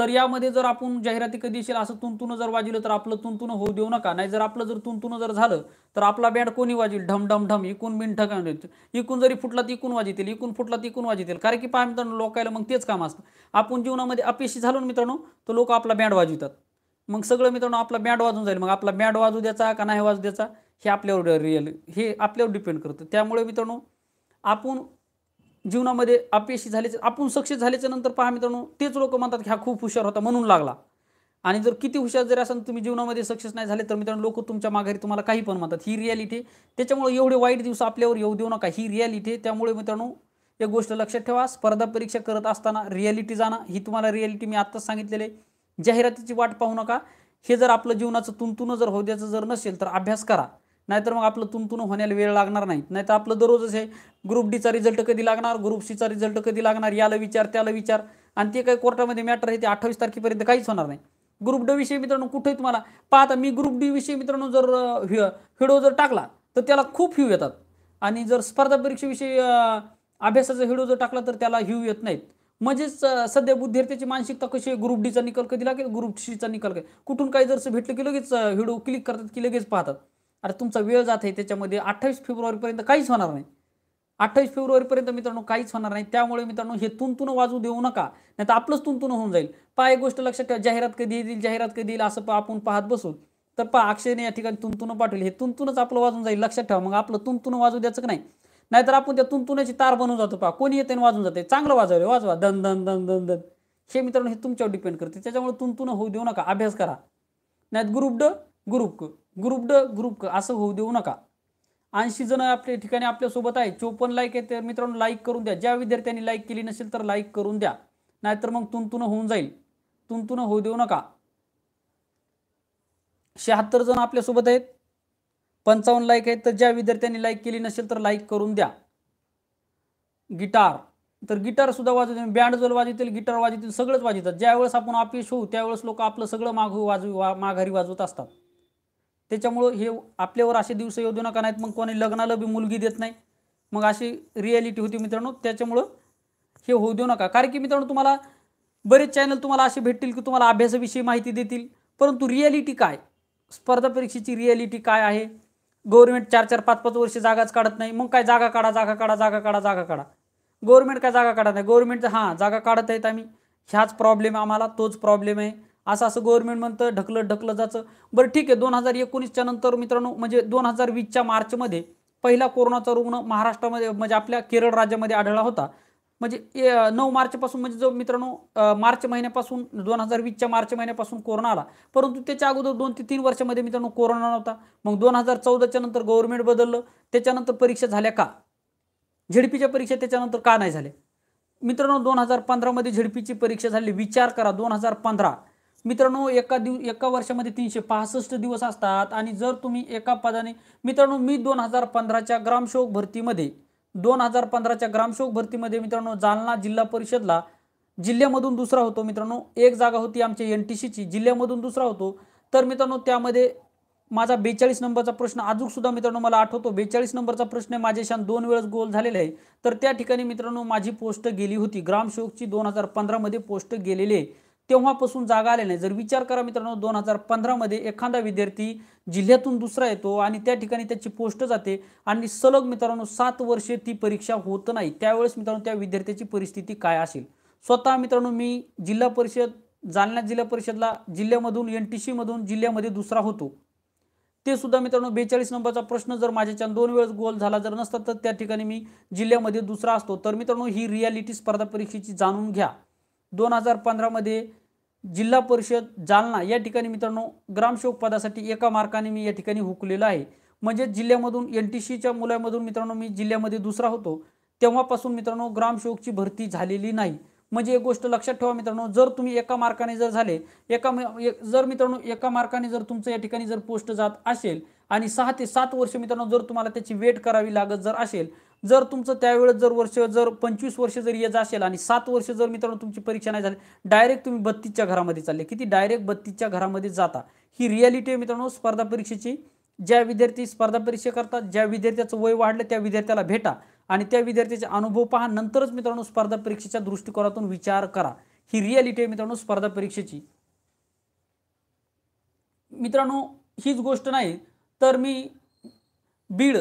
तर यामध्ये जर आपण जाहिराती कधी दिशील असं तुंतुनं जर वाजिलं तर आपलं तुंतुनं होऊ देऊ नका नाही जर आपलं जर तुंतुनं जर झालं तर आपला बॅड कोणी वाजील ढम ढम ढम इकून बिन काय इकून जरी फुटला तर इकून वाजतील इकून फुटला तर इकून वाजितील कारण की पाय मित्रांनो लोकायला मग तेच काम असतं आपण जीवनामध्ये अपयशी झालो मित्रांनो तर लोक आपला बँड वाजवितात मग सगळं मित्रांनो आपला बँड वाजून जाईल मग आपला बँड वाजू द्यायचा का नाही वाजू द्यायचा हे आपल्यावर रिअल हे आपल्यावर डिपेंड करतं त्यामुळे मित्रांनो आपण जीवनामध्ये अपयशी झाल्याचे आपण सक्सेस झाल्याच्या नंतर पहा मित्रांनो तेच लोक म्हणतात की हा खूप हुशार होता म्हणून लागला आणि जर किती हुशार जरी असाल तुम्ही जीवनामध्ये सक्सेस नाही झाले तर मित्रांनो लोक तुमच्या माघारी तुम्हाला काही पण म्हणतात ही रियालिटी त्याच्यामुळे एवढे वाईट दिवस आपल्यावर येऊ देऊ नका ही रियालिटी त्यामुळे मित्रांनो एक गोष्ट लक्षात ठेवा स्पर्धा परीक्षा करत असताना रियालिटी जाणं ही तुम्हाला रियालिटी मी आत्ताच सांगितलेले आहे जाहिरातीची वाट पाहू नका हे जर आपलं जीवनाचं तुंतुनं जर होद्याचं जर नसेल तर अभ्यास करा नाहीतर मग आपलं तुमतुन होण्याला वेळ लागणार नाही नाहीतर आपलं दररोजच आहे ग्रुप डीचा रिझल्ट कधी लागणार ग्रुप सीचा रिझल्ट कधी लागणार याला विचार त्याला विचार आणि ते काही कोर्टामध्ये मॅटर आहे ते अठ्ठावीस तारखेपर्यंत काहीच होणार नाही ग्रुप डी विषयी मित्रांनो कुठे तुम्हाला पाहता मी ग्रुप डी विषयी मित्रांनो जर हिडो जर टाकला तर त्याला खूप ह्यू येतात आणि जर स्पर्धा परीक्षेविषयी अभ्यासाचा हिडो जर टाकला तर त्याला ह्यू येत नाहीत म्हणजेच सध्या बुद्धिर्थ्याची मानसिकता कशी ग्रुप डीचा निकाल कधी लागेल ग्रुप सीचा निकाल काय कुठून काही जर भेटलं की लगेच हिडो क्लिक करतात की लगेच पाहतात अरे तुमचा वेळ जात आहे त्याच्यामध्ये अठ्ठावीस फेब्रुवारीपर्यंत काहीच होणार नाही अठ्ठावीस फेब्रुवारीपर्यंत मित्रांनो काहीच होणार नाही त्यामुळे मित्रांनो हे तुंतुनं वाजू देऊ नका नाही तर आपलंच तुंतुनं होऊन जाईल पहा एक गोष्ट लक्षात ठेवा जाहिरात कधी येईल जाहिरात कधी येईल असं आपण पाहत बसू तर पहा अक्षयने या ठिकाणी तुंतुनं पाठवली हे तुंतुनच आपलं वाजून जाईल लक्षात ठेवा मग आपलं तुंतुनं वाजू द्यायचं नाही नाहीतर आपण त्या तुंतुण्याची तार बनवून जातो पहा कोणी येते वाजून जाते चांगलं वाजवले वाजवा दन दन दन दन दन हे मित्रांनो हे तुमच्यावर डिपेंड करते त्याच्यामुळे तुंतुनं होऊ देऊ नका अभ्यास करा नाहीत ग्रुप ड ग्रुप क ग्रुप ड ग्रुप क असं होऊ देऊ नका ऐंशी जण आपल्या ठिकाणी आपल्यासोबत आहे चोपन्न लाईक आहे तर मित्रांनो लाईक करून द्या ज्या विद्यार्थ्यांनी लाईक केली नसेल तर लाईक करून द्या नाहीतर मग तुंतुनं होऊन जाईल तुंतुनं होऊ देऊ नका शहात्तर जण आपल्यासोबत आहेत पंचावन्न लाईक आहेत तर ज्या विद्यार्थ्यांनी लाईक केली नसेल तर लाईक करून द्या गिटार तर सुद्धा वाजवत बँड जर वाजवतील गिटार वाजवतील सगळंच वाजवतात ज्यावेळेस आपण ऑफिस होऊ त्यावेळेस लोक आपलं सगळं माघ वाजवी वा माघारी वाजवत असतात त्याच्यामुळं हे आपल्यावर असे दिवस येऊ नका नाहीत मग कोणी लग्नाला बी मुलगी देत नाही मग अशी रिॲलिटी होती मित्रांनो त्याच्यामुळं हे होऊ देऊ नका कारण की मित्रांनो तुम्हाला बरेच चॅनल तुम्हाला असे भेटतील की तुम्हाला अभ्यासाविषयी माहिती देतील परंतु रिॲलिटी काय स्पर्धा परीक्षेची रिॲलिटी काय आहे गव्हर्नमेंट चार चार पाच पाच वर्ष जागाच काढत नाही मग काय जागा काढा जागा काढा जागा काढा जागा काढा गव्हर्मेंट काय जागा काढत नाही गव्हर्मेंट हां जागा काढत आहेत आम्ही ह्याच प्रॉब्लेम आम्हाला तोच प्रॉब्लेम आहे असं असं गव्हर्नमेंट म्हणतं ढकलत ढकलत जायचं बरं ठीक आहे दोन हजार एकोणीसच्या नंतर मित्रांनो म्हणजे दोन हजार वीसच्या मार्चमध्ये पहिला कोरोनाचा रुग्ण महाराष्ट्रामध्ये म्हणजे आपल्या केरळ राज्यामध्ये आढळला होता म्हणजे नऊ मार्चपासून म्हणजे जो मित्रांनो मार्च महिन्यापासून दोन हजार वीसच्या मार्च महिन्यापासून कोरोना आला परंतु त्याच्या अगोदर दोन ते तीन वर्षामध्ये मित्रांनो कोरोना नव्हता मग दोन हजार चौदाच्या नंतर गव्हर्नमेंट बदललं त्याच्यानंतर परीक्षा झाल्या का झेडपीच्या परीक्षा त्याच्यानंतर का नाही झाल्या मित्रांनो दोन हजार पंधरामध्ये झेडपीची परीक्षा झाली विचार करा दोन हजार पंधरा मित्रांनो एका दिव एका वर्षामध्ये तीनशे पासष्ट दिवस असतात आणि जर तुम्ही एका पदाने मित्रांनो मी दोन हजार पंधराच्या ग्रामसेवक भरतीमध्ये दोन हजार पंधराच्या ग्रामसेवक भरतीमध्ये मित्रांनो जालना जिल्हा परिषदला जिल्ह्यामधून दुसरा होतो मित्रांनो एक जागा होती आमच्या एन टी सीची जिल्ह्यामधून दुसरा होतो तर मित्रांनो त्यामध्ये माझा बेचाळीस नंबरचा प्रश्न सुद्धा मित्रांनो मला आठवतो बेचाळीस नंबरचा प्रश्न माझ्याशान दोन वेळेस गोल झालेला आहे तर त्या ठिकाणी मित्रांनो माझी पोस्ट गेली होती ग्रामशोकची दोन हजार पंधरामध्ये पोस्ट गेलेली आहे तेव्हापासून जागा आल्या नाही जर विचार करा मित्रांनो दोन हजार पंधरामध्ये एखादा विद्यार्थी जिल्ह्यातून दुसरा येतो आणि त्या ठिकाणी त्याची पोस्ट जाते आणि सलग मित्रांनो सात वर्षे ती परीक्षा होत नाही त्यावेळेस मित्रांनो त्या विद्यार्थ्याची परिस्थिती काय असेल स्वतः मित्रांनो मी जिल्हा परिषद जालना जिल्हा परिषदला जिल्ह्यामधून एन टी सीमधून जिल्ह्यामध्ये दुसरा होतो ते सुद्धा मित्रांनो बेचाळीस नंबरचा प्रश्न जर माझ्याच्या दोन वेळेस गोल झाला जर नसता तर त्या ठिकाणी मी जिल्ह्यामध्ये दुसरा असतो तर मित्रांनो ही रियालिटी स्पर्धा परीक्षेची जाणून घ्या दोन हजार पंधरामध्ये जिल्हा परिषद जालना या ठिकाणी मित्रांनो ग्रामसेवक पदासाठी एका मार्काने मी या ठिकाणी हुकलेलं आहे म्हणजे जिल्ह्यामधून एन टी सीच्या मुलामधून मित्रांनो मी जिल्ह्यामध्ये दुसरा होतो तेव्हापासून मित्रांनो ग्रामसेवकची भरती झालेली नाही म्हणजे एक गोष्ट लक्षात ठेवा मित्रांनो जर तुम्ही एका मार्काने जर झाले एका जर मित्रांनो एका मार्काने जर तुमचं या ठिकाणी जर पोस्ट जात असेल आणि सहा ते सात वर्ष मित्रांनो जर तुम्हाला त्याची वेट करावी लागत जर असेल जर तुमचं त्यावेळेस जर वर्ष जर पंचवीस वर्ष जर येज असेल आणि सात वर्ष जर मित्रांनो तुमची परीक्षा नाही झाली डायरेक्ट तुम्ही बत्तीसच्या घरामध्ये चालले किती डायरेक्ट बत्तीसच्या घरामध्ये जाता ही रियालिटी आहे मित्रांनो स्पर्धा परीक्षेची ज्या विद्यार्थी स्पर्धा परीक्षा करतात ज्या विद्यार्थ्याचं वय वाढलं त्या विद्यार्थ्याला भेटा आणि त्या विद्यार्थ्याचे अनुभव पहा नंतरच मित्रांनो स्पर्धा परीक्षेच्या दृष्टिकोनातून विचार करा ही रियालिटी आहे मित्रांनो स्पर्धा परीक्षेची मित्रांनो हीच गोष्ट नाही तर मी बीड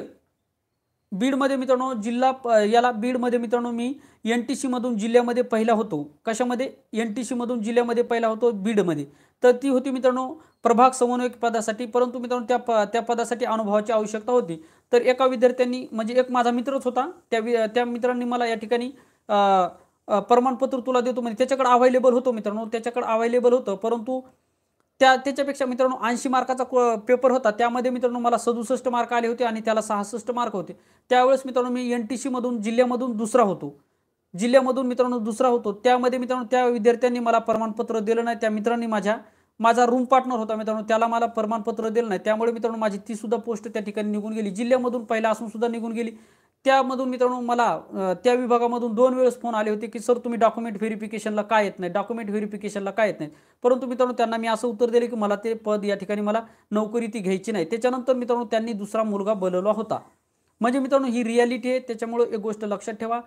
बीडमध्ये मित्रांनो जिल्हा याला बीडमध्ये मित्रांनो मी एन टी सीमधून जिल्ह्यामध्ये पहिला होतो कशामध्ये एन टी सीमधून जिल्ह्यामध्ये पहिला होतो बीडमध्ये तर ती होती मित्रांनो प्रभाग समन्वयक पदासाठी परंतु मित्रांनो त्या प त्या पदासाठी अनुभवाची आवश्यकता होती तर एका विद्यार्थ्यांनी म्हणजे एक माझा मित्रच होता त्या वि त्या मित्रांनी मला या ठिकाणी प्रमाणपत्र तुला देतो म्हणजे त्याच्याकडे अवेलेबल होतो मित्रांनो त्याच्याकडे अवेलेबल होतं परंतु त्या त्याच्यापेक्षा मित्रांनो ऐंशी मार्काचा पेपर होता त्यामध्ये मित्रांनो मला सदुसष्ट मार्क आले होते आणि त्याला सहासष्ट मार्क होते त्यावेळेस मित्रांनो मी एन टी सीमधून जिल्ह्यामधून दुसरा होतो जिल्ह्यामधून मित्रांनो दुसरा होतो त्यामध्ये मित्रांनो त्या विद्यार्थ्यांनी मला प्रमाणपत्र दिलं नाही त्या मित्रांनी माझ्या माझा रूम पार्टनर होता मित्रांनो त्याला मला प्रमाणपत्र दिलं नाही त्यामुळे मित्रांनो माझी ती सुद्धा पोस्ट त्या ठिकाणी निघून गेली जिल्ह्यामधून पहिला असून सुद्धा निघून गेली त्यामधून मित्रांनो मला त्या विभागामधून दोन वेळेस फोन आले होते की सर तुम्ही डॉक्युमेंट व्हेरिफिकेशनला काय येत नाही डॉक्युमेंट व्हेरिफिकेशनला काय येत नाही परंतु मित्रांनो त्यांना मी असं उत्तर दिले की मला ते पद या ठिकाणी मला नोकरी ती घ्यायची नाही त्याच्यानंतर मित्रांनो त्यांनी दुसरा मुलगा बोलवला होता म्हणजे मित्रांनो ही रियालिटी आहे त्याच्यामुळं एक गोष्ट लक्षात ठेवा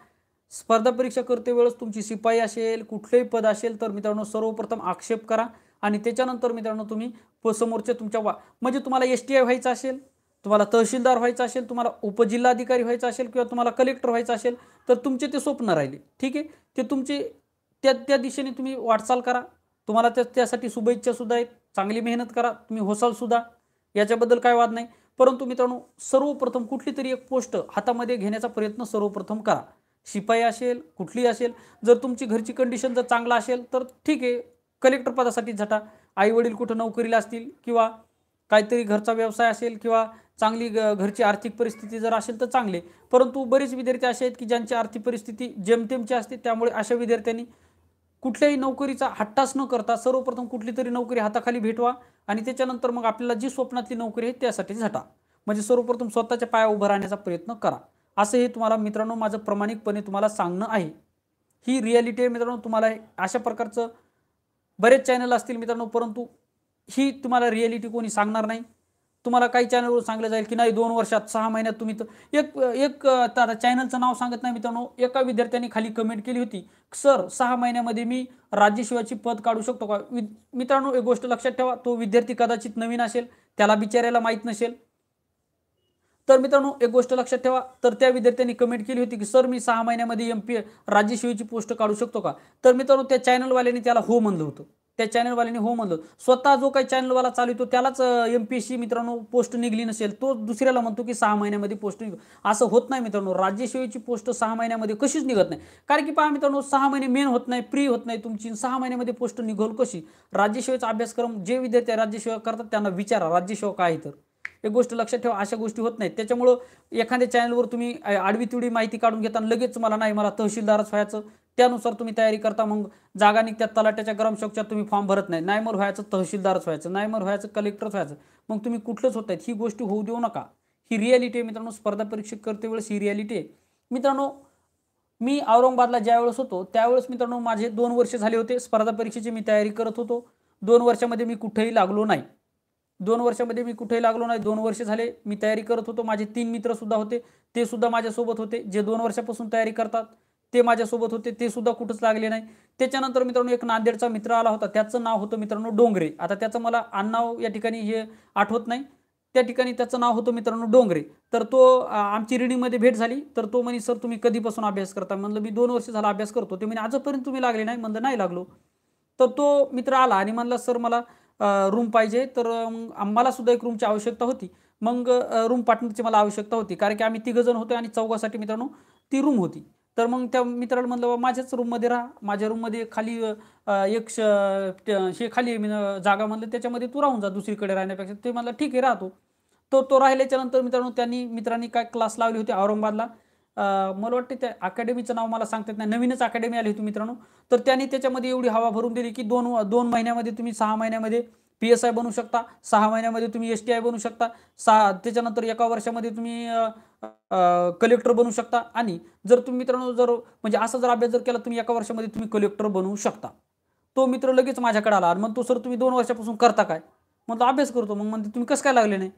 स्पर्धा परीक्षा करते वेळेस तुमची शिपाई असेल कुठलंही पद असेल तर मित्रांनो सर्वप्रथम आक्षेप करा आणि त्याच्यानंतर मित्रांनो तुम्ही समोरच्या तुमच्या वा म्हणजे तुम्हाला एस टी आय व्हायचं असेल तुम्हाला तहसीलदार व्हायचं असेल तुम्हाला उपजिल्हाधिकारी व्हायचं असेल किंवा तुम्हाला कलेक्टर व्हायचं असेल तर तुमचे ते स्वप्न राहिले ठीक आहे ते तुमचे त्या त्या दिशेने तुम्ही वाटचाल करा तुम्हाला त्या त्यासाठी शुभेच्छासुद्धा आहेत चांगली मेहनत करा तुम्ही होसालसुद्धा याच्याबद्दल काय वाद नाही परंतु मित्रांनो सर्वप्रथम कुठली तरी एक पोस्ट हातामध्ये घेण्याचा प्रयत्न सर्वप्रथम करा शिपाई असेल कुठली असेल जर तुमची घरची कंडिशन जर चांगला असेल तर ठीक आहे कलेक्टर पदासाठी झटा आई वडील कुठं नोकरीला असतील किंवा काहीतरी घरचा व्यवसाय असेल किंवा चांगली घरची आर्थिक परिस्थिती जर असेल तर चांगले परंतु बरेच विद्यार्थी असे आहेत की ज्यांची आर्थिक परिस्थिती जेमतेमची असते त्यामुळे अशा विद्यार्थ्यांनी कुठल्याही नोकरीचा हट्टास न करता सर्वप्रथम कुठली तरी नोकरी हाताखाली भेटवा आणि त्याच्यानंतर मग आपल्याला जी स्वप्नातली नोकरी आहे त्यासाठी झटा म्हणजे सर्वप्रथम स्वतःच्या पाया उभं राहण्याचा प्रयत्न करा असं हे तुम्हाला मित्रांनो माझं प्रमाणिकपणे तुम्हाला सांगणं आहे ही रियालिटी आहे मित्रांनो तुम्हाला अशा प्रकारचं बरेच चॅनल असतील मित्रांनो परंतु ही तुम्हाला रिॲलिटी कोणी सांगणार नाही तुम्हाला काही चॅनलवर सांगलं जाईल की नाही दोन वर्षात सहा महिन्यात तुम्ही तर एक एक चॅनलचं नाव सांगत नाही मित्रांनो एका विद्यार्थ्यांनी खाली कमेंट केली होती सर सहा महिन्यामध्ये मी राज्यशिवाची पद काढू शकतो का मित्रांनो एक गोष्ट लक्षात ठेवा तो विद्यार्थी कदाचित नवीन असेल त्याला बिचारायला माहीत नसेल तर मित्रांनो एक गोष्ट लक्षात ठेवा तर त्या विद्यार्थ्यांनी कमेंट केली होती की सर मी सहा महिन्यामध्ये एम पी राज्यसेवेची पोस्ट काढू शकतो का तर मित्रांनो त्या चॅनलवाल्याने त्याला हो म्हणलं होतं त्या चॅनलवाल्याने हो म्हणलं स्वतः जो काही चॅनलवाला चालवतो त्यालाच एम पी एस सी मित्रांनो पोस्ट निघली नसेल तो दुसऱ्याला म्हणतो की सहा महिन्यामध्ये पोस्ट निघ असं होत नाही मित्रांनो राज्यसेवेची पोस्ट सहा महिन्यामध्ये कशीच निघत नाही कारण की पहा मित्रांनो सहा महिने मेन होत नाही प्री होत नाही तुमची सहा महिन्यामध्ये पोस्ट निघल कशी राज्यसेवेचा अभ्यासक्रम जे विद्यार्थी राज्यसेवा करतात त्यांना विचारा राज्यसेवा काय तर एक गोष्ट लक्षात ठेवा अशा गोष्टी होत नाहीत त्याच्यामुळं एखाद्या चॅनलवर तुम्ही आडवी तिवडी माहिती काढून घेताना लगेच मला नाही मला तहसीलदारच व्हायचं त्यानुसार तुम्ही तयारी करता मग जागा त्या तलाट्याच्या ग्रामसेवकच्या तुम्ही फॉर्म भरत नाही नायमर व्हायचं तहसीलदारच व्हायचं नायमर व्हायचं कलेक्टरच व्हायचं मग तुम्ही कुठलंच होत आहेत ही गोष्ट होऊ देऊ नका ही रियालिटी आहे मित्रांनो स्पर्धा परीक्षा करते वेळेस ही रियालिटी आहे मित्रांनो मी औरंगाबादला ज्यावेळेस होतो त्यावेळेस मित्रांनो माझे दोन वर्ष झाले होते स्पर्धा परीक्षेची मी तयारी करत होतो दोन वर्षामध्ये मी कुठेही लागलो नाही दोन वर्षामध्ये मी कुठेही लागलो नाही दोन वर्ष झाले मी तयारी करत होतो माझे तीन मित्रसुद्धा होते ते सुद्धा माझ्यासोबत होते जे दोन वर्षापासून तयारी करतात ते माझ्यासोबत होते ते सुद्धा कुठंच लागले नाही त्याच्यानंतर मित्रांनो एक नांदेडचा मित्र आला होता त्याचं नाव होतं मित्रांनो डोंगरे आता त्याचं मला अन्नाव या ठिकाणी हे आठवत नाही त्या ठिकाणी त्याचं नाव होतं मित्रांनो डोंगरे तर तो आमची रिडिंगमध्ये भेट झाली तर तो म्हणे सर तुम्ही कधीपासून अभ्यास करता म्हणलं मी दोन वर्ष झाला अभ्यास करतो ते म्हणे आजपर्यंत तुम्ही लागले नाही म्हणलं नाही लागलो तर तो मित्र आला आणि म्हणला सर मला रूम पाहिजे तर आम्हाला सुद्धा एक रूमची आवश्यकता होती मग रूम पार्टनरची मला आवश्यकता होती कारण की आम्ही जण होतो आणि चौघासाठी मित्रांनो ती रूम होती तर मग त्या मित्राला म्हटलं बा माझ्याच रूममध्ये राहा माझ्या रूममध्ये खाली एक शे खाली जागा म्हणलं त्याच्यामध्ये तू राहून जा दुसरीकडे राहण्यापेक्षा ते म्हणलं ठीक आहे राहतो तो तो राहिल्याच्यानंतर मित्रांनो त्यांनी मित्रांनी काय क्लास लावले होते औरंगाबादला मला वाटते त्या अकॅडमीचं नाव मला सांगतात ना नवीनच अकॅडमी आली होती मित्रांनो तर त्यांनी त्याच्यामध्ये एवढी हवा भरून दिली की दोन दोन महिन्यामध्ये तुम्ही सहा महिन्यामध्ये पी एस आय बनू शकता सहा महिन्यामध्ये तुम्ही एस टी आय बनू शकता सहा त्याच्यानंतर एका वर्षामध्ये तुम्ही कलेक्टर बनू शकता आणि जर तुम्ही मित्रांनो जर म्हणजे असा जर अभ्यास जर केला तुम्ही एका वर्षामध्ये तुम्ही कलेक्टर बनवू शकता तो मित्र लगेच माझ्याकडे आला आणि मग तो सर तुम्ही दोन वर्षापासून करता काय म्हणतो अभ्यास करतो मग म्हणते तुम्ही कसं काय लागले नाही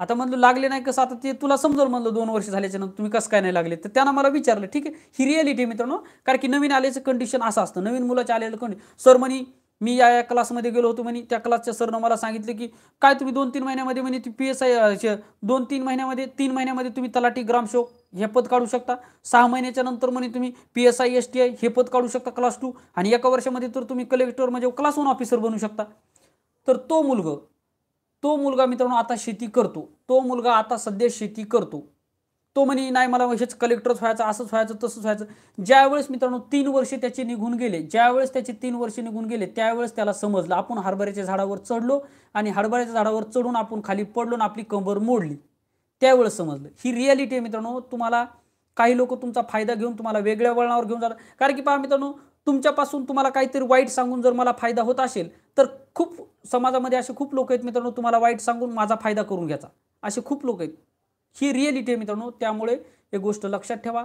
आता म्हणलं लागले नाही कसं आता ते तुला समजलं म्हणलं दोन वर्ष झाल्याच्या नंतर तुम्ही कसं काय नाही लागले तर त्यांना मला विचारलं ठीक आहे ही रिॲलिटी मित्रांनो कारण की नवीन आल्याचं कंडिशन असं असतं नवीन मुलाच्या आलेलं कंडिशन सर म्हणी मी या या क्लासमध्ये गेलो होतो म्हणे त्या क्लासच्या सरनं मला सांगितलं की काय तुम्ही दोन तीन महिन्यामध्ये म्हणे ती पी एस आय दोन तीन महिन्यामध्ये तीन महिन्यामध्ये तुम्ही तलाठी ग्रामसेवक हे पद काढू शकता सहा महिन्याच्या नंतर म्हणे तुम्ही P S I S T I हे पद काढू शकता क्लास टू आणि एका वर्षामध्ये तर तुम्ही कलेक्टर म्हणजे क्लास वन ऑफिसर बनू शकता तर तो मुलगा तो मुलगा मित्रांनो आता शेती करतो तो मुलगा आता सध्या शेती करतो तो म्हणे नाही मला हेच कलेक्टरच व्हायचं असंच व्हायचं तसंच व्हायचं ज्यावेळेस मित्रांनो तीन वर्षे त्याचे निघून गेले ज्यावेळेस त्याचे तीन वर्षे निघून गेले त्यावेळेस त्याला समजलं आपण हरभऱ्याच्या झाडावर चढलो आणि हरभऱ्याच्या झाडावर चढून आपण खाली पडलो आपली कंबर मोडली त्यावेळेस समजलं ही रियालिटी आहे मित्रांनो तुम्हाला काही लोक तुमचा फायदा घेऊन तुम्हाला वेगळ्या वळणावर घेऊन जातात कारण की पहा मित्रांनो तुमच्यापासून तुम्हाला काहीतरी वाईट सांगून जर मला फायदा होत असेल तर खूप समाजामध्ये असे खूप लोक आहेत मित्रांनो तुम्हाला वाईट सांगून माझा फायदा करून घ्यायचा असे खूप लोक आहेत ही रिअलिटी आहे मित्रांनो त्यामुळे एक गोष्ट लक्षात ठेवा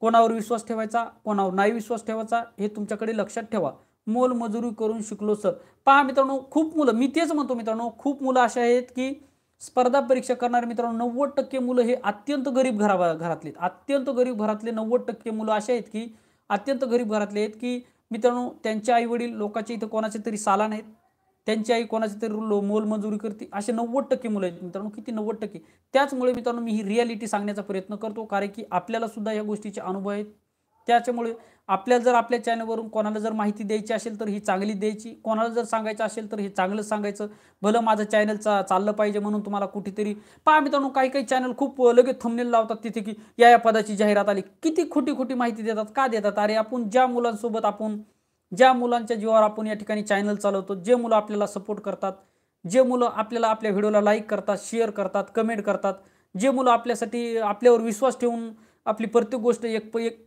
कोणावर विश्वास ठेवायचा कोणावर नाही विश्वास ठेवायचा हे तुमच्याकडे लक्षात ठेवा मोल मजुरी करून शिकलो सर पहा मित्रांनो खूप मुलं मी तेच म्हणतो मित्रांनो खूप मुलं असे आहेत की स्पर्धा परीक्षा करणारे मित्रांनो नव्वद टक्के मुलं हे अत्यंत गरीब घरा घरातले अत्यंत गरीब घरातले नव्वद टक्के मुलं असे आहेत की अत्यंत गरीब घरातले आहेत की मित्रांनो त्यांचे आईवडील लोकांच्या इथं कोणाचे तरी साला नाहीत त्यांची आई कोणाची तरी मोल मोलमजुरी करते असे नव्वद टक्के मुलं आहेत मित्रांनो किती नव्वद टक्के त्याचमुळे मित्रांनो मी ही रियालिटी सांगण्याचा प्रयत्न करतो कारण की आपल्याला सुद्धा या गोष्टीचे अनुभव आहेत त्याच्यामुळे आपल्याला जर आपल्या चॅनलवरून कोणाला जर माहिती द्यायची असेल तर ही चांगली द्यायची कोणाला जर सांगायचं असेल तर हे चांगलं सांगायचं भलं माझं चॅनल चा चाललं पाहिजे म्हणून तुम्हाला कुठेतरी पहा मित्रांनो काही काही चॅनल खूप लगेच थंबनेल लावतात तिथे की या या पदाची जाहिरात आली किती खोटी खोटी माहिती देतात का देतात अरे आपण ज्या मुलांसोबत आपण ज्या मुलांच्या जीवावर आपण या ठिकाणी चॅनल चालवतो जे मुलं आपल्याला सपोर्ट करतात जे मुलं आपल्याला आपल्या व्हिडिओला लाईक करतात शेअर करतात कमेंट करतात जे मुलं आपल्यासाठी आपल्यावर विश्वास ठेवून आपली प्रत्येक गोष्ट एक एक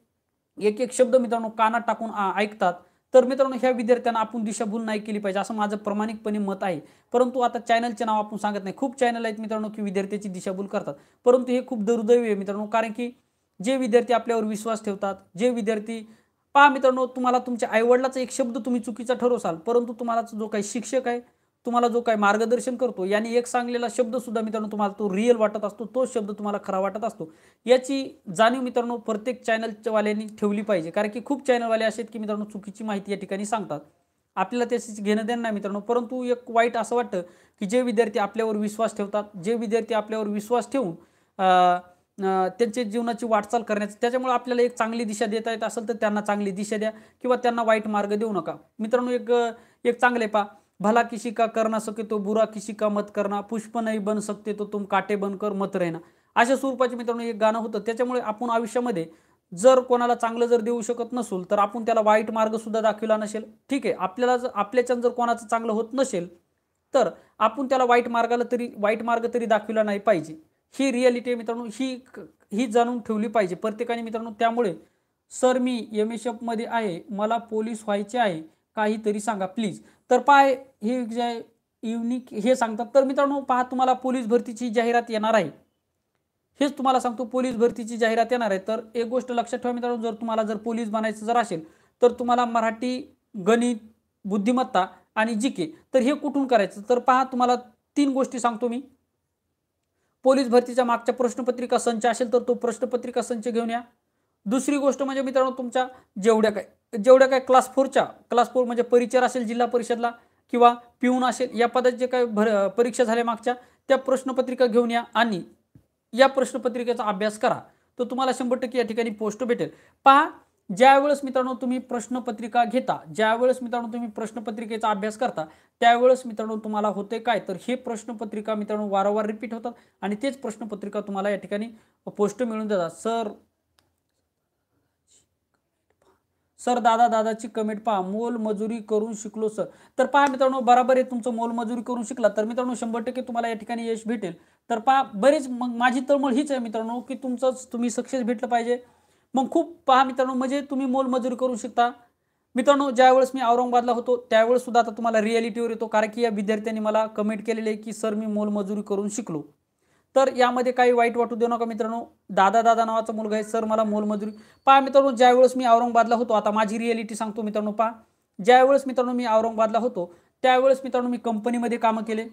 एक एक शब्द मित्रांनो कानात टाकून ऐकतात तर मित्रांनो ह्या विद्यार्थ्यांना आपण दिशाभूल नाही केली पाहिजे असं माझं प्रामाणिकपणे मत आहे परंतु आता चॅनलचे नाव आपण सांगत नाही खूप चॅनल आहेत मित्रांनो की विद्यार्थ्याची दिशाभूल करतात परंतु हे खूप दुर्दैवी आहे मित्रांनो कारण की जे विद्यार्थी आपल्यावर विश्वास ठेवतात जे विद्यार्थी पहा मित्रांनो तुम्हाला तुमच्या आईवडिलाचा एक शब्द तुम्ही चुकीचा ठरवसाल परंतु तुम्हाला जो काही शिक्षक आहे तुम्हाला जो काही मार्गदर्शन करतो याने एक सांगलेला शब्दसुद्धा मित्रांनो तुम्हाला तो रिअल वाटत असतो तो शब्द तुम्हाला खरा वाटत असतो याची जाणीव मित्रांनो प्रत्येक चॅनलच्यावाल्यांनी ठेवली पाहिजे कारण की खूप चॅनलवाले असे आहेत की मित्रांनो चुकीची माहिती या ठिकाणी सांगतात आपल्याला त्याची घेणं देणं नाही मित्रांनो परंतु एक वाईट असं वाटतं की जे विद्यार्थी आपल्यावर विश्वास ठेवतात जे विद्यार्थी आपल्यावर विश्वास ठेवून त्यांचे जीवनाची वाटचाल करण्याचं त्याच्यामुळे आपल्याला एक चांगली दिशा देता येत असेल तर त्यांना चांगली दिशा द्या किंवा त्यांना वाईट मार्ग देऊ नका मित्रांनो एक एक चांगले पा भला किशी का करना सके तो बुरा किशी का मत करना पुष्प नाही बन सकते तो तुम काटे बनकर मत रहना अशा स्वरूपाचे मित्रांनो एक गाणं होतं त्याच्यामुळे आपण आयुष्यामध्ये जर कोणाला चांगलं जर देऊ शकत नसेल तर आपण त्याला वाईट मार्गसुद्धा दाखविला नसेल ठीक आहे आपल्याला जर आपल्याच्यानं जर कोणाचं चांगलं होत नसेल तर आपण त्याला वाईट मार्गाला तरी वाईट मार्ग तरी दाखविला नाही पाहिजे ही रियालिटी आहे मित्रांनो ही ही जाणून ठेवली पाहिजे प्रत्येकाने मित्रांनो त्यामुळे सर मी एम एस एफमध्ये आहे मला पोलीस व्हायचे आहे काहीतरी सांगा प्लीज तर पाय हे जे युनिक हे सांगतात तर मित्रांनो पहा तुम्हाला पोलीस भरतीची जाहिरात येणार आहे हेच तुम्हाला सांगतो पोलीस भरतीची जाहिरात येणार आहे तर एक गोष्ट लक्षात ठेवा मित्रांनो जर तुम्हाला जर पोलीस बनायचं जर असेल तर तुम्हाला मराठी गणित बुद्धिमत्ता आणि जी के तर हे कुठून करायचं तर पहा तुम्हाला तीन गोष्टी सांगतो मी पोलीस भरतीच्या मागच्या प्रश्नपत्रिका संच असेल तर तो प्रश्नपत्रिका संच घेऊन या दुसरी गोष्ट म्हणजे मित्रांनो तुमच्या जेवढ्या काय जेवढ्या काय क्लास फोरच्या क्लास फोर म्हणजे परिचार असेल जिल्हा परिषदला किंवा पिऊन असेल या पदात जे काय भर परीक्षा झाल्या मागच्या त्या प्रश्नपत्रिका घेऊन या आणि या प्रश्नपत्रिकेचा अभ्यास करा तो तुम्हाला शंभर टक्के या ठिकाणी पोस्ट भेटेल पहा ज्यावेळेस मित्रांनो तुम्ही प्रश्नपत्रिका घेता ज्यावेळेस मित्रांनो तुम्ही प्रश्नपत्रिकेचा अभ्यास करता त्यावेळेस मित्रांनो तुम्हाला होते काय तर हे प्रश्नपत्रिका मित्रांनो वारंवार रिपीट होतात आणि तेच प्रश्नपत्रिका तुम्हाला या ठिकाणी पोस्ट मिळून देतात सर सर दादा दादाची कमेंट पहा मोलमजुरी करून शिकलो सर तर पहा मित्रांनो बराबर आहे तुमचं मोलमजुरी करून शिकला तर मित्रांनो शंभर टक्के तुम्हाला या ठिकाणी यश भेटेल तर पहा बरेच मग माझी तळमळ हीच आहे मित्रांनो की तुमचं तुम्ही सक्सेस भेटलं पाहिजे मग खूप पहा मित्रांनो म्हणजे तुम्ही मोलमजुरी करू शकता मित्रांनो ज्यावेळेस मी औरंगाबादला होतो त्यावेळेस सुद्धा आता तुम्हाला रिॲलिटीवर येतो कारण की या विद्यार्थ्यांनी मला कमेंट केलेले की सर मी मोलमजुरी करून शिकलो तर यामध्ये काही वाईट वाटू देऊ नका मित्रांनो दादा दादा नावाचा मुलगा आहे सर मला मोलमजुरी पहा मित्रांनो ज्यावेळेस मी औरंगाबादला होतो आता माझी रियालिटी सांगतो मित्रांनो पहा ज्यावेळेस मित्रांनो मी औरंगाबादला होतो त्यावेळेस मित्रांनो मी कंपनीमध्ये कामं केले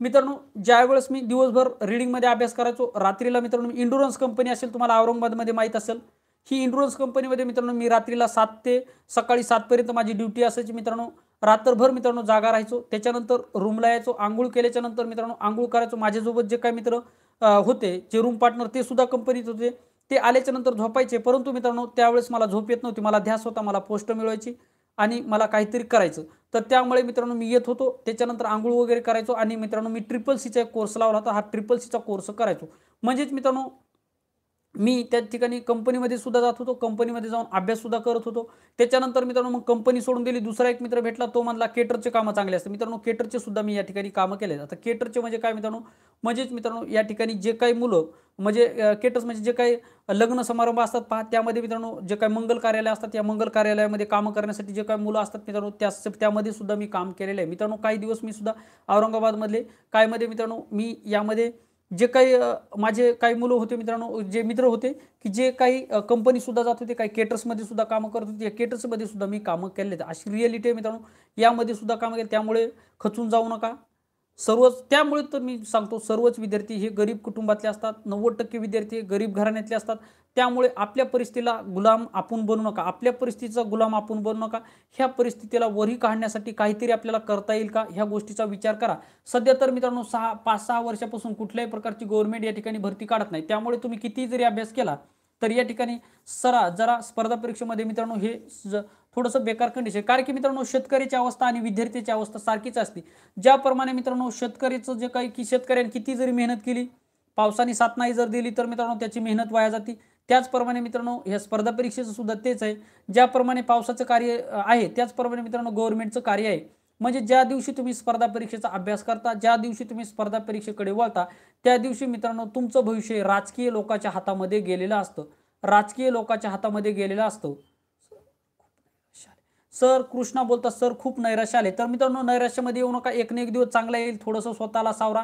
मित्रांनो ज्यावेळेस मी दिवसभर रिडिंगमध्ये अभ्यास करायचो रात्रीला मित्रांनो इंडुरन्स कंपनी असेल तुम्हाला औरंगाबादमध्ये माहीत असेल ही इन्शुरन्स कंपनीमध्ये मित्रांनो मी रात्रीला सात ते सकाळी सातपर्यंत माझी ड्युटी असायची मित्रांनो रात्रभर मित्रांनो जागा राहायचो त्याच्यानंतर रूमला यायचो आंघोळ केल्याच्या नंतर मित्रांनो आंघोळ करायचो माझ्यासोबत जे काय मित्र होते जे रूम पार्टनर ते सुद्धा कंपनीत होते ते आल्याच्या नंतर झोपायचे परंतु मित्रांनो त्यावेळेस मला झोप येत नव्हती मला ध्यास होता मला पोस्ट मिळवायची आणि मला काहीतरी करायचं तर त्यामुळे मित्रांनो मी येत होतो त्याच्यानंतर आंघोळ वगैरे करायचो आणि मित्रांनो मी ट्रिपल सीचा एक कोर्स लावला होता हा ट्रिपल सीचा कोर्स करायचो म्हणजेच मित्रांनो मी त्या ठिकाणी कंपनीमध्ये सुद्धा जात होतो कंपनीमध्ये जाऊन अभ्याससुद्धा करत होतो त्याच्यानंतर मित्रांनो मग कंपनी सोडून दिली दुसरा एक मित्र भेटला तो म्हणला केटरचे कामं चांगले असतात मित्रांनो केटरचे सुद्धा मी या ठिकाणी कामं केले आता केटरचे म्हणजे काय मित्रांनो म्हणजेच मित्रांनो या ठिकाणी जे काही मुलं म्हणजे केटर्स म्हणजे जे काही लग्न समारंभ असतात पहा त्यामध्ये मित्रांनो जे काही मंगल कार्यालय असतात या मंगल कार्यालयामध्ये कामं करण्यासाठी जे काही मुलं असतात मित्रांनो त्या त्यामध्ये सुद्धा मी काम केलेलं आहे मित्रांनो काही दिवस मी सुद्धा औरंगाबादमधले कायमध्ये मित्रांनो मी यामध्ये जे काही माझे काही मुलं होते मित्रांनो जे मित्र होते की जे काही कंपनी सुद्धा जात होते काही केटर्समध्ये सुद्धा कामं करत होते या केटर्समध्ये सुद्धा मी कामं केले अशी रिअलिटी आहे मित्रांनो यामध्ये सुद्धा कामं केले त्यामुळे खचून जाऊ नका सर्वच त्यामुळे तर मी सांगतो सर्वच विद्यार्थी हे गरीब कुटुंबातले असतात नव्वद टक्के विद्यार्थी हे गरीब घराण्यातले असतात त्यामुळे आपल्या परिस्थितीला गुलाम आपण बनू नका आपल्या परिस्थितीचा गुलाम आपण बनू नका ह्या परिस्थितीला वरी काढण्यासाठी काहीतरी आपल्याला करता येईल का ह्या गोष्टीचा विचार करा सध्या तर मित्रांनो सहा पाच सहा वर्षापासून कुठल्याही प्रकारची गव्हर्नमेंट या ठिकाणी भरती काढत नाही त्यामुळे तुम्ही किती जरी अभ्यास केला तर या ठिकाणी सरा जरा स्पर्धा परीक्षेमध्ये मित्रांनो हे थोडंसं बेकार कंडिशन कारण की मित्रांनो शेतकऱ्याची अवस्था आणि विद्यार्थ्याची अवस्था सारखीच असते ज्याप्रमाणे मित्रांनो शेतकऱ्याचं जे काही की शेतकऱ्याने किती जरी मेहनत केली पावसाने साथ नाही जर दिली तर मित्रांनो त्याची मेहनत वाया जाते त्याचप्रमाणे मित्रांनो ह्या स्पर्धा परीक्षेचं सुद्धा तेच आहे ज्याप्रमाणे पावसाचं कार्य आहे त्याचप्रमाणे मित्रांनो गव्हर्नमेंटचं कार्य आहे म्हणजे ज्या दिवशी तुम्ही स्पर्धा परीक्षेचा अभ्यास करता ज्या दिवशी तुम्ही स्पर्धा परीक्षेकडे वळता त्या दिवशी मित्रांनो तुमचं भविष्य राजकीय लोकांच्या हातामध्ये गेलेलं असतं राजकीय लोकांच्या हातामध्ये गेलेलं असतं सर कृष्णा बोलतात सर खूप नैराश्य आले तर मित्रांनो नैराश्यामध्ये येऊ नका एक ना एक दिवस चांगला येईल थोडंसं स्वतःला सावरा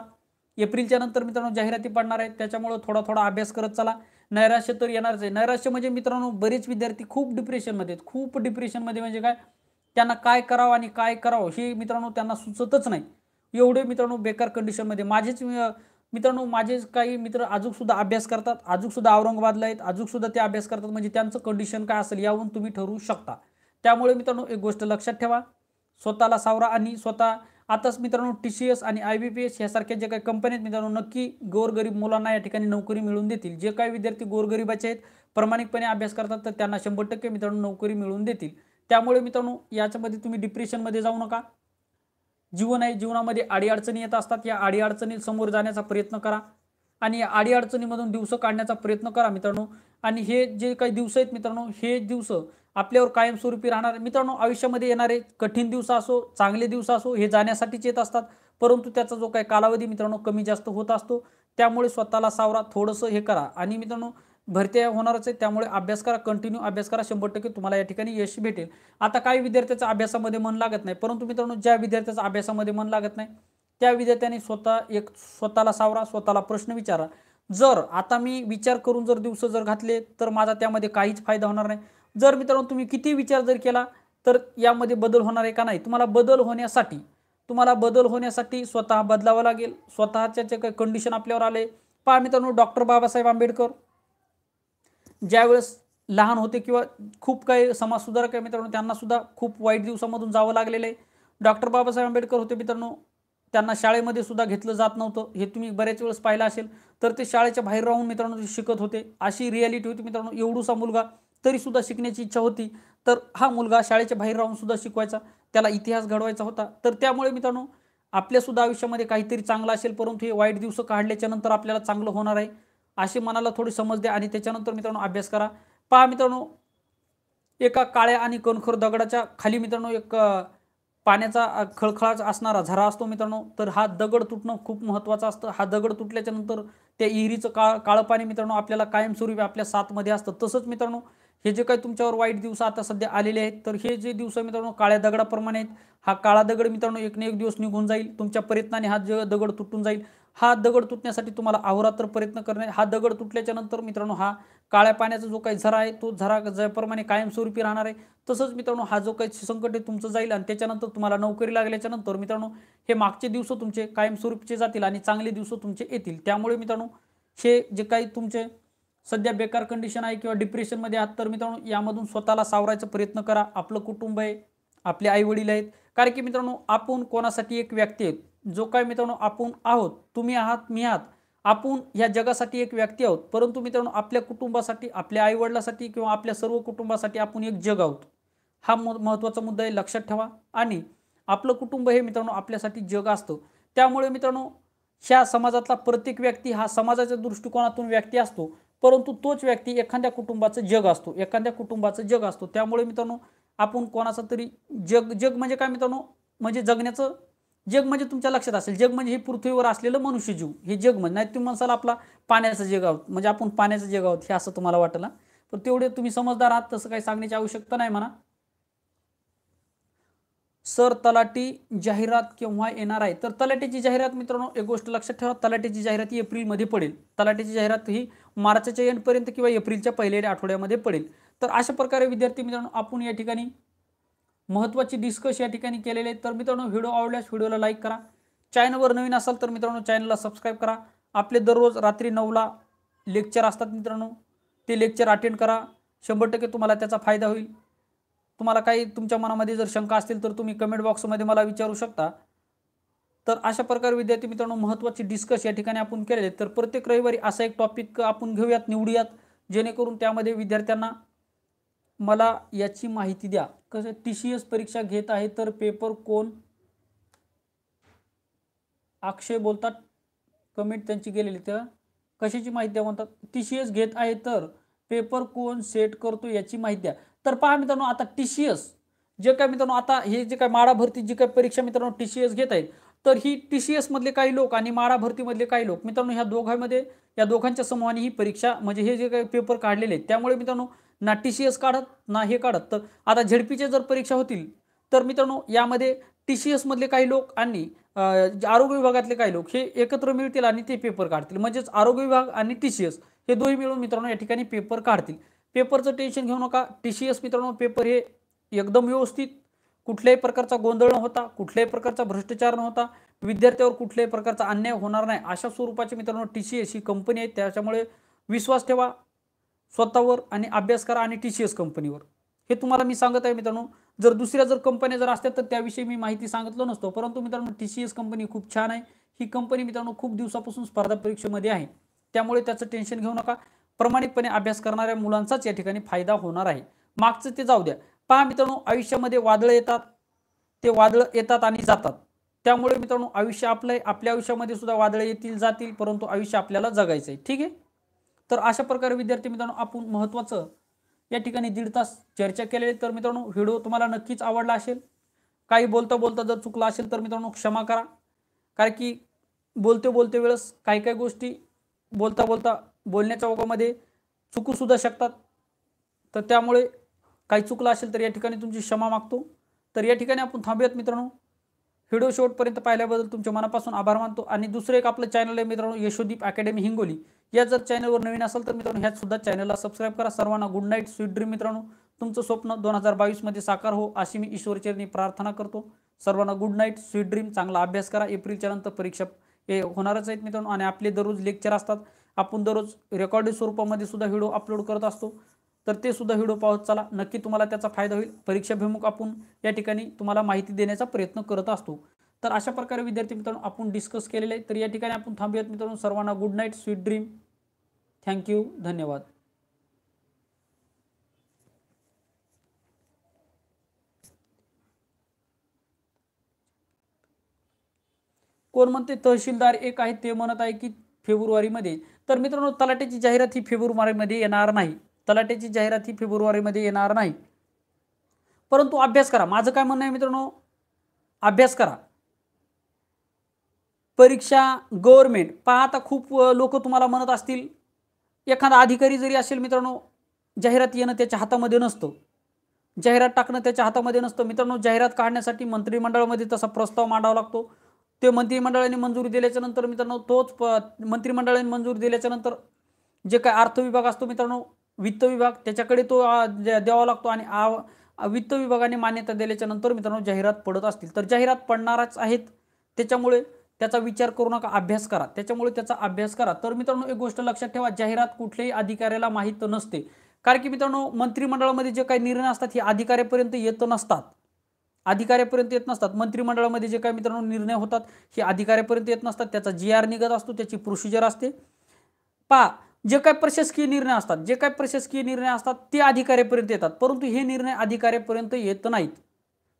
एप्रिलच्या नंतर मित्रांनो जाहिराती पडणार आहेत त्याच्यामुळे थोडा थोडा अभ्यास करत चला नैराश्य तर येणारच आहे नैराश्य म्हणजे मित्रांनो बरेच विद्यार्थी खूप डिप्रेशनमध्ये आहेत खूप डिप्रेशनमध्ये म्हणजे काय त्यांना काय करावं आणि काय करावं हे मित्रांनो त्यांना सुचतच नाही एवढे मित्रांनो बेकार कंडिशनमध्ये माझेच मित्रांनो माझे काही मित्र सुद्धा अभ्यास करतात सुद्धा औरंगाबादला आहेत अजूनसुद्धा ते अभ्यास करतात म्हणजे त्यांचं कंडिशन काय असेल यावरून तुम्ही ठरवू शकता त्यामुळे मित्रांनो एक गोष्ट लक्षात ठेवा स्वतःला सावरा आणि स्वतः आताच मित्रांनो टी सी एस आणि आय बी पी एस यासारख्या जे काही कंपन्या आहेत मित्रांनो नक्की गोरगरीब मुलांना या ठिकाणी नोकरी मिळून देतील जे काही विद्यार्थी गोरगरीबाचे आहेत प्रमाणिकपणे अभ्यास करतात तर त्यांना शंभर टक्के मित्रांनो नोकरी मिळून देतील त्यामुळे मित्रांनो याच्यामध्ये तुम्ही डिप्रेशनमध्ये जाऊ नका जीवन आहे जीवनामध्ये अडीअडचणी येत असतात या अडीअडचणी समोर जाण्याचा प्रयत्न करा आणि या अडीअडचणीमधून दिवसं काढण्याचा प्रयत्न करा मित्रांनो आणि हे जे काही दिवस आहेत मित्रांनो हे दिवस आपल्यावर कायमस्वरूपी राहणार मित्रांनो आयुष्यामध्ये येणारे कठीण दिवस असो चांगले दिवस असो हे जाण्यासाठीच येत असतात परंतु त्याचा जो काही कालावधी मित्रांनो कमी जास्त होत असतो त्यामुळे स्वतःला सावरा थोडंसं हे करा आणि मित्रांनो भरत्या होणारच आहे त्यामुळे अभ्यास करा कंटिन्यू अभ्यास करा शंभर टक्के तुम्हाला या ठिकाणी यश भेटेल आता काही विद्यार्थ्याचा अभ्यासामध्ये मन लागत नाही परंतु मित्रांनो ज्या विद्यार्थ्याचा अभ्यासामध्ये मन लागत नाही त्या विद्यार्थ्याने स्वतः एक स्वतःला सावरा स्वतःला प्रश्न विचारा जर आता मी विचार करून जर दिवस जर घातले तर माझा त्यामध्ये काहीच फायदा होणार नाही जर मित्रांनो तुम्ही किती विचार जर केला तर यामध्ये बदल होणार आहे का नाही तुम्हाला बदल होण्यासाठी तुम्हाला बदल होण्यासाठी स्वतः बदलावं लागेल स्वतःच्या जे काही कंडिशन आपल्यावर आले पहा मित्रांनो डॉक्टर बाबासाहेब आंबेडकर ज्यावेळेस लहान होते किंवा खूप काही समाजसुधारक आहे मित्रांनो त्यांना सुद्धा खूप वाईट दिवसामधून जावं लागलेलं आहे डॉक्टर बाबासाहेब आंबेडकर होते मित्रांनो त्यांना शाळेमध्ये सुद्धा घेतलं जात नव्हतं हे तुम्ही बऱ्याच वेळेस पाहिलं असेल तर ते शाळेच्या बाहेर राहून मित्रांनो शिकत होते अशी रियालिटी होती मित्रांनो एवढूसा मुलगा तरीसुद्धा शिकण्याची इच्छा होती तर हा मुलगा शाळेच्या बाहेर राहूनसुद्धा शिकवायचा त्याला इतिहास घडवायचा होता तर त्यामुळे मित्रांनो आपल्यासुद्धा आयुष्यामध्ये काहीतरी चांगलं असेल परंतु हे वाईट दिवस काढल्याच्या नंतर आपल्याला चांगलं होणार आहे असे मनाला थोडी समज द्या आणि त्याच्यानंतर मित्रांनो अभ्यास करा पहा मित्रांनो एका काळ्या आणि कणखर दगडाच्या खाली मित्रांनो एक पाण्याचा खळखळाच असणारा झरा असतो मित्रांनो तर हा दगड तुटणं खूप महत्त्वाचं असतं हा दगड तुटल्याच्या नंतर त्या इहिरीचं काळ काळं पाणी मित्रांनो आपल्याला कायमस्वरूपी आपल्या सातमध्ये असतं तसंच मित्रांनो हे जे काही तुमच्यावर वाईट दिवस आता सध्या आलेले आहेत तर हे जे दिवस मित्रांनो काळ्या दगडाप्रमाणे आहेत हा काळा दगड मित्रांनो एक ना एक दिवस निघून जाईल तुमच्या प्रयत्नाने हा जे दगड तुटून जाईल हा दगड तुटण्यासाठी तुम्हाला अहोरात्र प्रयत्न करणे हा दगड तुटल्याच्या नंतर मित्रांनो हा काळ्या पाण्याचा जो काही झरा आहे तो झरा ज्याप्रमाणे कायमस्वरूपी राहणार आहे तसंच मित्रांनो हा जो काही संकट आहे तुमचं जाईल आणि त्याच्यानंतर तुम्हाला नोकरी लागल्याच्या नंतर मित्रांनो हे मागचे दिवस तुमचे कायमस्वरूपीचे जातील आणि चांगले दिवस तुमचे येतील त्यामुळे मित्रांनो हे जे काही तुमचे सध्या बेकार कंडिशन आहे किंवा डिप्रेशनमध्ये आहात तर मित्रांनो यामधून स्वतःला सावरायचा प्रयत्न करा आपलं कुटुंब आहे आपले आई आहेत कारण की मित्रांनो आपण कोणासाठी एक व्यक्ती आहेत जो काय मित्रांनो आपण आहोत तुम्ही आहात मी आहात आपण ह्या जगासाठी एक व्यक्ती आहोत परंतु मित्रांनो आपल्या कुटुंबासाठी आपल्या आईवडिलासाठी किंवा आपल्या सर्व कुटुंबासाठी आपण एक जग आहोत हा महत्त्वाचा मुद्दा आहे लक्षात ठेवा आणि आपलं कुटुंब हे मित्रांनो आपल्यासाठी जग असतं त्यामुळे मित्रांनो ह्या समाजातला प्रत्येक व्यक्ती हा समाजाच्या दृष्टिकोनातून व्यक्ती असतो परंतु तोच व्यक्ती एखाद्या कुटुंबाचं जग असतो एखाद्या कुटुंबाचं जग असतो त्यामुळे मित्रांनो आपण कोणाचं तरी जग जग म्हणजे काय मित्रांनो म्हणजे जगण्याचं जग म्हणजे तुमच्या लक्षात असेल जग म्हणजे हे पृथ्वीवर असलेलं मनुष्यजीव हे जग म्हणजे नाही तुम्ही म्हणसाल आपला पाण्याचं जग आहोत म्हणजे आपण पाण्याचं जग आहोत हे असं तुम्हाला वाटलं पण तेवढे तुम्ही समजदार आहात तसं काही सांगण्याची आवश्यकता नाही म्हणा सर तलाटी जाहिरात केव्हा येणार आहे तर तलाटीची जाहिरात मित्रांनो एक गोष्ट लक्षात ठेवा तलाटीची जाहिरात ही एप्रिलमध्ये पडेल तलाटीची जाहिरात ही मार्चच्या एंडपर्यंत किंवा एप्रिलच्या पहिल्या आठवड्यामध्ये पडेल तर अशा प्रकारे विद्यार्थी मित्रांनो आपण या ठिकाणी महत्त्वाची डिस्कस या ठिकाणी केलेले तर मित्रांनो व्हिडिओ आवडल्यास व्हिडिओला लाईक करा चॅनलवर नवीन असाल तर मित्रांनो चॅनलला सबस्क्राईब करा आपले दररोज रात्री नऊला लेक्चर असतात मित्रांनो ते लेक्चर अटेंड करा शंभर टक्के तुम्हाला त्याचा फायदा होईल तुम्हाला काही तुमच्या मनामध्ये जर शंका असतील तर तुम्ही कमेंट बॉक्समध्ये मला विचारू शकता तर अशा प्रकारे विद्यार्थी मित्रांनो महत्त्वाची डिस्कस या ठिकाणी आपण केलेले तर प्रत्येक रविवारी असा एक टॉपिक आपण घेऊयात निवडूयात जेणेकरून त्यामध्ये विद्यार्थ्यांना मला याची माहिती द्या कसं टी सी एस परीक्षा घेत आहे तर पेपर कोण अक्षय बोलतात कमेंट त्यांची गेलेली तर कशाची माहिती द्या म्हणतात टी सी एस घेत आहे तर पेपर कोण सेट करतो याची माहिती द्या तर पहा मित्रांनो आता टी सी एस जे काय मित्रांनो आता हे जे काय माडा भरती जी काय परीक्षा मित्रांनो टी सी एस घेत आहेत तर ही टी सी मधले काही लोक आणि माडा भरतीमधले काही लोक मित्रांनो ह्या दोघांमध्ये या दोघांच्या समूहाने ही परीक्षा म्हणजे हे जे काही पेपर काढलेले आहेत त्यामुळे मित्रांनो ना टी सी एस काढत ना हे काढत तर आता झेडपीच्या जर परीक्षा होतील तर मित्रांनो यामध्ये टी सी एसमधले काही लोक आणि आरोग्य विभागातले काही लोक हे एकत्र मिळतील आणि ते पेपर काढतील म्हणजेच आरोग्य विभाग आणि टी सी एस हे दोन्ही मिळून मित्रांनो या ठिकाणी पेपर काढतील पेपरचं टेन्शन घेऊ नका टी सी एस मित्रांनो पेपर हे एकदम व्यवस्थित कुठल्याही प्रकारचा गोंधळ न होता कुठल्याही प्रकारचा भ्रष्टाचार न होता विद्यार्थ्यावर कुठल्याही प्रकारचा अन्याय होणार नाही अशा स्वरूपाची मित्रांनो टी सी एस ही कंपनी आहे त्याच्यामुळे विश्वास ठेवा स्वतःवर आणि अभ्यास करा आणि टी सी एस कंपनीवर हे तुम्हाला मी सांगत आहे मित्रांनो जर दुसऱ्या जर कंपन्या जर असत्या तर त्याविषयी मी माहिती सांगितलं नसतो परंतु मित्रांनो टी सी एस कंपनी खूप छान आहे ही कंपनी मित्रांनो खूप दिवसापासून स्पर्धा परीक्षेमध्ये आहे त्यामुळे त्याचं टेन्शन घेऊ नका प्रमाणितपणे अभ्यास करणाऱ्या मुलांचाच या ठिकाणी फायदा होणार आहे मागचं ते जाऊ द्या पहा मित्रांनो आयुष्यामध्ये वादळं येतात ते वादळं येतात आणि जातात त्यामुळे मित्रांनो आयुष्य आपलं आहे आपल्या आयुष्यामध्ये सुद्धा वादळं येतील जातील परंतु आयुष्य आपल्याला जगायचं आहे ठीक आहे तर अशा प्रकारे विद्यार्थी मित्रांनो आपण महत्त्वाचं या ठिकाणी दीड तास चर्चा केलेली तर मित्रांनो व्हिडिओ तुम्हाला नक्कीच आवडला असेल काही बोलता बोलता जर चुकला असेल तर मित्रांनो क्षमा करा कारण की बोलते बोलते वेळेस काही काही गोष्टी बोलता बोलता बोलण्याच्या ओघामध्ये सुद्धा शकतात तर त्यामुळे काही चुकलं असेल तर या ठिकाणी तुमची क्षमा मागतो तर या ठिकाणी आपण थांबूयात मित्रांनो व्हिडिओ शेवटपर्यंत पाहिल्याबद्दल तुमच्या मनापासून आभार मानतो आणि दुसरं एक आपलं चॅनल आहे मित्रांनो यशोदीप अकॅडमी हिंगोली या जर चॅनलवर नवीन असेल तर मित्रांनो ह्यातसुद्धा सुद्धा चॅनलला सबस्क्राईब करा सर्वांना गुड नाईट स्वीट ड्रीम मित्रांनो तुमचं स्वप्न दोन हजार बावीसमध्ये साकार हो अशी मी ईश्वरचरणी प्रार्थना करतो सर्वांना गुड नाईट स्वीट ड्रीम चांगला अभ्यास करा एप्रिलच्या नंतर परीक्षा हे होणारच आहेत मित्रांनो आणि आपले दररोज लेक्चर असतात आपण दररोज रेकॉर्डेड स्वरूपामध्ये सुद्धा व्हिडिओ अपलोड करत असतो तर ते सुद्धा व्हिडिओ पाहत चला नक्की तुम्हाला त्याचा फायदा होईल परीक्षाभिमुख आपण या ठिकाणी तुम्हाला माहिती देण्याचा प्रयत्न करत असतो तर अशा प्रकारे विद्यार्थी मित्रांनो आपण डिस्कस केलेले तर या ठिकाणी आपण थांबूयात मित्रांनो सर्वांना good night sweet dream thank you धन्यवाद कोण म्हणते तहसीलदार एक आहेत ते म्हणत आहे की फेब्रुवारीमध्ये तर मित्रांनो तलाट्याची जाहिरात ही फेब्रुवारीमध्ये येणार नाही तलाट्याची जाहिरात ही फेब्रुवारीमध्ये येणार नाही परंतु अभ्यास करा माझं काय म्हणणं आहे मित्रांनो अभ्यास करा परीक्षा गव्हर्मेंट पहा आता खूप लोक तुम्हाला म्हणत असतील एखादा अधिकारी जरी असेल मित्रांनो जाहिरात येणं त्याच्या हातामध्ये नसतं जाहिरात टाकणं त्याच्या हातामध्ये नसतं मित्रांनो जाहिरात काढण्यासाठी मंत्रिमंडळामध्ये तसा प्रस्ताव मांडावा लागतो ते मंत्रिमंडळाने मंजुरी दिल्याच्या नंतर मित्रांनो तोच प मंत्रिमंडळाने मंजुरी दिल्याच्या नंतर जे काय अर्थ विभाग असतो मित्रांनो वित्त विभाग त्याच्याकडे तो द्यावा लागतो आणि वित्त विभागाने मान्यता दिल्याच्या नंतर मित्रांनो जाहिरात पडत असतील तर जाहिरात पडणाराच आहेत त्याच्यामुळे त्याचा विचार करू नका अभ्यास करा त्याच्यामुळे त्याचा अभ्यास करा तर मित्रांनो एक गोष्ट लक्षात ठेवा जाहिरात कुठल्याही अधिकाऱ्याला माहीत नसते कारण की मित्रांनो मंत्रिमंडळामध्ये जे काही निर्णय असतात हे अधिकाऱ्यापर्यंत येत नसतात अधिकाऱ्यापर्यंत येत नसतात मंत्रिमंडळामध्ये जे काही मित्रांनो निर्णय होतात हे अधिकाऱ्यापर्यंत येत नसतात त्याचा जी आर निघत असतो त्याची प्रोसिजर असते पा जे काय प्रशासकीय निर्णय असतात जे काय प्रशासकीय निर्णय असतात ते अधिकाऱ्यापर्यंत येतात परंतु हे निर्णय अधिकाऱ्यापर्यंत येत नाहीत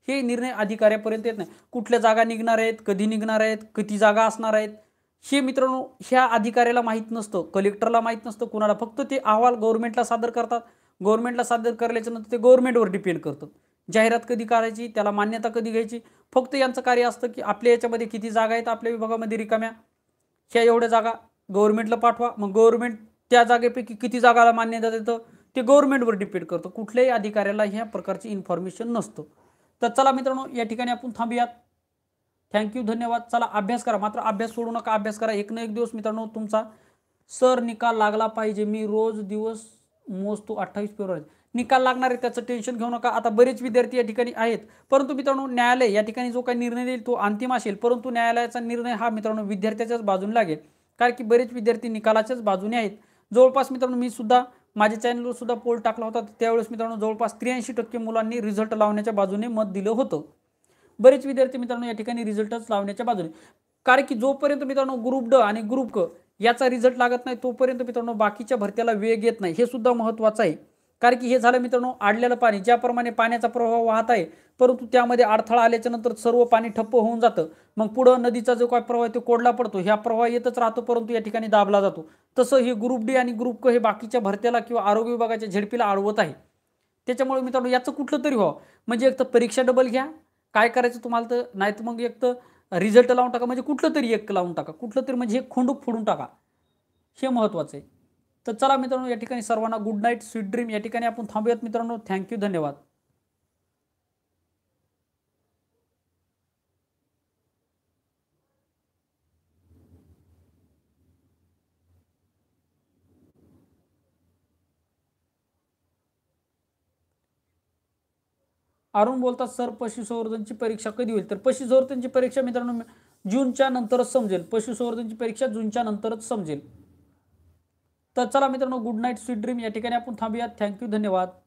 हे निर्णय अधिकाऱ्यापर्यंत येत नाही कुठल्या जागा निघणार आहेत कधी निघणार आहेत किती जागा असणार आहेत हे मित्रांनो ह्या अधिकाऱ्याला माहीत नसतं कलेक्टरला माहीत नसतं कुणाला फक्त ते अहवाल गव्हर्नमेंटला सादर करतात गव्हर्नमेंटला सादर करल्याच्यानंतर ते गव्हर्नमेंटवर डिपेंड करतं जाहिरात कधी करायची त्याला मान्यता कधी घ्यायची फक्त यांचं कार्य असतं की आपल्या याच्यामध्ये किती जागा आहेत आपल्या विभागामध्ये रिकाम्या ह्या एवढ्या जागा गव्हर्नमेंटला पाठवा मग गव्हर्नमेंट त्या जागेपैकी किती जागाला मान्यता देतं ते गव्हर्नमेंटवर डिपेंड करतं कुठल्याही अधिकाऱ्याला ह्या प्रकारची इन्फॉर्मेशन नसतं तर चला मित्रांनो या ठिकाणी आपण थांबूयात थँक्यू धन्यवाद चला अभ्यास करा मात्र अभ्यास सोडू नका अभ्यास करा एक ना एक दिवस मित्रांनो तुमचा सर निकाल लागला पाहिजे मी रोज दिवस मोजतो अठ्ठावीस फेब्रुवारी निकाल लागणार आहे त्याचं टेन्शन घेऊ नका आता बरेच विद्यार्थी या ठिकाणी आहेत परंतु मित्रांनो न्यायालय या ठिकाणी जो काही निर्णय देईल तो अंतिम असेल परंतु न्यायालयाचा निर्णय हा मित्रांनो विद्यार्थ्याच्याच बाजूने लागेल कारण की बरेच विद्यार्थी निकालाच्याच बाजूने आहेत जवळपास मित्रांनो मी सुद्धा माझ्या चॅनलवर सुद्धा पोल टाकला होता त्यावेळेस मित्रांनो जवळपास त्र्याऐंशी टक्के मुलांनी रिझल्ट लावण्याच्या बाजूने मत दिलं होतं बरेच विद्यार्थी मित्रांनो या ठिकाणी रिझल्टच लावण्याच्या बाजूने कारण की जोपर्यंत मित्रांनो ग्रुप ड आणि ग्रुप क याचा रिझल्ट लागत नाही तोपर्यंत मित्रांनो बाकीच्या भरत्याला वेग येत नाही हे सुद्धा महत्त्वाचं आहे कारण की हे झालं मित्रांनो आडलेलं पाणी ज्याप्रमाणे पाण्याचा प्रवाह वाहत आहे परंतु त्यामध्ये अडथळा आल्याच्या नंतर सर्व पाणी ठप्प होऊन जातं मग पुढं नदीचा जो काय प्रवाह तो कोडला पडतो ह्या प्रवाह येतच राहतो परंतु या ठिकाणी दाबला जातो तसं हे ग्रुप डी आणि ग्रुप क हे बाकीच्या भरत्याला किंवा आरोग्य विभागाच्या झेडपीला आडवत आहे त्याच्यामुळे मित्रांनो याचं कुठलं तरी व्हावं म्हणजे एक तर परीक्षा डबल घ्या काय करायचं तुम्हाला तर नाही मग एक तर रिझल्ट लावून टाका म्हणजे कुठलं तरी एक लावून टाका कुठलं तरी म्हणजे एक खोंडूक फोडून टाका हे महत्त्वाचं आहे तर चला मित्रांनो या ठिकाणी सर्वांना गुड नाईट स्वीट ड्रीम या ठिकाणी आपण थांबूयात मित्रांनो थँक्यू धन्यवाद अरुण बोलतात सर पशुसंवर्धनची परीक्षा कधी होईल तर पशुसंवर्धनची परीक्षा मित्रांनो जूनच्या नंतरच समजेल पशुसंवर्धनची परीक्षा जूनच्या नंतरच समजेल तर चला मित्रांनो गुड नाईट स्वीट ड्रीम या ठिकाणी आपण थांबूयात थँक्यू धन्यवाद